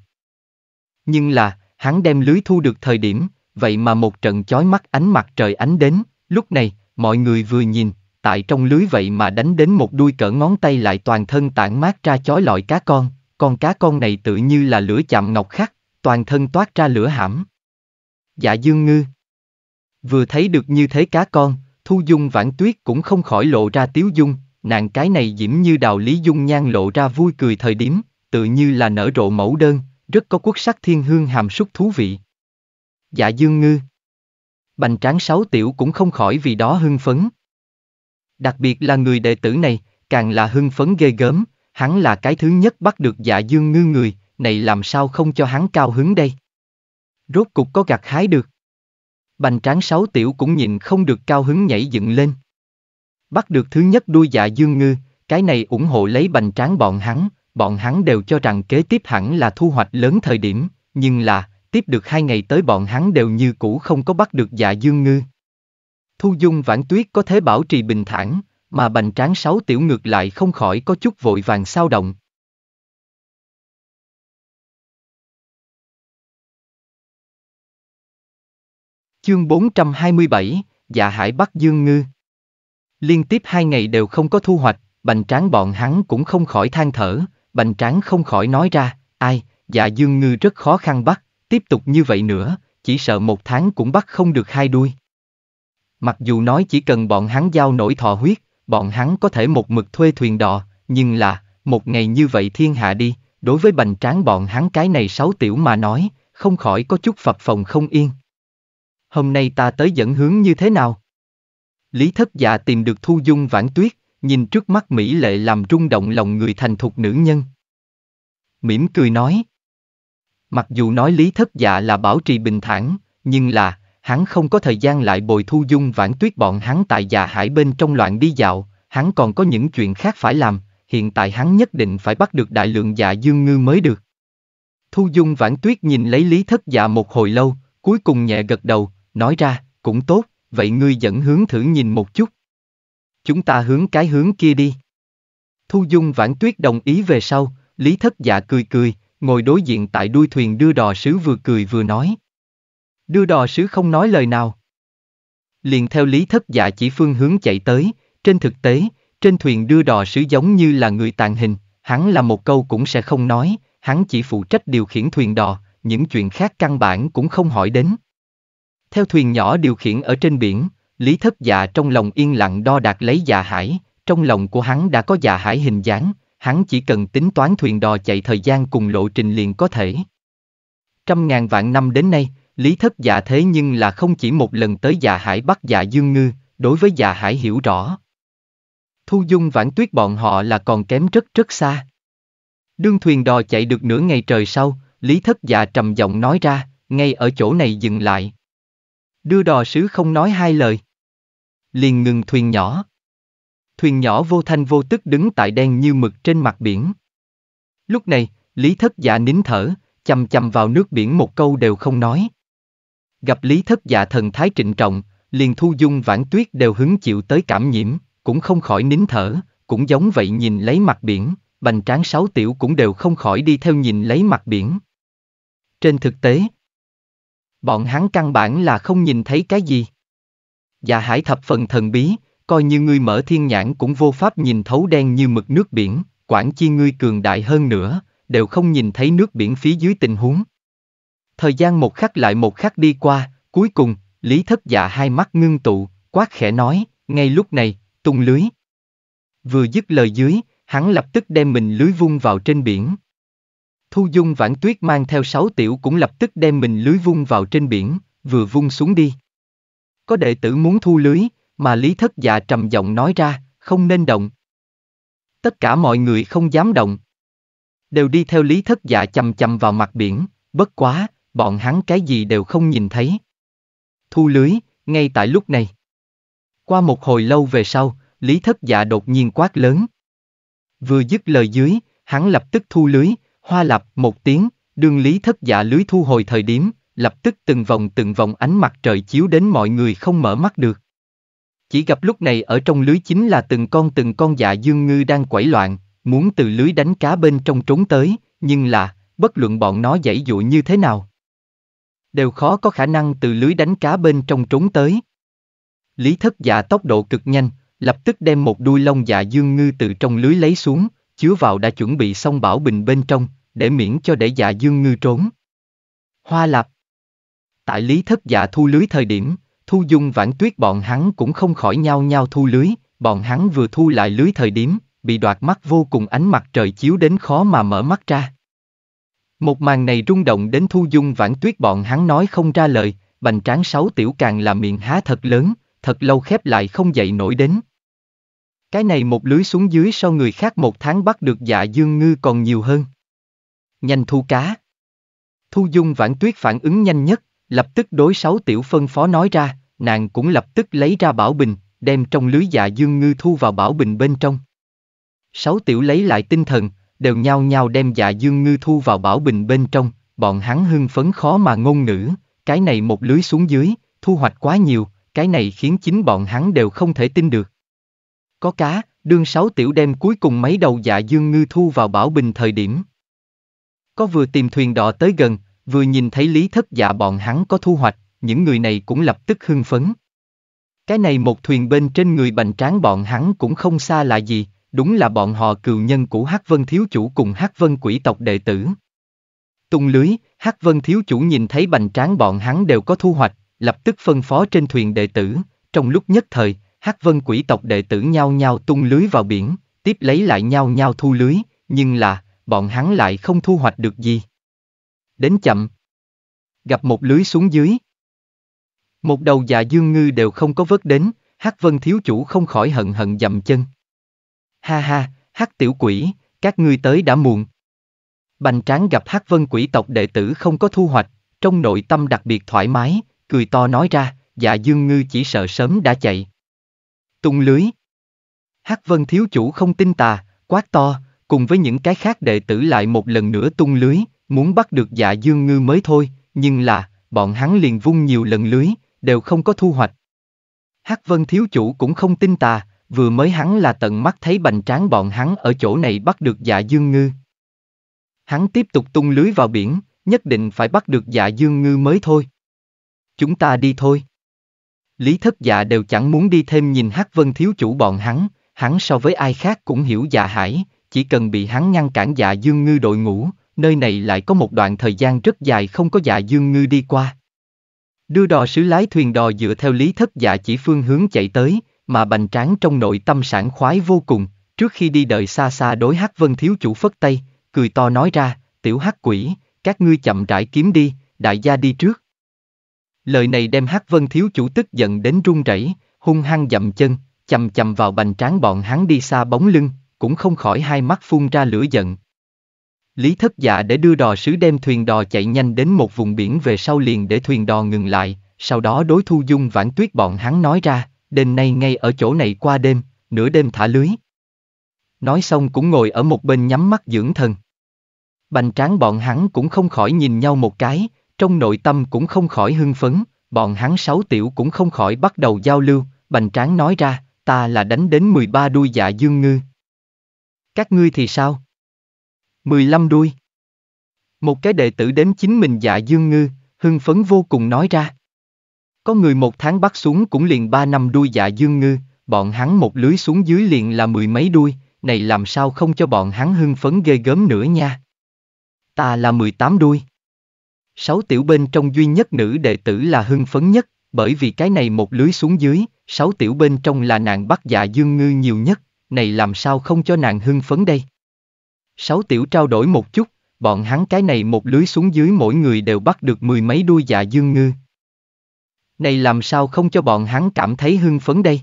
A: Nhưng là, hắn đem lưới thu được thời điểm, vậy mà một trận chói mắt ánh mặt trời ánh đến, lúc này, mọi người vừa nhìn, tại trong lưới vậy mà đánh đến một đuôi cỡ ngón tay lại toàn thân tản mát ra chói lọi cá con, con cá con này tự như là lửa chạm ngọc khắc, toàn thân toát ra lửa hãm. Dạ dương ngư Vừa thấy được như thế cá con, Thu Dung Vãn Tuyết cũng không khỏi lộ ra tiếu dung, nàng cái này diễm như đào lý dung nhan lộ ra vui cười thời điểm, tự như là nở rộ mẫu đơn, rất có quốc sắc thiên hương hàm súc thú vị. Dạ dương ngư. Bành tráng sáu tiểu cũng không khỏi vì đó hưng phấn. Đặc biệt là người đệ tử này, càng là hưng phấn ghê gớm, hắn là cái thứ nhất bắt được dạ dương ngư người, này làm sao không cho hắn cao hứng đây. Rốt cục có gặt hái được. Bành tráng sáu tiểu cũng nhìn không được cao hứng nhảy dựng lên. Bắt được thứ nhất đuôi dạ dương ngư, cái này ủng hộ lấy bành tráng bọn hắn, bọn hắn đều cho rằng kế tiếp hẳn là thu hoạch lớn thời điểm, nhưng là, tiếp được hai ngày tới bọn hắn đều như cũ không có bắt được dạ dương ngư. Thu dung vãn tuyết có thể bảo trì bình thản, mà bành tráng sáu tiểu ngược lại không khỏi có chút vội vàng sao động. Chương 427, Dạ Hải Bắc Dương Ngư Liên tiếp hai ngày đều không có thu hoạch, bành tráng bọn hắn cũng không khỏi than thở, bành tráng không khỏi nói ra, ai, dạ dương ngư rất khó khăn bắt, tiếp tục như vậy nữa, chỉ sợ một tháng cũng bắt không được hai đuôi. Mặc dù nói chỉ cần bọn hắn giao nổi thọ huyết, bọn hắn có thể một mực thuê thuyền đò, nhưng là, một ngày như vậy thiên hạ đi, đối với bành tráng bọn hắn cái này sáu tiểu mà nói, không khỏi có chút phập phòng không yên. Hôm nay ta tới dẫn hướng như thế nào? Lý thất dạ tìm được thu dung vãn tuyết, nhìn trước mắt Mỹ lệ làm rung động lòng người thành thục nữ nhân. Mỉm cười nói. Mặc dù nói Lý thất dạ là bảo trì bình thản, nhưng là, hắn không có thời gian lại bồi thu dung vãn tuyết bọn hắn tại già hải bên trong loạn đi dạo, hắn còn có những chuyện khác phải làm, hiện tại hắn nhất định phải bắt được đại lượng dạ dương ngư mới được. Thu dung vãn tuyết nhìn lấy lý thất dạ một hồi lâu, cuối cùng nhẹ gật đầu, nói ra, cũng tốt, vậy ngươi dẫn hướng thử nhìn một chút. Chúng ta hướng cái hướng kia đi. Thu Dung Vãn Tuyết đồng ý về sau, Lý Thất Dạ cười cười, ngồi đối diện tại đuôi thuyền đưa đò sứ vừa cười vừa nói. Đưa đò sứ không nói lời nào. Liền theo Lý Thất Dạ chỉ phương hướng chạy tới, trên thực tế, trên thuyền đưa đò sứ giống như là người tàn hình, hắn là một câu cũng sẽ không nói, hắn chỉ phụ trách điều khiển thuyền đò, những chuyện khác căn bản cũng không hỏi đến. Theo thuyền nhỏ điều khiển ở trên biển, Lý Thất Dạ trong lòng yên lặng đo đạt lấy dạ hải, trong lòng của hắn đã có dạ hải hình dáng, hắn chỉ cần tính toán thuyền đò chạy thời gian cùng lộ trình liền có thể. Trăm ngàn vạn năm đến nay, Lý Thất Dạ thế nhưng là không chỉ một lần tới dạ hải bắt dạ dương ngư, đối với dạ hải hiểu rõ. Thu dung vãn tuyết bọn họ là còn kém rất rất xa. Đương thuyền đò chạy được nửa ngày trời sau, Lý Thất Dạ trầm giọng nói ra, ngay ở chỗ này dừng lại, Đưa đò sứ không nói hai lời. Liền ngừng thuyền nhỏ. Thuyền nhỏ vô thanh vô tức đứng tại đen như mực trên mặt biển. Lúc này, Lý Thất Dạ nín thở, chầm chầm vào nước biển một câu đều không nói. Gặp Lý Thất Dạ thần thái trịnh trọng, liền Thu Dung Vãn Tuyết đều hứng chịu tới cảm nhiễm, cũng không khỏi nín thở, cũng giống vậy nhìn lấy mặt biển, bành tráng sáu tiểu cũng đều không khỏi đi theo nhìn lấy mặt biển. Trên thực tế, Bọn hắn căn bản là không nhìn thấy cái gì. Dạ hải thập phần thần bí, coi như ngươi mở thiên nhãn cũng vô pháp nhìn thấu đen như mực nước biển, quản chi ngươi cường đại hơn nữa, đều không nhìn thấy nước biển phía dưới tình huống. Thời gian một khắc lại một khắc đi qua, cuối cùng, Lý Thất Dạ hai mắt ngưng tụ, quát khẽ nói, ngay lúc này, tung lưới. Vừa dứt lời dưới, hắn lập tức đem mình lưới vung vào trên biển. Thu Dung Vãn Tuyết mang theo sáu tiểu cũng lập tức đem mình lưới vung vào trên biển, vừa vung xuống đi. Có đệ tử muốn thu lưới, mà Lý Thất Dạ trầm giọng nói ra, không nên động. Tất cả mọi người không dám động. Đều đi theo Lý Thất Dạ chầm chầm vào mặt biển, bất quá, bọn hắn cái gì đều không nhìn thấy. Thu lưới, ngay tại lúc này. Qua một hồi lâu về sau, Lý Thất Dạ đột nhiên quát lớn. Vừa dứt lời dưới, hắn lập tức thu lưới, Hoa lập, một tiếng, đương lý thất giả lưới thu hồi thời điểm, lập tức từng vòng từng vòng ánh mặt trời chiếu đến mọi người không mở mắt được. Chỉ gặp lúc này ở trong lưới chính là từng con từng con dạ dương ngư đang quẩy loạn, muốn từ lưới đánh cá bên trong trốn tới, nhưng là, bất luận bọn nó dãy dụ như thế nào. Đều khó có khả năng từ lưới đánh cá bên trong trốn tới. Lý thất giả tốc độ cực nhanh, lập tức đem một đuôi lông dạ dương ngư từ trong lưới lấy xuống, chứa vào đã chuẩn bị xong bảo bình bên trong, để miễn cho để dạ dương ngư trốn. Hoa lạp Tại lý thất dạ thu lưới thời điểm, thu dung vãn tuyết bọn hắn cũng không khỏi nhau nhau thu lưới, bọn hắn vừa thu lại lưới thời điểm, bị đoạt mắt vô cùng ánh mặt trời chiếu đến khó mà mở mắt ra. Một màn này rung động đến thu dung vãn tuyết bọn hắn nói không ra lời, bành tráng sáu tiểu càng là miệng há thật lớn, thật lâu khép lại không dậy nổi đến. Cái này một lưới xuống dưới so người khác một tháng bắt được dạ dương ngư còn nhiều hơn nhanh thu cá. Thu Dung Vãn Tuyết phản ứng nhanh nhất, lập tức đối sáu tiểu phân phó nói ra, nàng cũng lập tức lấy ra bảo bình, đem trong lưới dạ dương ngư thu vào bảo bình bên trong. Sáu tiểu lấy lại tinh thần, đều nhau nhau đem dạ dương ngư thu vào bảo bình bên trong, bọn hắn hưng phấn khó mà ngôn ngữ, cái này một lưới xuống dưới, thu hoạch quá nhiều, cái này khiến chính bọn hắn đều không thể tin được. Có cá, đương sáu tiểu đem cuối cùng mấy đầu dạ dương ngư thu vào bảo bình thời điểm, có vừa tìm thuyền đò tới gần, vừa nhìn thấy lý thất dạ bọn hắn có thu hoạch, những người này cũng lập tức hưng phấn. Cái này một thuyền bên trên người bành tráng bọn hắn cũng không xa là gì, đúng là bọn họ cựu nhân của Hắc Vân Thiếu Chủ cùng Hắc Vân Quỷ tộc đệ tử. Tung lưới, Hắc Vân Thiếu Chủ nhìn thấy bành tráng bọn hắn đều có thu hoạch, lập tức phân phó trên thuyền đệ tử, trong lúc nhất thời, Hắc Vân Quỷ tộc đệ tử nhau nhau tung lưới vào biển, tiếp lấy lại nhau nhau thu lưới, nhưng là, bọn hắn lại không thu hoạch được gì. Đến chậm. Gặp một lưới xuống dưới. Một đầu dạ dương ngư đều không có vớt đến, hát Vân thiếu chủ không khỏi hận hận dầm chân. Ha ha, hát tiểu quỷ, các ngươi tới đã muộn. Bành tráng gặp hát Vân quỷ tộc đệ tử không có thu hoạch, trong nội tâm đặc biệt thoải mái, cười to nói ra, dạ dương ngư chỉ sợ sớm đã chạy. Tung lưới. hát Vân thiếu chủ không tin tà, quát to, cùng với những cái khác đệ tử lại một lần nữa tung lưới, muốn bắt được dạ dương ngư mới thôi, nhưng là, bọn hắn liền vung nhiều lần lưới, đều không có thu hoạch. Hắc vân thiếu chủ cũng không tin tà, vừa mới hắn là tận mắt thấy bành tráng bọn hắn ở chỗ này bắt được dạ dương ngư. Hắn tiếp tục tung lưới vào biển, nhất định phải bắt được dạ dương ngư mới thôi. Chúng ta đi thôi. Lý thất dạ đều chẳng muốn đi thêm nhìn Hắc vân thiếu chủ bọn hắn, hắn so với ai khác cũng hiểu dạ hải, chỉ cần bị hắn ngăn cản dạ dương ngư đội ngũ, nơi này lại có một đoạn thời gian rất dài không có dạ dương ngư đi qua. Đưa đò sứ lái thuyền đò dựa theo lý thất dạ chỉ phương hướng chạy tới, mà bành tráng trong nội tâm sản khoái vô cùng, trước khi đi đợi xa xa đối hắc vân thiếu chủ phất tay, cười to nói ra, tiểu hắc quỷ, các ngươi chậm rãi kiếm đi, đại gia đi trước. Lời này đem hắc vân thiếu chủ tức giận đến run rẩy, hung hăng dậm chân, chầm chầm vào bành tráng bọn hắn đi xa bóng lưng, cũng không khỏi hai mắt phun ra lửa giận. Lý thất dạ để đưa đò sứ đem thuyền đò chạy nhanh đến một vùng biển về sau liền để thuyền đò ngừng lại, sau đó đối thu dung vãn tuyết bọn hắn nói ra, đêm nay ngay ở chỗ này qua đêm, nửa đêm thả lưới. Nói xong cũng ngồi ở một bên nhắm mắt dưỡng thần. Bành tráng bọn hắn cũng không khỏi nhìn nhau một cái, trong nội tâm cũng không khỏi hưng phấn, bọn hắn sáu tiểu cũng không khỏi bắt đầu giao lưu, bành tráng nói ra, ta là đánh đến 13 đuôi dạ dương ngư, các ngươi thì sao? 15 đuôi. Một cái đệ tử đếm chính mình dạ dương ngư, hưng phấn vô cùng nói ra. Có người một tháng bắt xuống cũng liền ba năm đuôi dạ dương ngư, bọn hắn một lưới xuống dưới liền là mười mấy đuôi, này làm sao không cho bọn hắn hưng phấn ghê gớm nữa nha. Ta là 18 đuôi. Sáu tiểu bên trong duy nhất nữ đệ tử là hưng phấn nhất, bởi vì cái này một lưới xuống dưới, sáu tiểu bên trong là nàng bắt dạ dương ngư nhiều nhất này làm sao không cho nàng hưng phấn đây? Sáu tiểu trao đổi một chút, bọn hắn cái này một lưới xuống dưới mỗi người đều bắt được mười mấy đuôi dạ dương ngư. Này làm sao không cho bọn hắn cảm thấy hưng phấn đây?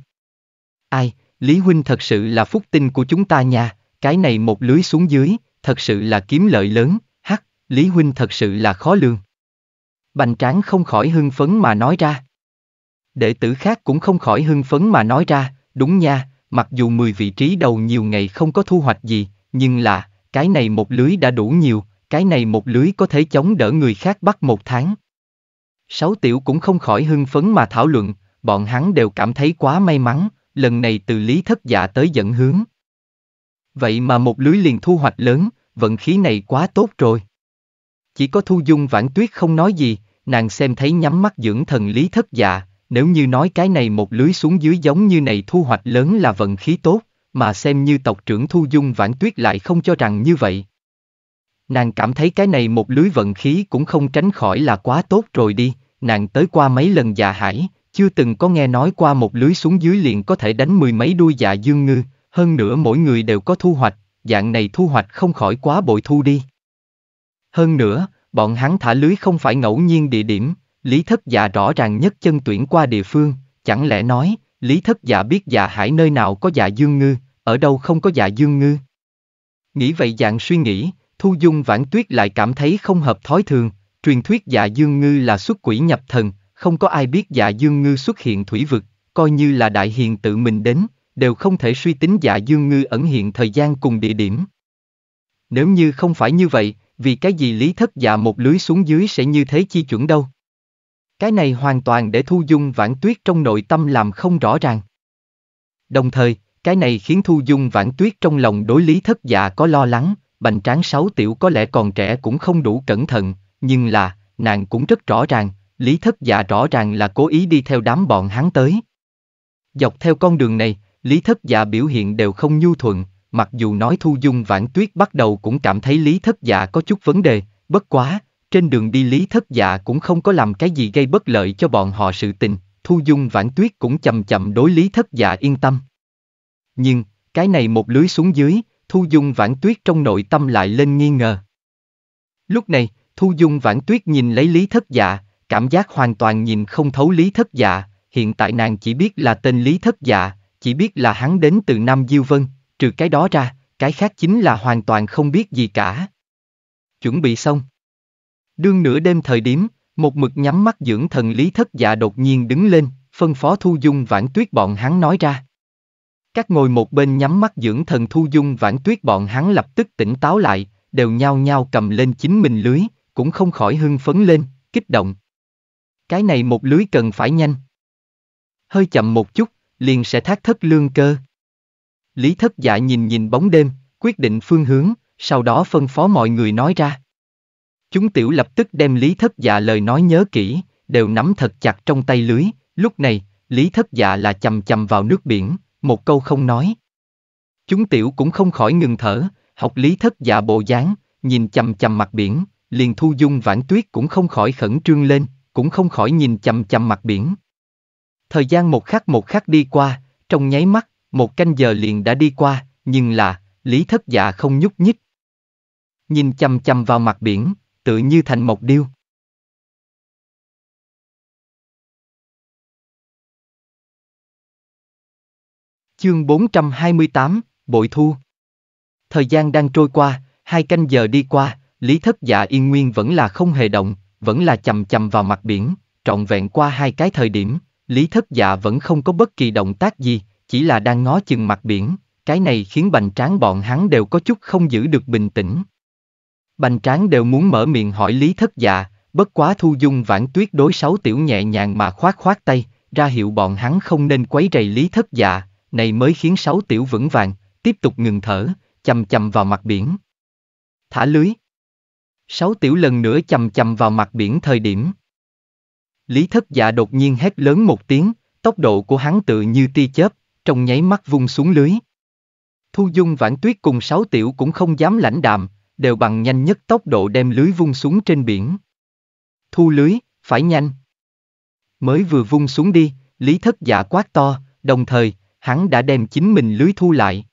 A: Ai, Lý Huynh thật sự là phúc tinh của chúng ta nha, cái này một lưới xuống dưới, thật sự là kiếm lợi lớn, hắc, Lý Huynh thật sự là khó lường. Bành tráng không khỏi hưng phấn mà nói ra. Đệ tử khác cũng không khỏi hưng phấn mà nói ra, đúng nha, mặc dù 10 vị trí đầu nhiều ngày không có thu hoạch gì, nhưng là, cái này một lưới đã đủ nhiều, cái này một lưới có thể chống đỡ người khác bắt một tháng. Sáu tiểu cũng không khỏi hưng phấn mà thảo luận, bọn hắn đều cảm thấy quá may mắn, lần này từ lý thất dạ tới dẫn hướng. Vậy mà một lưới liền thu hoạch lớn, vận khí này quá tốt rồi. Chỉ có thu dung vãn tuyết không nói gì, nàng xem thấy nhắm mắt dưỡng thần lý thất dạ, nếu như nói cái này một lưới xuống dưới giống như này thu hoạch lớn là vận khí tốt, mà xem như tộc trưởng Thu Dung Vãn Tuyết lại không cho rằng như vậy. Nàng cảm thấy cái này một lưới vận khí cũng không tránh khỏi là quá tốt rồi đi, nàng tới qua mấy lần già dạ hải, chưa từng có nghe nói qua một lưới xuống dưới liền có thể đánh mười mấy đuôi dạ dương ngư, hơn nữa mỗi người đều có thu hoạch, dạng này thu hoạch không khỏi quá bội thu đi. Hơn nữa, bọn hắn thả lưới không phải ngẫu nhiên địa điểm, Lý thất dạ rõ ràng nhất chân tuyển qua địa phương, chẳng lẽ nói, Lý thất dạ biết dạ hải nơi nào có dạ dương ngư, ở đâu không có dạ dương ngư. Nghĩ vậy dạng suy nghĩ, Thu Dung Vãn Tuyết lại cảm thấy không hợp thói thường, truyền thuyết dạ dương ngư là xuất quỷ nhập thần, không có ai biết dạ dương ngư xuất hiện thủy vực, coi như là đại hiền tự mình đến, đều không thể suy tính dạ dương ngư ẩn hiện thời gian cùng địa điểm. Nếu như không phải như vậy, vì cái gì lý thất dạ một lưới xuống dưới sẽ như thế chi chuẩn đâu? Cái này hoàn toàn để Thu Dung Vãn Tuyết trong nội tâm làm không rõ ràng. Đồng thời, cái này khiến Thu Dung Vãn Tuyết trong lòng đối lý thất dạ có lo lắng, bành tráng sáu tiểu có lẽ còn trẻ cũng không đủ cẩn thận, nhưng là, nàng cũng rất rõ ràng, lý thất dạ rõ ràng là cố ý đi theo đám bọn hắn tới. Dọc theo con đường này, lý thất dạ biểu hiện đều không nhu thuận, mặc dù nói Thu Dung Vãn Tuyết bắt đầu cũng cảm thấy lý thất dạ có chút vấn đề, bất quá, trên đường đi Lý Thất Dạ cũng không có làm cái gì gây bất lợi cho bọn họ sự tình, Thu Dung Vãn Tuyết cũng chậm chậm đối Lý Thất Dạ yên tâm. Nhưng, cái này một lưới xuống dưới, Thu Dung Vãn Tuyết trong nội tâm lại lên nghi ngờ. Lúc này, Thu Dung Vãn Tuyết nhìn lấy Lý Thất Dạ, cảm giác hoàn toàn nhìn không thấu Lý Thất Dạ, hiện tại nàng chỉ biết là tên Lý Thất Dạ, chỉ biết là hắn đến từ Nam Diêu Vân, trừ cái đó ra, cái khác chính là hoàn toàn không biết gì cả. Chuẩn bị xong. Đương nửa đêm thời điểm, một mực nhắm mắt dưỡng thần lý thất dạ đột nhiên đứng lên, phân phó thu dung vãn tuyết bọn hắn nói ra. Các ngồi một bên nhắm mắt dưỡng thần thu dung vãn tuyết bọn hắn lập tức tỉnh táo lại, đều nhao nhao cầm lên chính mình lưới, cũng không khỏi hưng phấn lên, kích động. Cái này một lưới cần phải nhanh. Hơi chậm một chút, liền sẽ thác thất lương cơ. Lý thất dạ nhìn nhìn bóng đêm, quyết định phương hướng, sau đó phân phó mọi người nói ra. Chúng tiểu lập tức đem Lý Thất Dạ lời nói nhớ kỹ, đều nắm thật chặt trong tay lưới, lúc này, Lý Thất Dạ là chầm chầm vào nước biển, một câu không nói. Chúng tiểu cũng không khỏi ngừng thở, học Lý Thất Dạ bộ dáng, nhìn chầm chầm mặt biển, liền thu dung vãn tuyết cũng không khỏi khẩn trương lên, cũng không khỏi nhìn chầm chầm mặt biển. Thời gian một khắc một khắc đi qua, trong nháy mắt, một canh giờ liền đã đi qua, nhưng là, Lý Thất Dạ không nhúc nhích. Nhìn chầm chầm vào mặt biển, tự như thành một điêu. Chương 428, Bội Thu Thời gian đang trôi qua, hai canh giờ đi qua, Lý Thất Dạ Yên Nguyên vẫn là không hề động, vẫn là chầm chầm vào mặt biển, trọn vẹn qua hai cái thời điểm, Lý Thất Dạ vẫn không có bất kỳ động tác gì, chỉ là đang ngó chừng mặt biển, cái này khiến bành tráng bọn hắn đều có chút không giữ được bình tĩnh, Bành tráng đều muốn mở miệng hỏi lý thất dạ, bất quá thu dung vãn tuyết đối sáu tiểu nhẹ nhàng mà khoát khoát tay, ra hiệu bọn hắn không nên quấy rầy lý thất dạ, này mới khiến sáu tiểu vững vàng, tiếp tục ngừng thở, chầm chầm vào mặt biển. Thả lưới. Sáu tiểu lần nữa chầm chầm vào mặt biển thời điểm. Lý thất dạ đột nhiên hét lớn một tiếng, tốc độ của hắn tự như ti chớp, trong nháy mắt vung xuống lưới. Thu dung vãn tuyết cùng sáu tiểu cũng không dám lãnh đạm, đều bằng nhanh nhất tốc độ đem lưới vung xuống trên biển. Thu lưới, phải nhanh. Mới vừa vung xuống đi, Lý Thất Dạ quát to, đồng thời, hắn đã đem chính mình lưới thu lại.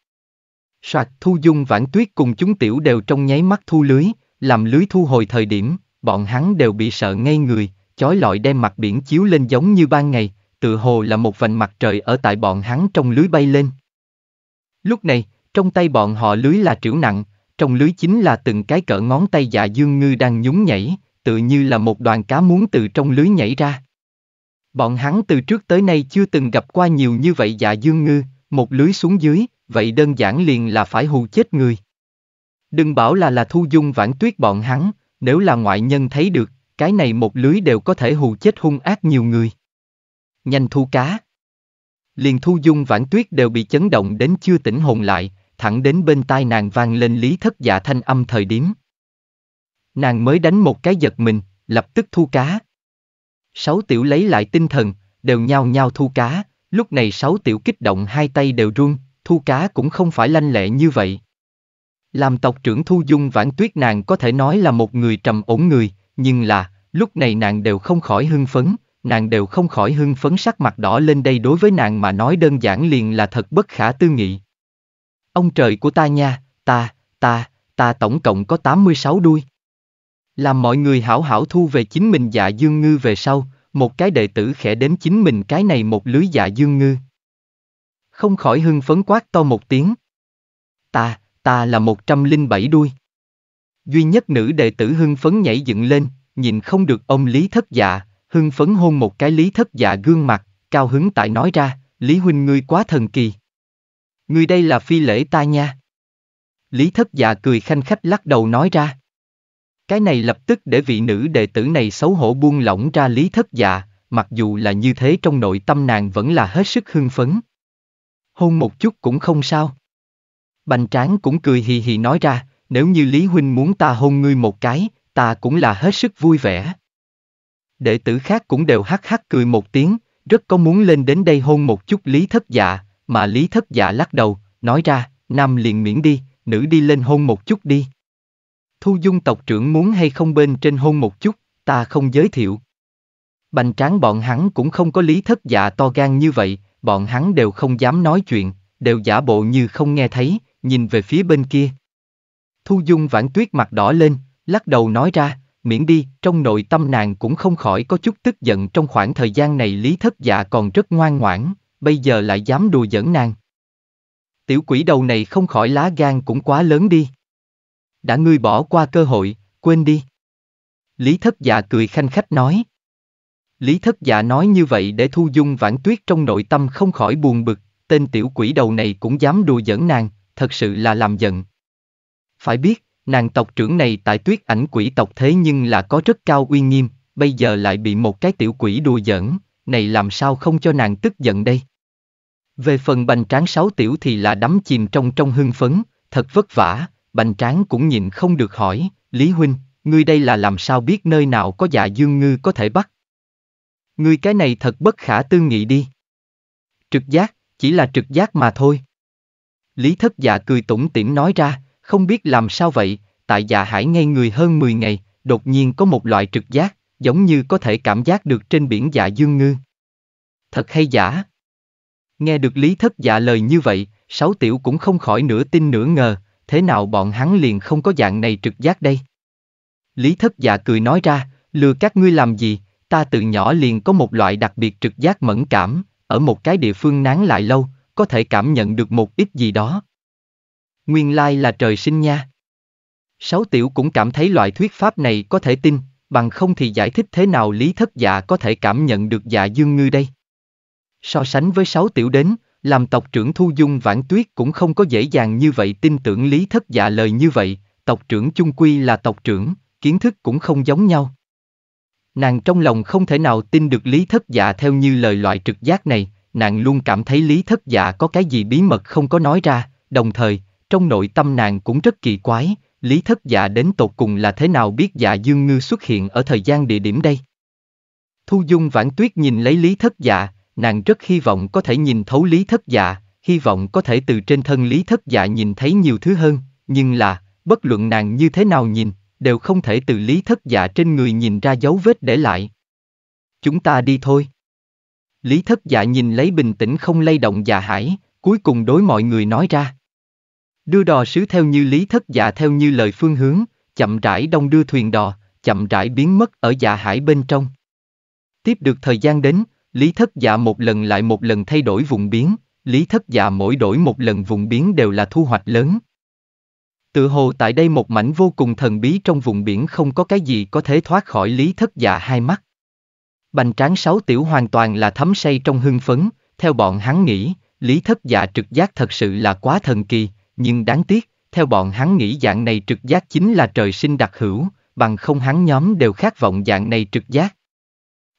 A: Soạt thu dung vãn tuyết cùng chúng tiểu đều trong nháy mắt thu lưới, làm lưới thu hồi thời điểm, bọn hắn đều bị sợ ngây người, chói lọi đem mặt biển chiếu lên giống như ban ngày, tự hồ là một vành mặt trời ở tại bọn hắn trong lưới bay lên. Lúc này, trong tay bọn họ lưới là trĩu nặng, trong lưới chính là từng cái cỡ ngón tay dạ dương ngư đang nhún nhảy, tự như là một đoàn cá muốn từ trong lưới nhảy ra. Bọn hắn từ trước tới nay chưa từng gặp qua nhiều như vậy dạ dương ngư, một lưới xuống dưới, vậy đơn giản liền là phải hù chết người. Đừng bảo là là thu dung vãn tuyết bọn hắn, nếu là ngoại nhân thấy được, cái này một lưới đều có thể hù chết hung ác nhiều người. Nhanh thu cá. Liền thu dung vãn tuyết đều bị chấn động đến chưa tỉnh hồn lại, thẳng đến bên tai nàng vang lên lý thất dạ thanh âm thời điểm. Nàng mới đánh một cái giật mình, lập tức thu cá. Sáu tiểu lấy lại tinh thần, đều nhao nhao thu cá, lúc này sáu tiểu kích động hai tay đều run, thu cá cũng không phải lanh lẹ như vậy. Làm tộc trưởng Thu Dung Vãn Tuyết nàng có thể nói là một người trầm ổn người, nhưng là, lúc này nàng đều không khỏi hưng phấn, nàng đều không khỏi hưng phấn sắc mặt đỏ lên đây đối với nàng mà nói đơn giản liền là thật bất khả tư nghị. Ông trời của ta nha, ta, ta, ta tổng cộng có 86 đuôi. Làm mọi người hảo hảo thu về chính mình dạ dương ngư về sau, một cái đệ tử khẽ đếm chính mình cái này một lưới dạ dương ngư. Không khỏi hưng phấn quát to một tiếng. Ta, ta là 107 đuôi. Duy nhất nữ đệ tử hưng phấn nhảy dựng lên, nhìn không được ông Lý Thất Dạ, hưng phấn hôn một cái Lý Thất Dạ gương mặt, cao hứng tại nói ra, Lý Huynh ngươi quá thần kỳ. Người đây là phi lễ ta nha. Lý thất dạ cười khanh khách lắc đầu nói ra. Cái này lập tức để vị nữ đệ tử này xấu hổ buông lỏng ra lý thất dạ, mặc dù là như thế trong nội tâm nàng vẫn là hết sức hưng phấn. Hôn một chút cũng không sao. Bành tráng cũng cười hì hì nói ra, nếu như Lý Huynh muốn ta hôn ngươi một cái, ta cũng là hết sức vui vẻ. Đệ tử khác cũng đều hắc hắc cười một tiếng, rất có muốn lên đến đây hôn một chút Lý thất dạ, mà Lý Thất Dạ lắc đầu, nói ra, nam liền miễn đi, nữ đi lên hôn một chút đi. Thu dung tộc trưởng muốn hay không bên trên hôn một chút, ta không giới thiệu. Bành tráng bọn hắn cũng không có Lý Thất Dạ to gan như vậy, bọn hắn đều không dám nói chuyện, đều giả bộ như không nghe thấy, nhìn về phía bên kia. Thu dung vãn tuyết mặt đỏ lên, lắc đầu nói ra, miễn đi, trong nội tâm nàng cũng không khỏi có chút tức giận trong khoảng thời gian này Lý Thất Dạ còn rất ngoan ngoãn bây giờ lại dám đùa giỡn nàng. Tiểu quỷ đầu này không khỏi lá gan cũng quá lớn đi. Đã ngươi bỏ qua cơ hội, quên đi. Lý thất dạ cười khanh khách nói. Lý thất dạ nói như vậy để thu dung vãn tuyết trong nội tâm không khỏi buồn bực, tên tiểu quỷ đầu này cũng dám đùa giỡn nàng, thật sự là làm giận. Phải biết, nàng tộc trưởng này tại tuyết ảnh quỷ tộc thế nhưng là có rất cao uy nghiêm, bây giờ lại bị một cái tiểu quỷ đùa giỡn, này làm sao không cho nàng tức giận đây. Về phần bành tráng sáu tiểu thì là đắm chìm trong trong hưng phấn, thật vất vả, bành tráng cũng nhịn không được hỏi, Lý Huynh, ngươi đây là làm sao biết nơi nào có dạ dương ngư có thể bắt? Ngươi cái này thật bất khả tư nghị đi. Trực giác, chỉ là trực giác mà thôi. Lý thất dạ cười tủm tỉm nói ra, không biết làm sao vậy, tại dạ hải ngay người hơn 10 ngày, đột nhiên có một loại trực giác, giống như có thể cảm giác được trên biển dạ dương ngư. Thật hay giả, Nghe được Lý Thất Dạ lời như vậy, Sáu Tiểu cũng không khỏi nửa tin nửa ngờ, thế nào bọn hắn liền không có dạng này trực giác đây? Lý Thất Dạ cười nói ra, lừa các ngươi làm gì, ta từ nhỏ liền có một loại đặc biệt trực giác mẫn cảm, ở một cái địa phương nán lại lâu, có thể cảm nhận được một ít gì đó. Nguyên lai là trời sinh nha. Sáu Tiểu cũng cảm thấy loại thuyết pháp này có thể tin, bằng không thì giải thích thế nào Lý Thất Dạ có thể cảm nhận được dạ dương ngư đây. So sánh với sáu tiểu đến, làm tộc trưởng Thu Dung Vãn Tuyết cũng không có dễ dàng như vậy tin tưởng Lý Thất Dạ lời như vậy, tộc trưởng chung quy là tộc trưởng, kiến thức cũng không giống nhau. Nàng trong lòng không thể nào tin được Lý Thất Dạ theo như lời loại trực giác này, nàng luôn cảm thấy Lý Thất Dạ có cái gì bí mật không có nói ra, đồng thời, trong nội tâm nàng cũng rất kỳ quái, Lý Thất Dạ đến tột cùng là thế nào biết Dạ Dương Ngư xuất hiện ở thời gian địa điểm đây. Thu Dung Vãn Tuyết nhìn lấy Lý Thất Dạ, nàng rất hy vọng có thể nhìn thấu lý thất dạ, hy vọng có thể từ trên thân lý thất dạ nhìn thấy nhiều thứ hơn, nhưng là, bất luận nàng như thế nào nhìn, đều không thể từ lý thất dạ trên người nhìn ra dấu vết để lại. Chúng ta đi thôi. Lý thất dạ nhìn lấy bình tĩnh không lay động dạ hải, cuối cùng đối mọi người nói ra. Đưa đò sứ theo như lý thất dạ theo như lời phương hướng, chậm rãi đông đưa thuyền đò, chậm rãi biến mất ở dạ hải bên trong. Tiếp được thời gian đến, Lý thất dạ một lần lại một lần thay đổi vùng biến, lý thất dạ mỗi đổi một lần vùng biến đều là thu hoạch lớn. Tự hồ tại đây một mảnh vô cùng thần bí trong vùng biển không có cái gì có thể thoát khỏi lý thất dạ hai mắt. Bành tráng sáu tiểu hoàn toàn là thấm say trong hưng phấn, theo bọn hắn nghĩ, lý thất dạ trực giác thật sự là quá thần kỳ, nhưng đáng tiếc, theo bọn hắn nghĩ dạng này trực giác chính là trời sinh đặc hữu, bằng không hắn nhóm đều khát vọng dạng này trực giác.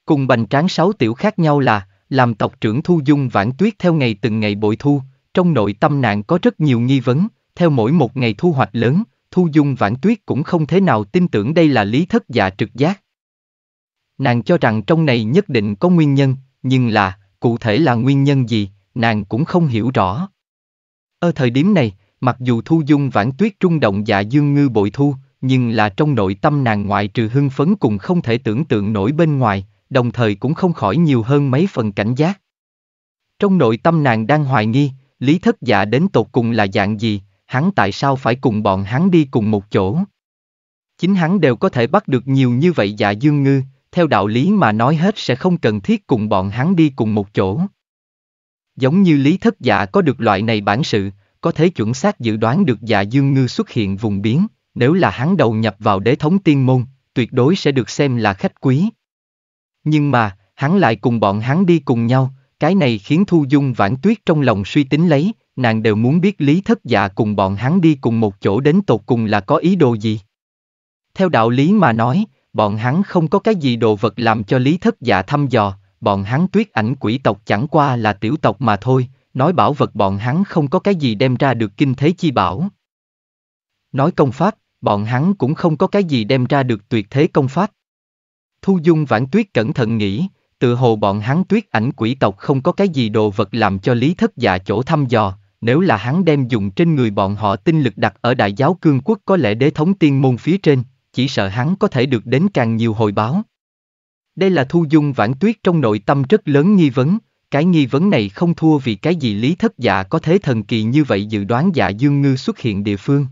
A: Cùng bành tráng sáu tiểu khác nhau là, làm tộc trưởng thu dung vãn tuyết theo ngày từng ngày bội thu, trong nội tâm nạn có rất nhiều nghi vấn, theo mỗi một ngày thu hoạch lớn, thu dung vãn tuyết cũng không thế nào tin tưởng đây là lý thất dạ trực giác. Nàng cho rằng trong này nhất định có nguyên nhân, nhưng là, cụ thể là nguyên nhân gì, nàng cũng không hiểu rõ. Ở thời điểm này, mặc dù thu dung vãn tuyết trung động dạ dương ngư bội thu, nhưng là trong nội tâm nàng ngoại trừ hưng phấn cùng không thể tưởng tượng nổi bên ngoài, đồng thời cũng không khỏi nhiều hơn mấy phần cảnh giác. Trong nội tâm nàng đang hoài nghi, Lý Thất Dạ đến tột cùng là dạng gì, hắn tại sao phải cùng bọn hắn đi cùng một chỗ. Chính hắn đều có thể bắt được nhiều như vậy dạ dương ngư, theo đạo lý mà nói hết sẽ không cần thiết cùng bọn hắn đi cùng một chỗ. Giống như Lý Thất Dạ có được loại này bản sự, có thể chuẩn xác dự đoán được dạ dương ngư xuất hiện vùng biến, nếu là hắn đầu nhập vào đế thống tiên môn, tuyệt đối sẽ được xem là khách quý. Nhưng mà, hắn lại cùng bọn hắn đi cùng nhau, cái này khiến Thu Dung Vãn Tuyết trong lòng suy tính lấy, nàng đều muốn biết Lý Thất Dạ cùng bọn hắn đi cùng một chỗ đến tột cùng là có ý đồ gì. Theo đạo lý mà nói, bọn hắn không có cái gì đồ vật làm cho Lý Thất Dạ thăm dò, bọn hắn tuyết ảnh quỷ tộc chẳng qua là tiểu tộc mà thôi, nói bảo vật bọn hắn không có cái gì đem ra được kinh thế chi bảo. Nói công pháp, bọn hắn cũng không có cái gì đem ra được tuyệt thế công pháp. Thu Dung Vãn Tuyết cẩn thận nghĩ, tự hồ bọn hắn tuyết ảnh quỷ tộc không có cái gì đồ vật làm cho lý thất dạ chỗ thăm dò, nếu là hắn đem dùng trên người bọn họ tinh lực đặt ở đại giáo cương quốc có lẽ đế thống tiên môn phía trên, chỉ sợ hắn có thể được đến càng nhiều hồi báo. Đây là Thu Dung Vãn Tuyết trong nội tâm rất lớn nghi vấn, cái nghi vấn này không thua vì cái gì lý thất dạ có thế thần kỳ như vậy dự đoán dạ dương ngư xuất hiện địa phương.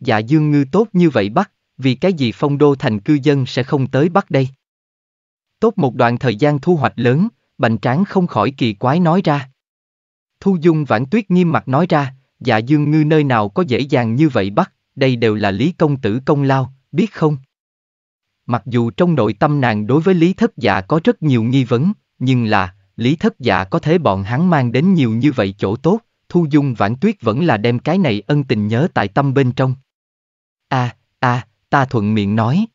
A: Dạ dương ngư tốt như vậy bắt, vì cái gì phong đô thành cư dân sẽ không tới bắt đây? Tốt một đoạn thời gian thu hoạch lớn, Bành Tráng không khỏi kỳ quái nói ra. Thu Dung Vãn Tuyết nghiêm mặt nói ra, dạ dương ngư nơi nào có dễ dàng như vậy bắt, đây đều là Lý Công Tử công lao, biết không? Mặc dù trong nội tâm nàng đối với Lý Thất Dạ có rất nhiều nghi vấn, nhưng là, Lý Thất Dạ có thể bọn hắn mang đến nhiều như vậy chỗ tốt, Thu Dung Vãn Tuyết vẫn là đem cái này ân tình nhớ tại tâm bên trong. A, à, a, à, ta thuận miệng nói.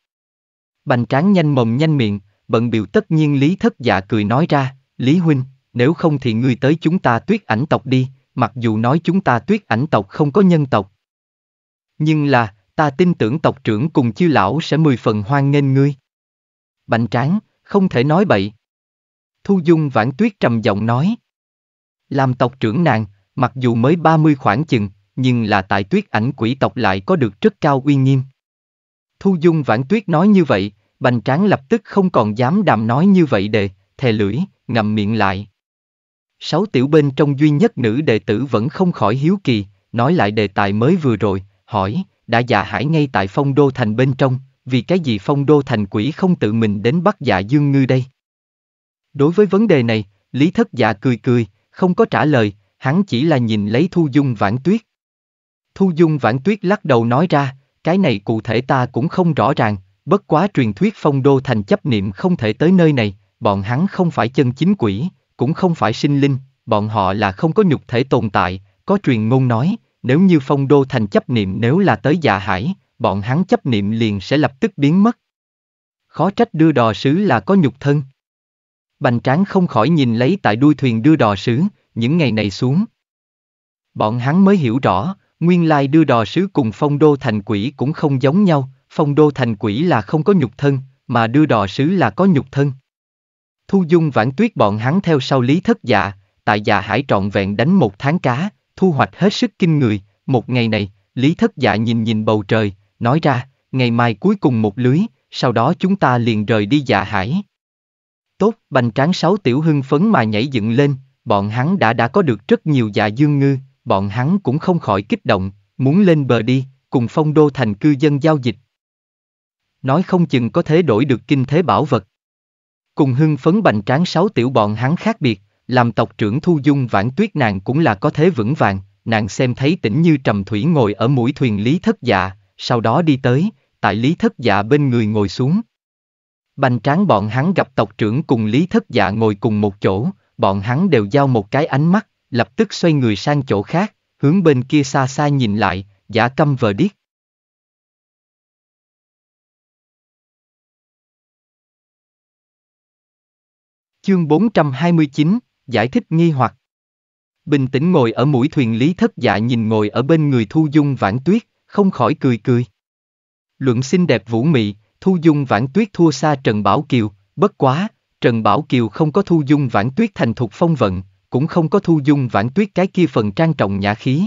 A: Bành tráng nhanh mồm nhanh miệng, bận biểu tất nhiên Lý Thất Dạ cười nói ra, Lý Huynh, nếu không thì ngươi tới chúng ta tuyết ảnh tộc đi, mặc dù nói chúng ta tuyết ảnh tộc không có nhân tộc. Nhưng là, ta tin tưởng tộc trưởng cùng chư lão sẽ mười phần hoan nghênh ngươi. Bành tráng, không thể nói bậy. Thu Dung vãn tuyết trầm giọng nói. Làm tộc trưởng nàng, mặc dù mới 30 khoảng chừng, nhưng là tại tuyết ảnh quỷ tộc lại có được rất cao uy nghiêm. Thu Dung Vãn Tuyết nói như vậy, Bành Tráng lập tức không còn dám đàm nói như vậy đệ, thè lưỡi, ngậm miệng lại. Sáu tiểu bên trong duy nhất nữ đệ tử vẫn không khỏi hiếu kỳ, nói lại đề tài mới vừa rồi, hỏi, đã già hải ngay tại phong đô thành bên trong, vì cái gì phong đô thành quỷ không tự mình đến bắt dạ dương ngư đây? Đối với vấn đề này, Lý Thất Dạ cười cười, không có trả lời, hắn chỉ là nhìn lấy Thu Dung Vãn Tuyết. Thu Dung Vãn Tuyết lắc đầu nói ra, cái này cụ thể ta cũng không rõ ràng, bất quá truyền thuyết phong đô thành chấp niệm không thể tới nơi này, bọn hắn không phải chân chính quỷ, cũng không phải sinh linh, bọn họ là không có nhục thể tồn tại, có truyền ngôn nói, nếu như phong đô thành chấp niệm nếu là tới dạ hải, bọn hắn chấp niệm liền sẽ lập tức biến mất. Khó trách đưa đò sứ là có nhục thân. Bành tráng không khỏi nhìn lấy tại đuôi thuyền đưa đò sứ, những ngày này xuống. Bọn hắn mới hiểu rõ, Nguyên lai đưa đò sứ cùng phong đô thành quỷ cũng không giống nhau, phong đô thành quỷ là không có nhục thân, mà đưa đò sứ là có nhục thân. Thu dung vãn tuyết bọn hắn theo sau lý thất dạ, tại dạ hải trọn vẹn đánh một tháng cá, thu hoạch hết sức kinh người, một ngày này, lý thất dạ nhìn nhìn bầu trời, nói ra, ngày mai cuối cùng một lưới, sau đó chúng ta liền rời đi dạ hải. Tốt, bành tráng sáu tiểu hưng phấn mà nhảy dựng lên, bọn hắn đã đã có được rất nhiều dạ dương ngư, bọn hắn cũng không khỏi kích động, muốn lên bờ đi, cùng phong đô thành cư dân giao dịch. Nói không chừng có thể đổi được kinh thế bảo vật. Cùng hưng phấn bành tráng sáu tiểu bọn hắn khác biệt, làm tộc trưởng thu dung vãn tuyết nàng cũng là có thế vững vàng, nàng xem thấy tỉnh như trầm thủy ngồi ở mũi thuyền lý thất dạ, sau đó đi tới, tại lý thất dạ bên người ngồi xuống. Bành tráng bọn hắn gặp tộc trưởng cùng lý thất dạ ngồi cùng một chỗ, bọn hắn đều giao một cái ánh mắt lập tức xoay người sang chỗ khác, hướng bên kia xa xa nhìn lại, giả câm vờ điếc. Chương 429, giải thích nghi hoặc. Bình tĩnh ngồi ở mũi thuyền Lý Thất Dạ nhìn ngồi ở bên người Thu Dung Vãn Tuyết, không khỏi cười cười. Luận xinh đẹp vũ mị, Thu Dung Vãn Tuyết thua xa Trần Bảo Kiều, bất quá, Trần Bảo Kiều không có Thu Dung Vãn Tuyết thành thục phong vận, cũng không có thu dung vãn tuyết cái kia phần trang trọng nhã khí.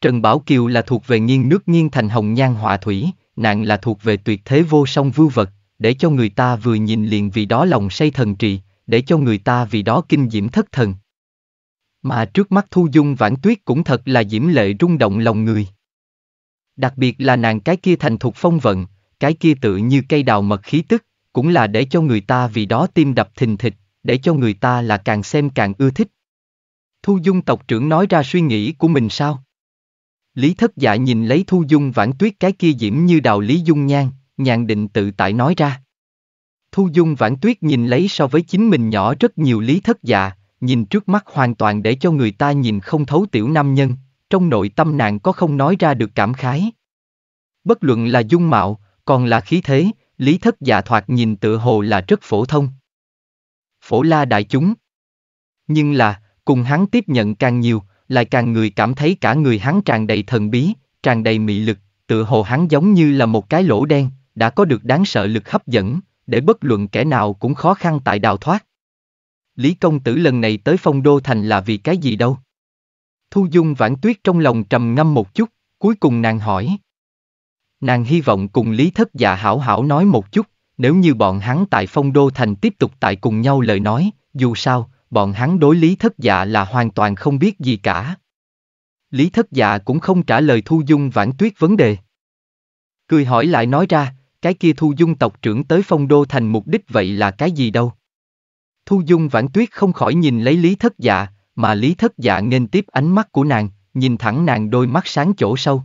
A: Trần Bảo Kiều là thuộc về nghiêng nước nghiêng thành hồng nhan họa thủy, nàng là thuộc về tuyệt thế vô song vưu vật, để cho người ta vừa nhìn liền vì đó lòng say thần trì, để cho người ta vì đó kinh diễm thất thần. Mà trước mắt Thu Dung Vãn Tuyết cũng thật là diễm lệ rung động lòng người. Đặc biệt là nàng cái kia thành thuộc phong vận, cái kia tự như cây đào mật khí tức, cũng là để cho người ta vì đó tim đập thình thịch, để cho người ta là càng xem càng ưa thích. Thu Dung tộc trưởng nói ra suy nghĩ của mình sao? Lý thất dạ nhìn lấy Thu Dung vãn tuyết cái kia diễm như đào Lý Dung nhan, nhàn định tự tại nói ra. Thu Dung vãn tuyết nhìn lấy so với chính mình nhỏ rất nhiều Lý thất dạ, nhìn trước mắt hoàn toàn để cho người ta nhìn không thấu tiểu nam nhân, trong nội tâm nàng có không nói ra được cảm khái. Bất luận là dung mạo, còn là khí thế, Lý thất dạ thoạt nhìn tựa hồ là rất phổ thông phổ la đại chúng. Nhưng là, cùng hắn tiếp nhận càng nhiều, lại càng người cảm thấy cả người hắn tràn đầy thần bí, tràn đầy mị lực, tựa hồ hắn giống như là một cái lỗ đen, đã có được đáng sợ lực hấp dẫn, để bất luận kẻ nào cũng khó khăn tại đào thoát. Lý Công Tử lần này tới phong đô thành là vì cái gì đâu? Thu Dung Vãn Tuyết trong lòng trầm ngâm một chút, cuối cùng nàng hỏi. Nàng hy vọng cùng Lý Thất Dạ hảo hảo nói một chút, nếu như bọn hắn tại phong đô thành tiếp tục tại cùng nhau lời nói, dù sao, bọn hắn đối lý thất dạ là hoàn toàn không biết gì cả. Lý thất dạ cũng không trả lời thu dung vãn tuyết vấn đề. Cười hỏi lại nói ra, cái kia thu dung tộc trưởng tới phong đô thành mục đích vậy là cái gì đâu. Thu dung vãn tuyết không khỏi nhìn lấy lý thất dạ, mà lý thất dạ nên tiếp ánh mắt của nàng, nhìn thẳng nàng đôi mắt sáng chỗ sâu.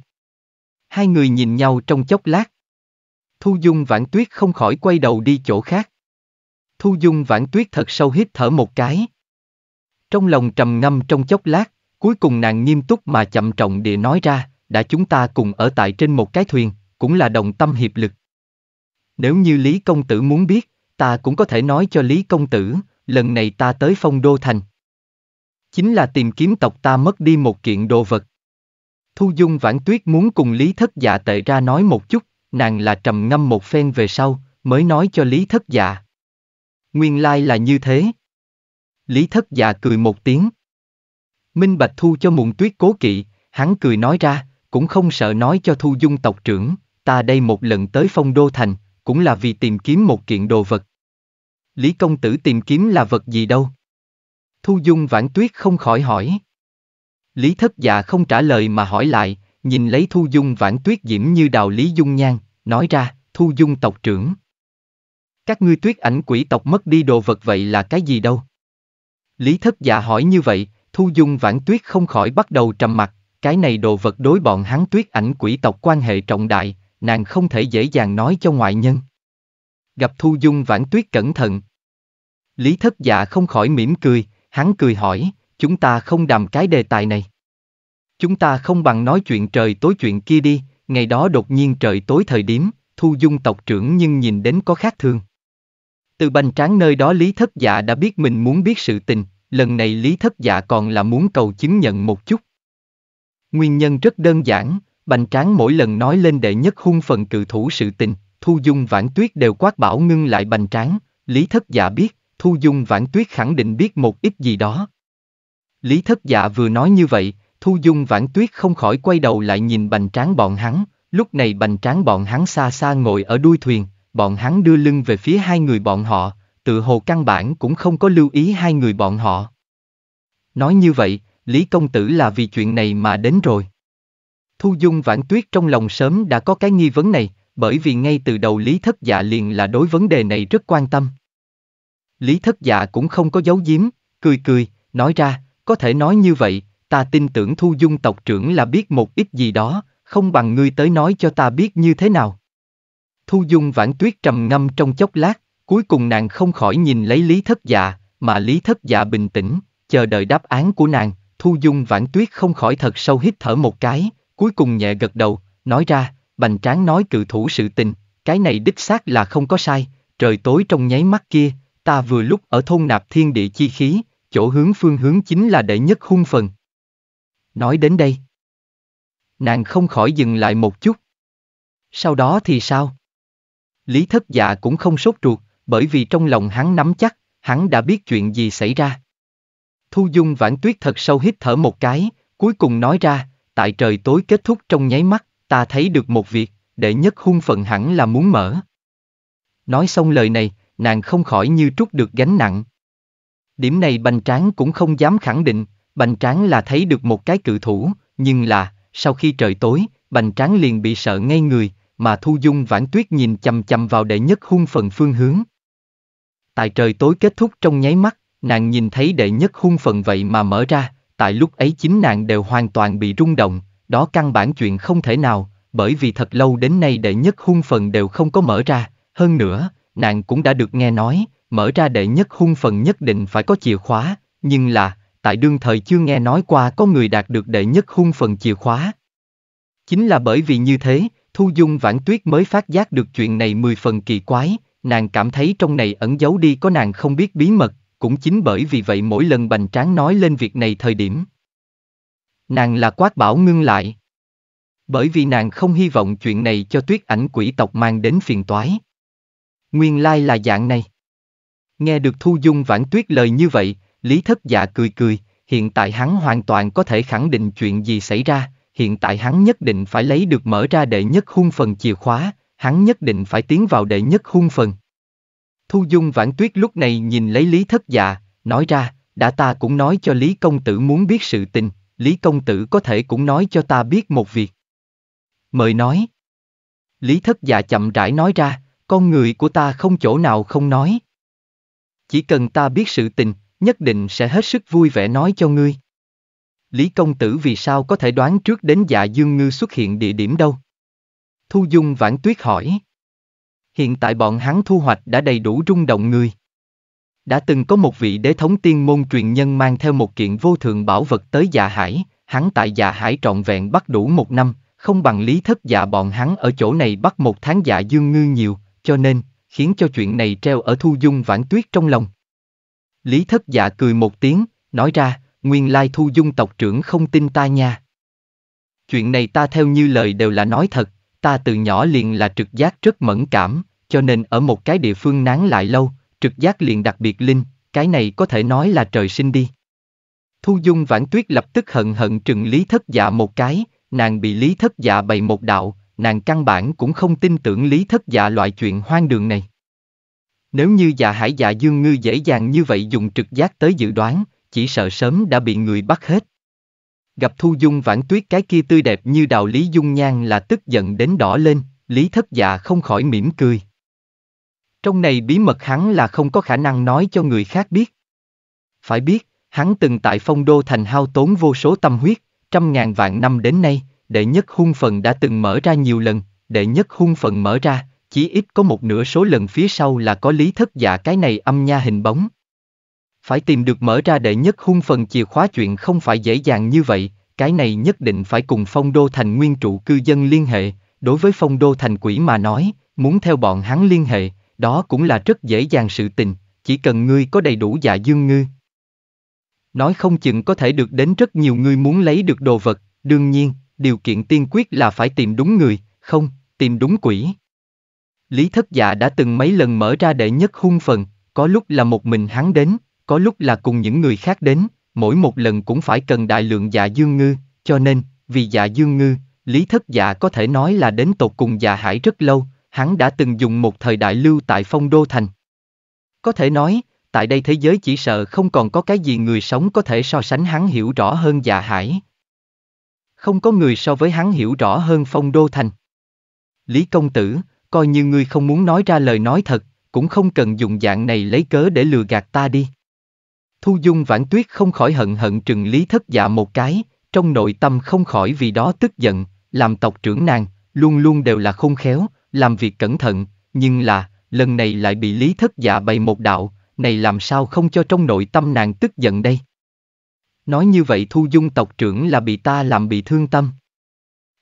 A: Hai người nhìn nhau trong chốc lát, Thu Dung Vãn Tuyết không khỏi quay đầu đi chỗ khác. Thu Dung Vãn Tuyết thật sâu hít thở một cái. Trong lòng trầm ngâm trong chốc lát, cuối cùng nàng nghiêm túc mà chậm trọng địa nói ra, đã chúng ta cùng ở tại trên một cái thuyền, cũng là đồng tâm hiệp lực. Nếu như Lý Công Tử muốn biết, ta cũng có thể nói cho Lý Công Tử, lần này ta tới phong đô thành. Chính là tìm kiếm tộc ta mất đi một kiện đồ vật. Thu Dung Vãn Tuyết muốn cùng Lý Thất Dạ tệ ra nói một chút, nàng là trầm ngâm một phen về sau, mới nói cho Lý Thất Dạ. Nguyên lai là như thế. Lý Thất Dạ cười một tiếng. Minh Bạch thu cho mụn tuyết cố kỵ, hắn cười nói ra, cũng không sợ nói cho thu dung tộc trưởng, ta đây một lần tới phong đô thành, cũng là vì tìm kiếm một kiện đồ vật. Lý công tử tìm kiếm là vật gì đâu? Thu dung vãn tuyết không khỏi hỏi. Lý thất dạ không trả lời mà hỏi lại, nhìn lấy thu dung vãn tuyết diễm như đào Lý Dung Nhan, nói ra, thu dung tộc trưởng. Các ngươi tuyết ảnh quỷ tộc mất đi đồ vật vậy là cái gì đâu? Lý thất dạ hỏi như vậy, thu dung vãn tuyết không khỏi bắt đầu trầm mặt, cái này đồ vật đối bọn hắn tuyết ảnh quỷ tộc quan hệ trọng đại, nàng không thể dễ dàng nói cho ngoại nhân. Gặp thu dung vãn tuyết cẩn thận. Lý thất dạ không khỏi mỉm cười, hắn cười hỏi, chúng ta không đàm cái đề tài này. Chúng ta không bằng nói chuyện trời tối chuyện kia đi, ngày đó đột nhiên trời tối thời điểm, thu dung tộc trưởng nhưng nhìn đến có khác thường. Từ bành tráng nơi đó Lý Thất Dạ đã biết mình muốn biết sự tình, lần này Lý Thất Dạ còn là muốn cầu chứng nhận một chút. Nguyên nhân rất đơn giản, bành tráng mỗi lần nói lên đệ nhất hung phần cự thủ sự tình, Thu Dung Vãn Tuyết đều quát bảo ngưng lại bành tráng, Lý Thất Dạ biết, Thu Dung Vãn Tuyết khẳng định biết một ít gì đó. Lý Thất Dạ vừa nói như vậy, Thu Dung Vãn Tuyết không khỏi quay đầu lại nhìn bành tráng bọn hắn, lúc này bành tráng bọn hắn xa xa ngồi ở đuôi thuyền, bọn hắn đưa lưng về phía hai người bọn họ, tự hồ căn bản cũng không có lưu ý hai người bọn họ. Nói như vậy, Lý Công Tử là vì chuyện này mà đến rồi. Thu Dung Vãn Tuyết trong lòng sớm đã có cái nghi vấn này, bởi vì ngay từ đầu Lý Thất Dạ liền là đối vấn đề này rất quan tâm. Lý Thất Dạ cũng không có giấu giếm, cười cười, nói ra, có thể nói như vậy, ta tin tưởng thu dung tộc trưởng là biết một ít gì đó, không bằng ngươi tới nói cho ta biết như thế nào. Thu dung vãn tuyết trầm ngâm trong chốc lát, cuối cùng nàng không khỏi nhìn lấy lý thất dạ, mà lý thất dạ bình tĩnh, chờ đợi đáp án của nàng, thu dung vãn tuyết không khỏi thật sâu hít thở một cái, cuối cùng nhẹ gật đầu, nói ra, bành tráng nói cự thủ sự tình, cái này đích xác là không có sai, trời tối trong nháy mắt kia, ta vừa lúc ở thôn nạp thiên địa chi khí, chỗ hướng phương hướng chính là đệ nhất hung phần, Nói đến đây. Nàng không khỏi dừng lại một chút. Sau đó thì sao? Lý thất dạ cũng không sốt ruột, bởi vì trong lòng hắn nắm chắc, hắn đã biết chuyện gì xảy ra. Thu dung vãn tuyết thật sâu hít thở một cái, cuối cùng nói ra, tại trời tối kết thúc trong nháy mắt, ta thấy được một việc, đệ nhất hung phận hẳn là muốn mở. Nói xong lời này, nàng không khỏi như trút được gánh nặng. Điểm này bành tráng cũng không dám khẳng định, Bành tráng là thấy được một cái cự thủ, nhưng là, sau khi trời tối, bành tráng liền bị sợ ngay người, mà Thu Dung Vãn Tuyết nhìn chầm chầm vào đệ nhất hung phần phương hướng. Tại trời tối kết thúc trong nháy mắt, nàng nhìn thấy đệ nhất hung phần vậy mà mở ra, tại lúc ấy chính nàng đều hoàn toàn bị rung động, đó căn bản chuyện không thể nào, bởi vì thật lâu đến nay đệ nhất hung phần đều không có mở ra, hơn nữa, nàng cũng đã được nghe nói, mở ra đệ nhất hung phần nhất định phải có chìa khóa, nhưng là, tại đương thời chưa nghe nói qua có người đạt được đệ nhất hung phần chìa khóa. Chính là bởi vì như thế, Thu Dung Vãn Tuyết mới phát giác được chuyện này mười phần kỳ quái, nàng cảm thấy trong này ẩn giấu đi có nàng không biết bí mật, cũng chính bởi vì vậy mỗi lần Bành Tráng nói lên việc này thời điểm. Nàng là quát bảo ngưng lại. Bởi vì nàng không hy vọng chuyện này cho tuyết ảnh quỷ tộc mang đến phiền toái. Nguyên lai là dạng này. Nghe được Thu Dung Vãn Tuyết lời như vậy, Lý thất dạ cười cười, hiện tại hắn hoàn toàn có thể khẳng định chuyện gì xảy ra, hiện tại hắn nhất định phải lấy được mở ra đệ nhất hung phần chìa khóa, hắn nhất định phải tiến vào đệ nhất hung phần. Thu Dung Vãn Tuyết lúc này nhìn lấy Lý Thất Dạ, nói ra, đã ta cũng nói cho Lý Công Tử muốn biết sự tình, Lý Công Tử có thể cũng nói cho ta biết một việc. Mời nói. Lý Thất Dạ chậm rãi nói ra, con người của ta không chỗ nào không nói. Chỉ cần ta biết sự tình, nhất định sẽ hết sức vui vẻ nói cho ngươi. Lý công tử vì sao có thể đoán trước đến dạ dương ngư xuất hiện địa điểm đâu? Thu Dung Vãn Tuyết hỏi. Hiện tại bọn hắn thu hoạch đã đầy đủ rung động người. Đã từng có một vị đế thống tiên môn truyền nhân mang theo một kiện vô thượng bảo vật tới dạ hải, hắn tại dạ hải trọn vẹn bắt đủ một năm, không bằng lý thất dạ bọn hắn ở chỗ này bắt một tháng dạ dương ngư nhiều, cho nên, khiến cho chuyện này treo ở Thu Dung Vãn Tuyết trong lòng. Lý thất dạ cười một tiếng, nói ra, nguyên lai thu dung tộc trưởng không tin ta nha. Chuyện này ta theo như lời đều là nói thật, ta từ nhỏ liền là trực giác rất mẫn cảm, cho nên ở một cái địa phương nán lại lâu, trực giác liền đặc biệt linh, cái này có thể nói là trời sinh đi. Thu dung vãn tuyết lập tức hận hận trừng lý thất dạ một cái, nàng bị lý thất dạ bày một đạo, nàng căn bản cũng không tin tưởng lý thất dạ loại chuyện hoang đường này. Nếu như dạ hải dạ dương ngư dễ dàng như vậy dùng trực giác tới dự đoán, chỉ sợ sớm đã bị người bắt hết. Gặp thu dung vãn tuyết cái kia tươi đẹp như đạo lý dung nhan là tức giận đến đỏ lên, lý thất dạ không khỏi mỉm cười. Trong này bí mật hắn là không có khả năng nói cho người khác biết. Phải biết, hắn từng tại phong đô thành hao tốn vô số tâm huyết, trăm ngàn vạn năm đến nay, đệ nhất hung phần đã từng mở ra nhiều lần, đệ nhất hung phần mở ra, chí ít có một nửa số lần phía sau là có lý thất giả cái này âm nha hình bóng. Phải tìm được mở ra đệ nhất hung phần chìa khóa chuyện không phải dễ dàng như vậy, cái này nhất định phải cùng phong đô thành nguyên trụ cư dân liên hệ, đối với phong đô thành quỷ mà nói, muốn theo bọn hắn liên hệ, đó cũng là rất dễ dàng sự tình, chỉ cần ngươi có đầy đủ dạ dương ngư. Nói không chừng có thể được đến rất nhiều người muốn lấy được đồ vật, đương nhiên, điều kiện tiên quyết là phải tìm đúng người, không, tìm đúng quỷ. Lý Thất Dạ đã từng mấy lần mở ra đệ nhất hung phần, có lúc là một mình hắn đến, có lúc là cùng những người khác đến, mỗi một lần cũng phải cần đại lượng dạ dương ngư, cho nên, vì dạ dương ngư, Lý Thất Dạ có thể nói là đến tột cùng dạ hải rất lâu, hắn đã từng dùng một thời đại lưu tại phong đô thành. Có thể nói, tại đây thế giới chỉ sợ không còn có cái gì người sống có thể so sánh hắn hiểu rõ hơn dạ hải. Không có người so với hắn hiểu rõ hơn phong đô thành. Lý Công Tử, coi như ngươi không muốn nói ra lời nói thật, cũng không cần dùng dạng này lấy cớ để lừa gạt ta đi. Thu Dung Vãn Tuyết không khỏi hận hận trừng Lý Thất Dạ một cái, trong nội tâm không khỏi vì đó tức giận, làm tộc trưởng nàng, luôn luôn đều là khôn khéo, làm việc cẩn thận, nhưng là, lần này lại bị Lý Thất Dạ bày một đạo, này làm sao không cho trong nội tâm nàng tức giận đây. Nói như vậy Thu Dung tộc trưởng là bị ta làm bị thương tâm.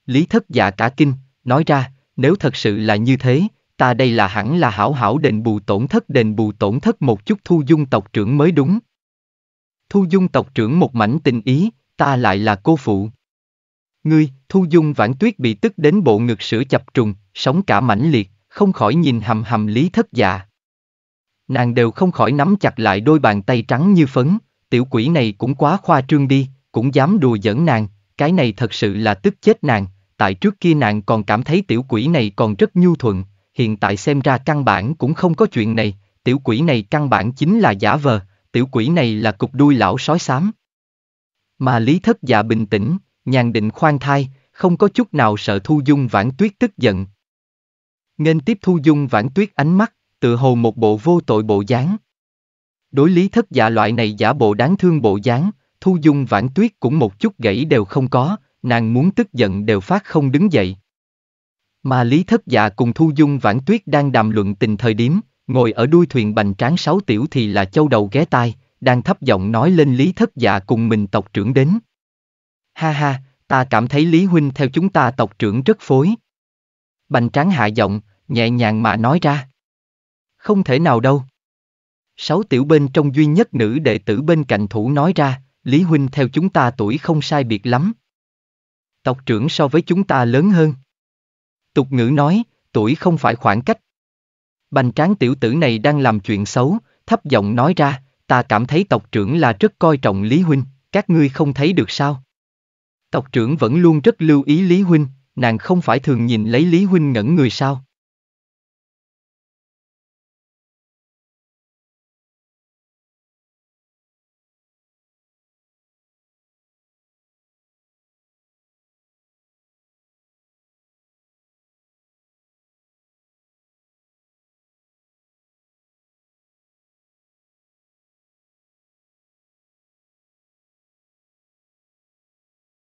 A: Lý Thất Dạ cả kinh, nói ra, nếu thật sự là như thế, ta đây là hẳn là hảo hảo đền bù tổn thất đền bù tổn thất một chút thu dung tộc trưởng mới đúng. Thu dung tộc trưởng một mảnh tình ý, ta lại là cô phụ. Ngươi, thu dung vãn tuyết bị tức đến bộ ngực sữa chập trùng, sống cả mãnh liệt, không khỏi nhìn hầm hầm lý thất dạ. Nàng đều không khỏi nắm chặt lại đôi bàn tay trắng như phấn, tiểu quỷ này cũng quá khoa trương đi, cũng dám đùa giỡn nàng, cái này thật sự là tức chết nàng, tại trước kia nàng còn cảm thấy tiểu quỷ này còn rất nhu thuận, hiện tại xem ra căn bản cũng không có chuyện này, tiểu quỷ này căn bản chính là giả vờ, tiểu quỷ này là cục đuôi lão sói xám. Mà Lý Thất Dạ bình tĩnh, nhàn định khoan thai, không có chút nào sợ Thu Dung Vãn Tuyết tức giận. Nên tiếp Thu Dung Vãn Tuyết ánh mắt, tự hồ một bộ vô tội bộ dáng. Đối Lý Thất Dạ loại này giả bộ đáng thương bộ dáng, Thu Dung Vãn Tuyết cũng một chút gãy đều không có, nàng muốn tức giận đều phát không đứng dậy. Mà Lý Thất Dạ cùng Thu Dung Vãn Tuyết đang đàm luận tình thời điểm, ngồi ở đuôi thuyền bành tráng sáu tiểu thì là châu đầu ghé tai, đang thấp giọng nói lên Lý Thất Dạ cùng mình tộc trưởng đến. Ha ha, ta cảm thấy Lý Huynh theo chúng ta tộc trưởng rất phối. Bành tráng hạ giọng, nhẹ nhàng mà nói ra. Không thể nào đâu. Sáu tiểu bên trong duy nhất nữ đệ tử bên cạnh thủ nói ra, Lý Huynh theo chúng ta tuổi không sai biệt lắm, tộc trưởng so với chúng ta lớn hơn. Tục ngữ nói, tuổi không phải khoảng cách. Bành tráng tiểu tử này đang làm chuyện xấu, thấp giọng nói ra, ta cảm thấy tộc trưởng là rất coi trọng Lý Huynh, các ngươi không thấy được sao. Tộc trưởng vẫn luôn rất lưu ý Lý Huynh, nàng không phải thường nhìn lấy Lý Huynh ngẩn người sao.